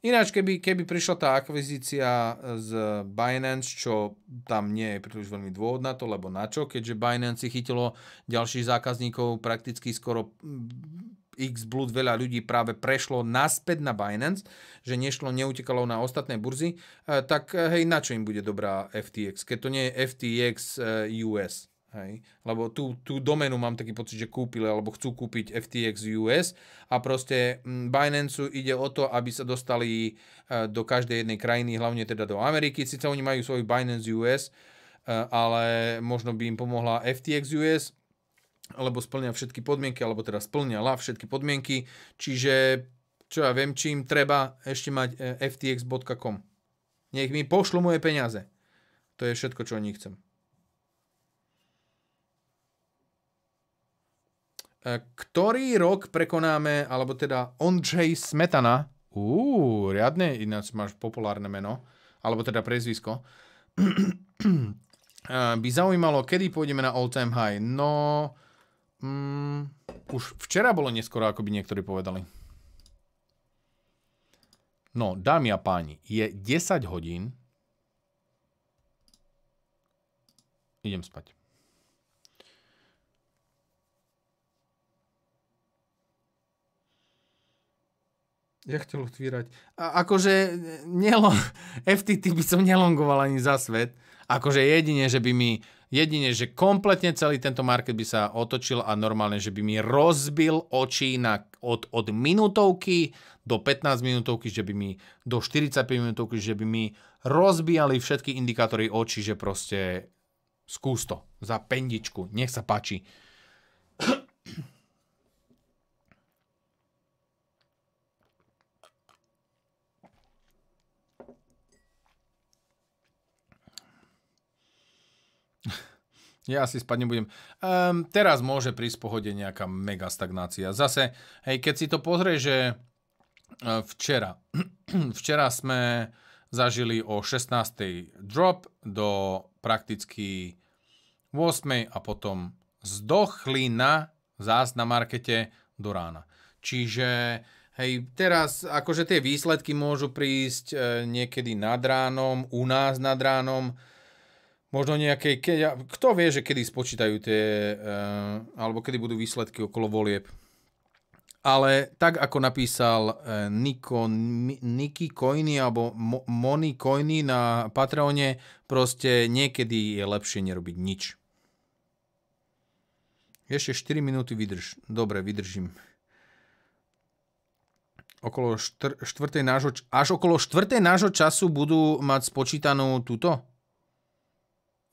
ináč keby, keby prišla tá akvizícia eh, z Binance, čo tam nie je príliš veľmi dôvod na to, lebo na čo, keďže Binance si chytilo ďalších zákazníkov prakticky skoro mm, x blúd veľa ľudí práve prešlo naspäť na Binance, že nešlo, neutekalo na ostatné burzy, eh, tak eh, hej, na čo im bude dobrá FTX, keď to nie je FTX US. Hej? Lebo tú, tú domenu mám taký pocit, že kúpili alebo chcú kúpiť FTX US a proste mm, Binance ide o to, aby sa dostali e, do každej jednej krajiny, hlavne teda do Ameriky. Sice oni majú svoj Binance US, e, ale možno by im pomohla FTX US, alebo splňa všetky podmienky, alebo teda splňala všetky podmienky. Čiže čo ja viem, či im treba ešte mať e, ftx.com. Nech mi pošlu moje peniaze. To je všetko, čo od nich chcem. E, ktorý rok prekonáme, alebo teda Ondřej Smetana, uú, riadne, ináč máš populárne meno, alebo teda prezvisko, e, by zaujímalo, kedy pôjdeme na all time high. No, mm, už včera bolo neskoro, ako by niektorí povedali. No, dámy a páni, je 10 hodín. Idem spať. Ja chcel otvírať. A akože nelo, FTT by som nelongoval ani za svet. Akože jedine, že by mi, jedine, že kompletne celý tento market by sa otočil a normálne, že by mi rozbil oči na, od, od minútovky do 15 minútovky, že by mi do 45 minútovky, že by mi rozbijali všetky indikátory oči, že proste skús to za pendičku, nech sa páči. Ja asi spať nebudem. Um, ehm, teraz môže prísť pohode nejaká mega stagnácia. Zase, hej, keď si to pozrieš, že e, včera, včera sme zažili o 16. drop do prakticky 8. a potom zdochli na zás na markete do rána. Čiže Hej, teraz akože tie výsledky môžu prísť e, niekedy nad ránom, u nás nad ránom, Možno nejakej, keď, kto vie, že kedy spočítajú tie, uh, alebo kedy budú výsledky okolo volieb. Ale tak, ako napísal uh, Niko, Niki Koiny alebo Mo, Moni Koiny na Patreone, proste niekedy je lepšie nerobiť nič. Ešte 4 minúty vydrž. Dobre, vydržím. Okolo štr- štvrtej až okolo 4. nášho času budú mať spočítanú túto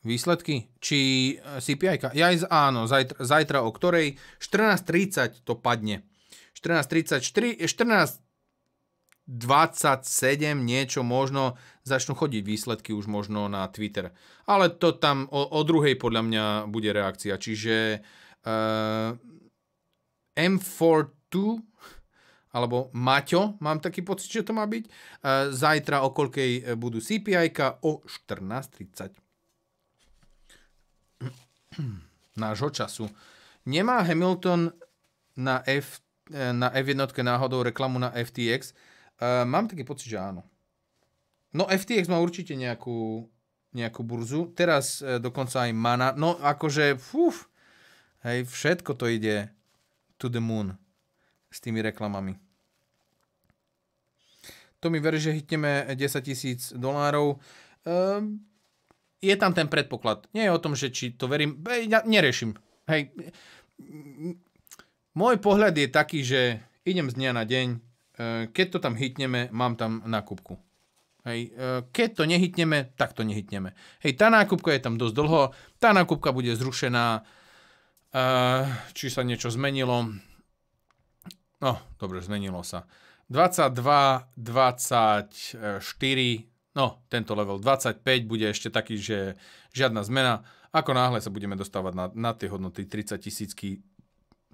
Výsledky? Či e, CPI? Ja aj áno, zajtra, zajtra o ktorej? 14.30 to padne. 14.34, 14.27 niečo možno začnú chodiť výsledky už možno na Twitter. Ale to tam o, o druhej podľa mňa bude reakcia. Čiže uh, e, M42 alebo Maťo, mám taký pocit, že to má byť. E, zajtra o koľkej budú CPI, o 14.30. nášho času. Nemá Hamilton na, F, e, na F1 náhodou reklamu na FTX? Uh, e, mám taký pocit, že áno. No FTX má určite nejakú, nejakú burzu. Teraz e, dokonca aj mana. No akože, fúf. Hej, všetko to ide to the moon s tými reklamami. To mi verí, že hitneme 10 tisíc dolárov. Ehm, je tam ten predpoklad. Nie je o tom, že či to verím, ja nereším. Hej. Môj pohľad je taký, že idem z dňa na deň, e, keď to tam hitneme, mám tam nákupku. Hej, e, keď to nehytneme, tak to nehytneme. Hej, tá nákupka je tam dosť dlho, tá nákupka bude zrušená, e, či sa niečo zmenilo. No, dobre, zmenilo sa. 22, 24, No, tento level 25 bude ešte taký, že žiadna zmena. Ako náhle sa budeme dostávať na, na tie hodnoty 30 tisícky,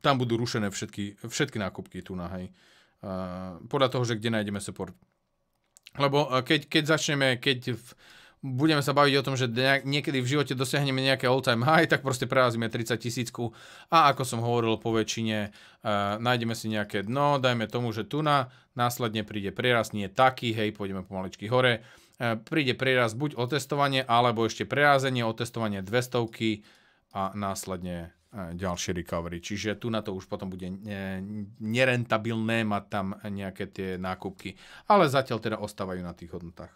tam budú rušené všetky, všetky nákupky tu na hej. Uh, podľa toho, že kde nájdeme support. Lebo uh, keď, keď začneme, keď v, budeme sa baviť o tom, že nejak, niekedy v živote dosiahneme nejaké all-time high, tak proste prerazíme 30 tisícku a ako som hovoril po väčšine, uh, nájdeme si nejaké dno, dajme tomu, že tu na, následne príde prieraz, nie taký, hej, pôjdeme pomaličky hore, E, príde prieraz buď otestovanie, alebo ešte prerázenie, otestovanie 200 a následne e, ďalšie recovery. Čiže tu na to už potom bude e, nerentabilné mať tam nejaké tie nákupky. Ale zatiaľ teda ostávajú na tých hodnotách.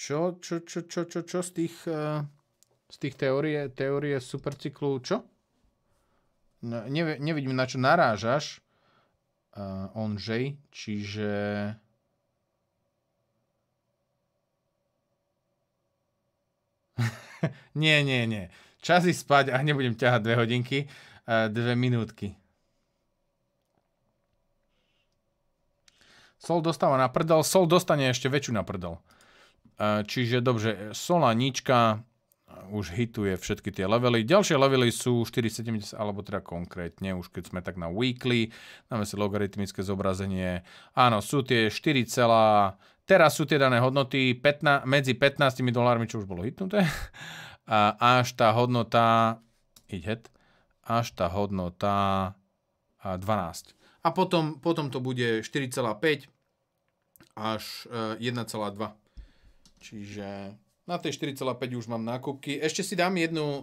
Čo, čo, čo, čo, čo, čo z tých z tých teórie, teórie supercyklu čo? No, nevi, nevidím, na čo narážaš, uh, Onžej, čiže... nie, nie, nie. Čas ísť spať a nebudem ťahať dve hodinky, uh, dve minútky. Sol dostáva na prdel, sol dostane ešte väčšiu na prdel. Uh, čiže dobre, sola, nička, už hituje všetky tie levely. Ďalšie levely sú 470, alebo teda konkrétne, už keď sme tak na weekly, dáme si logaritmické zobrazenie. Áno, sú tie 4, teraz sú tie dané hodnoty 15, medzi 15 dolármi, čo už bolo hitnuté, a až tá hodnota, hit, až tá hodnota 12. A potom, potom to bude 4,5 až 1,2. E, Čiže na tej 4,5 už mám nákupky. Ešte si dám jednu, eh,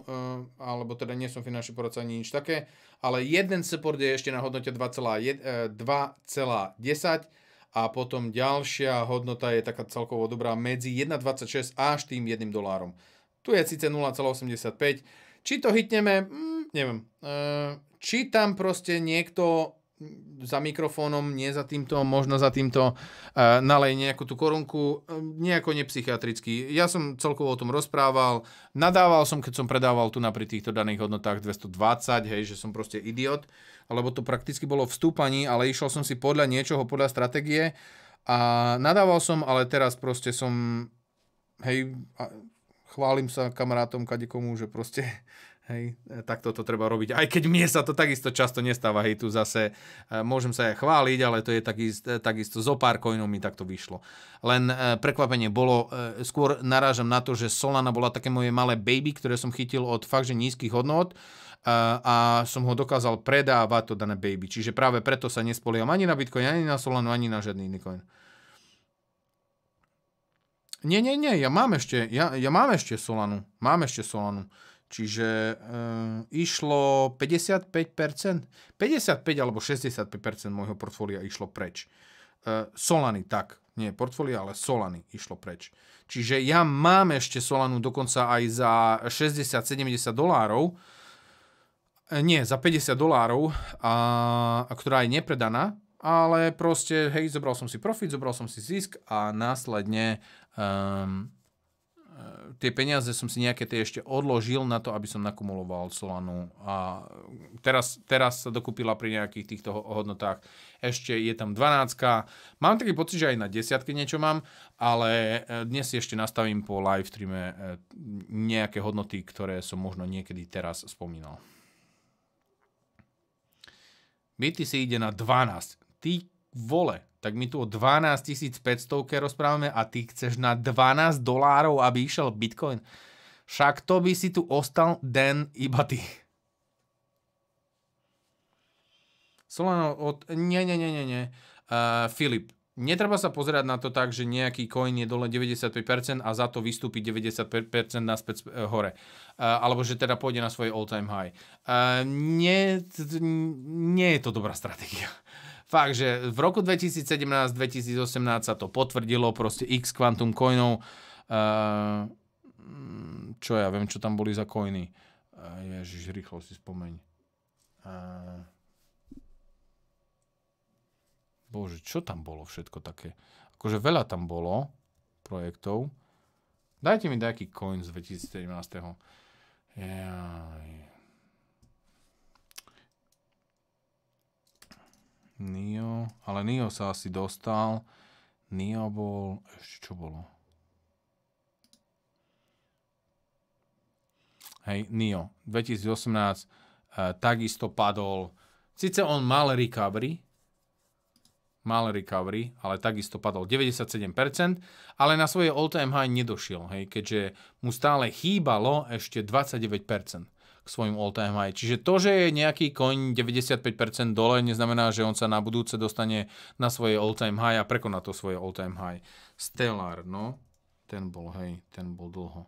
alebo teda nie som finančný poradca ani nič také, ale jeden support je ešte na hodnote 2,10 eh, a potom ďalšia hodnota je taká celkovo dobrá medzi 1,26 až tým 1 dolárom. Tu je síce 0,85. Či to hitneme? Mm, neviem. Eh, či tam proste niekto za mikrofónom, nie za týmto, možno za týmto, uh, nalej nejakú tú korunku, e, nejako nepsychiatrický. Ja som celkovo o tom rozprával, nadával som, keď som predával tu na pri týchto daných hodnotách 220, hej, že som proste idiot, lebo to prakticky bolo v stúpaní, ale išiel som si podľa niečoho, podľa stratégie a nadával som, ale teraz proste som, hej, chválim sa kamarátom kadekomu, že proste Hej, e, takto to treba robiť. Aj keď mne sa to takisto často nestáva, hej, tu zase e, môžem sa aj chváliť, ale to je takisto, e, takisto zo pár coinov mi takto vyšlo. Len prekvapenie bolo, skôr narážam na to, že Solana bola také moje malé baby, ktoré som chytil od fakt, že nízkych hodnot a, som ho dokázal predávať to dané baby. Čiže práve preto sa nespoliam ani na Bitcoin, ani na Solanu, ani na žiadny iný coin. Nie, nie, nie, ja mám ešte, ja, ja mám ešte Solanu. Mám ešte Solanu. Čiže e, išlo 55%, 55 alebo 65% môjho portfólia išlo preč. E, Solany, tak, nie portfólia, ale Solany išlo preč. Čiže ja mám ešte Solanu dokonca aj za 60-70 dolárov, e, nie, za 50 dolárov, a, a ktorá je nepredaná, ale proste, hej, zobral som si profit, zobral som si zisk a následne ehm, tie peniaze som si nejaké tie ešte odložil na to, aby som nakumuloval Solanu. A teraz, teraz sa dokúpila pri nejakých týchto hodnotách. Ešte je tam 12. Mám taký pocit, že aj na desiatke niečo mám, ale e, dnes ešte nastavím po live streame e, nejaké hodnoty, ktoré som možno niekedy teraz spomínal. BTC ide na 12. Ty vole, tak my tu o 12 500 rozprávame a ty chceš na 12 dolárov, aby išiel Bitcoin. Však to by si tu ostal den iba ty. Solano od... Nie, nie, nie, nie, nie. Uh, Filip, netreba sa pozerať na to tak, že nejaký coin je dole 95% a za to vystúpi 95% naspäť eh, hore. Eh, alebo že teda pôjde na svoje all-time high. Nie, nie je to dobrá stratégia fakt, že v roku 2017-2018 sa to potvrdilo, proste x kvantum coinov, uh, čo ja viem, čo tam boli za coiny. Uh, ježiš, rýchlo si spomeň. Uh, bože, čo tam bolo všetko také? Akože veľa tam bolo projektov. Dajte mi nejaký coin z 2017. Yeah. Nio, ale Nio sa asi dostal. Nio bol, ešte čo bolo? Hej, Nio, 2018 e, eh, takisto padol. Sice on mal recovery, mal recovery, ale takisto padol 97%, ale na svoje all-time high nedošiel, hej, keďže mu stále chýbalo ešte 29% k svojim all-time high. Čiže to, že je nejaký coin 95% dole, neznamená, že on sa na budúce dostane na svoje all-time high a prekoná to svoje all-time high. Stellar, no, ten bol, hej, ten bol dlho.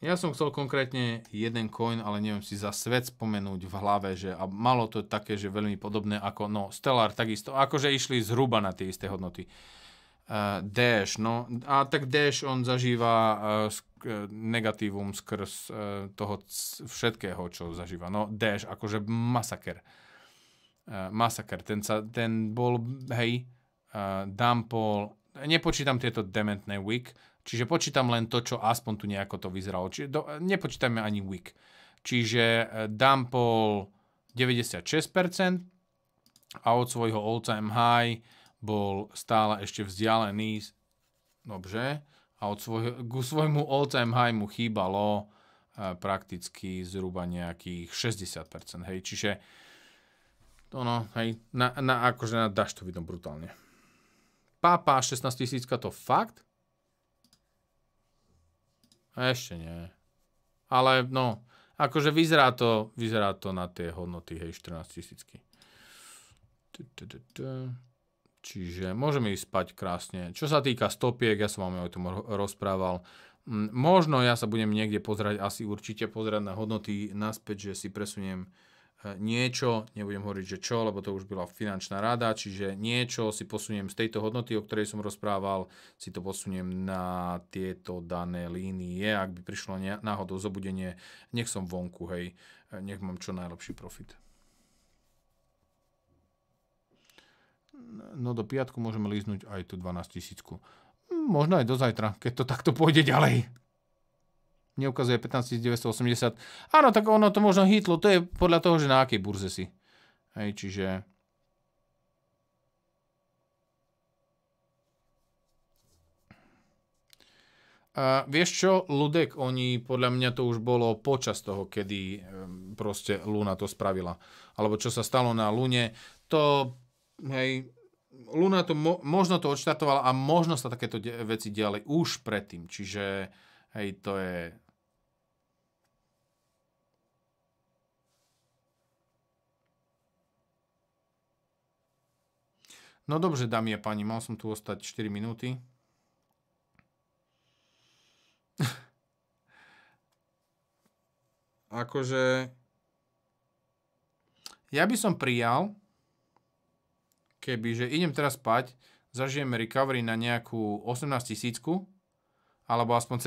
Ja som chcel konkrétne jeden coin, ale neviem si za svet spomenúť v hlave, že a malo to také, že veľmi podobné ako, no, Stellar takisto, akože išli zhruba na tie isté hodnoty. Eh, Dash, no a tak Dash on zažíva eh, negatívum skrz eh, toho všetkého, čo zažíva. No Dash, akože masaker. Masaker, ten, sa, ten bol, hej, Dampol, nepočítam tieto dementné wick, čiže počítam len to, čo aspoň tu nejako to vyzeralo. Čiže do, nepočítame ani wick. Čiže Dampol 96% a od svojho all-time high bol stále ešte vzdialený, dobře, a od svoj, ku svojmu all-time high mu chýbalo eh, prakticky zhruba nejakých 60%, hej, čiže to no, hej, na, na, akože na daš to vidno brutálne. Pápa 16 tisícka to fakt? Ešte nie. Ale no, akože vyzerá to, vyzerá to na tie hodnoty, hej, 14 tisícky. Čiže môžeme ísť spať krásne. Čo sa týka stopiek, ja som vám o tom rozprával. Mm, možno ja sa budem niekde pozerať, asi určite pozerať na hodnoty naspäť, že si presuniem e, niečo, nebudem hovoriť, že čo, lebo to už bola finančná rada, čiže niečo si posuniem z tejto hodnoty, o ktorej som rozprával, si to posuniem na tieto dané línie, ak by prišlo náhodou zobudenie, nech som vonku, hej, e, nech mám čo najlepší profit. no do piatku môžeme líznuť aj tú 12 tisícku. Možno aj do zajtra, keď to takto pôjde ďalej. Neukazuje 980. Áno, tak ono to možno hitlo, to je podľa toho, že na akej burze si. Hej, čiže... A vieš čo, Ludek, oni, podľa mňa to už bolo počas toho, kedy proste Luna to spravila. Alebo čo sa stalo na Lune, to, hej, Luna to mo- možno to odštartovala a možno sa takéto de- veci diali už predtým. Čiže hej, to je... No dobre, dámy a páni, mal som tu ostať 4 minúty. akože... Ja by som prijal, keby, že idem teraz spať, zažijeme recovery na nejakú 18 tisícku, alebo aspoň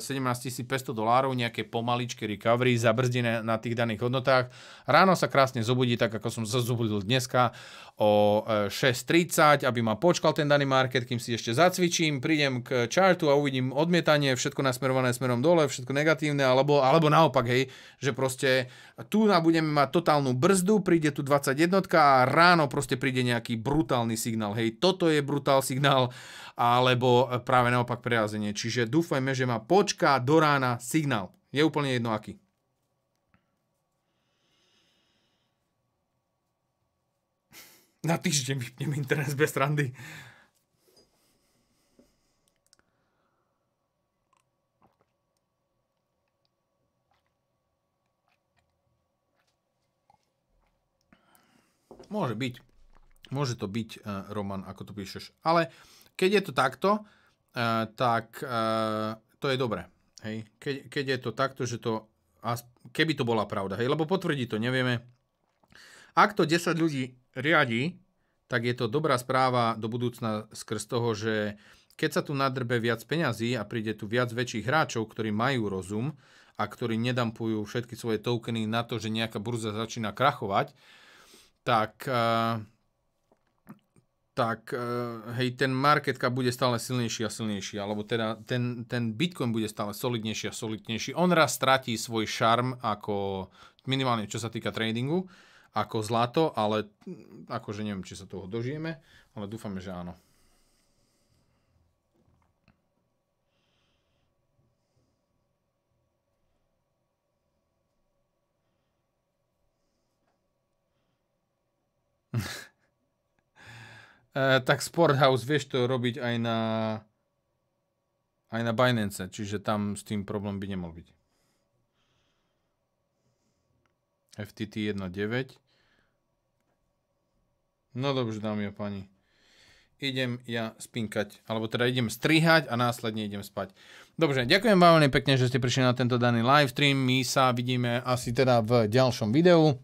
17 500 eh, dolárov, nejaké pomaličké recovery, zabrzdené na tých daných hodnotách. Ráno sa krásne zobudí, tak ako som sa zobudil dneska o 6.30, e, aby ma počkal ten daný market, kým si ešte zacvičím, prídem k chartu a uvidím odmietanie, všetko nasmerované smerom dole, všetko negatívne, alebo, alebo naopak, hej, že proste tu budeme mať totálnu brzdu, príde tu 21 a ráno proste príde nejaký brutálny signál, hej, toto je brutál signál, alebo práve naopak prerazenie. Čiže dúfajme, že ma počká do rána signál. Je úplne jedno aký. Na týždeň vypnem internet bez randy. Môže byť. Môže to byť, uh, Roman, ako tu píšeš. Ale keď je to takto, uh, tak uh, to je dobré. Hej. Keď, keď je to takto, že to... Keby to bola pravda, hej, lebo potvrdí to nevieme. Ak to 10 ľudí riadi, tak je to dobrá správa do budúcna skrz toho, že keď sa tu nadrbe viac peňazí a príde tu viac väčších hráčov, ktorí majú rozum a ktorí nedampujú všetky svoje tokeny na to, že nejaká burza začína krachovať, tak, eh, tak eh, hej, ten marketka bude stále silnejší a silnejší, alebo teda ten, ten Bitcoin bude stále solidnejší a solidnejší. On raz stratí svoj šarm ako minimálne čo sa týka tradingu, ako zlato, ale akože neviem, či sa toho dožijeme, ale dúfame, že áno. e, tak Sporthouse vieš to robiť aj na aj na Binance, čiže tam s tým problém by nemal byť. FTT 1.9 No dobre, dámy a pani. Idem ja spinkať, alebo teda idem strihať a následne idem spať. Dobre, ďakujem vám veľmi pekne, že ste prišli na tento daný live stream. My sa vidíme asi teda v ďalšom videu e,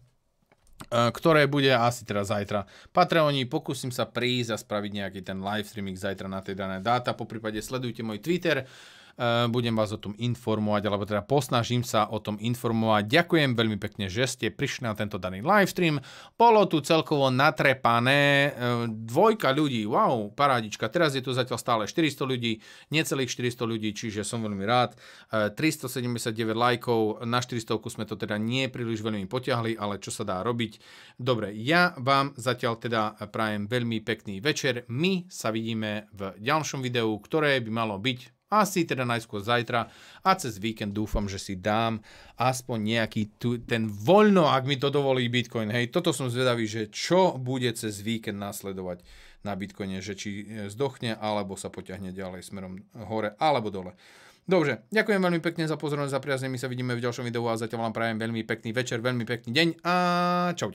ktoré bude asi teraz zajtra. Patreoni, pokúsim sa prísť a spraviť nejaký ten live streaming zajtra na tie dané dáta, po prípade sledujte môj Twitter, Eh, budem vás o tom informovať, alebo teda posnažím sa o tom informovať. Ďakujem veľmi pekne, že ste prišli na tento daný livestream. Bolo tu celkovo natrepané eh, dvojka ľudí, wow, parádička. Teraz je tu zatiaľ stále 400 ľudí, necelých 400 ľudí, čiže som veľmi rád. 379 eh, lajkov, na 400 sme to teda nie príliš veľmi potiahli, ale čo sa dá robiť. Dobre, ja vám zatiaľ teda prajem veľmi pekný večer. My sa vidíme v ďalšom videu, ktoré by malo byť asi teda najskôr zajtra a cez víkend dúfam, že si dám aspoň nejaký tu, ten voľno, ak mi to dovolí Bitcoin. Hej, toto som zvedavý, že čo bude cez víkend nasledovať na Bitcoine, že či e, zdochne alebo sa potiahne ďalej smerom hore alebo dole. Dobre, ďakujem veľmi pekne za pozornosť, za priazne, my sa vidíme v ďalšom videu a zatiaľ vám prajem veľmi pekný večer, veľmi pekný deň a čau.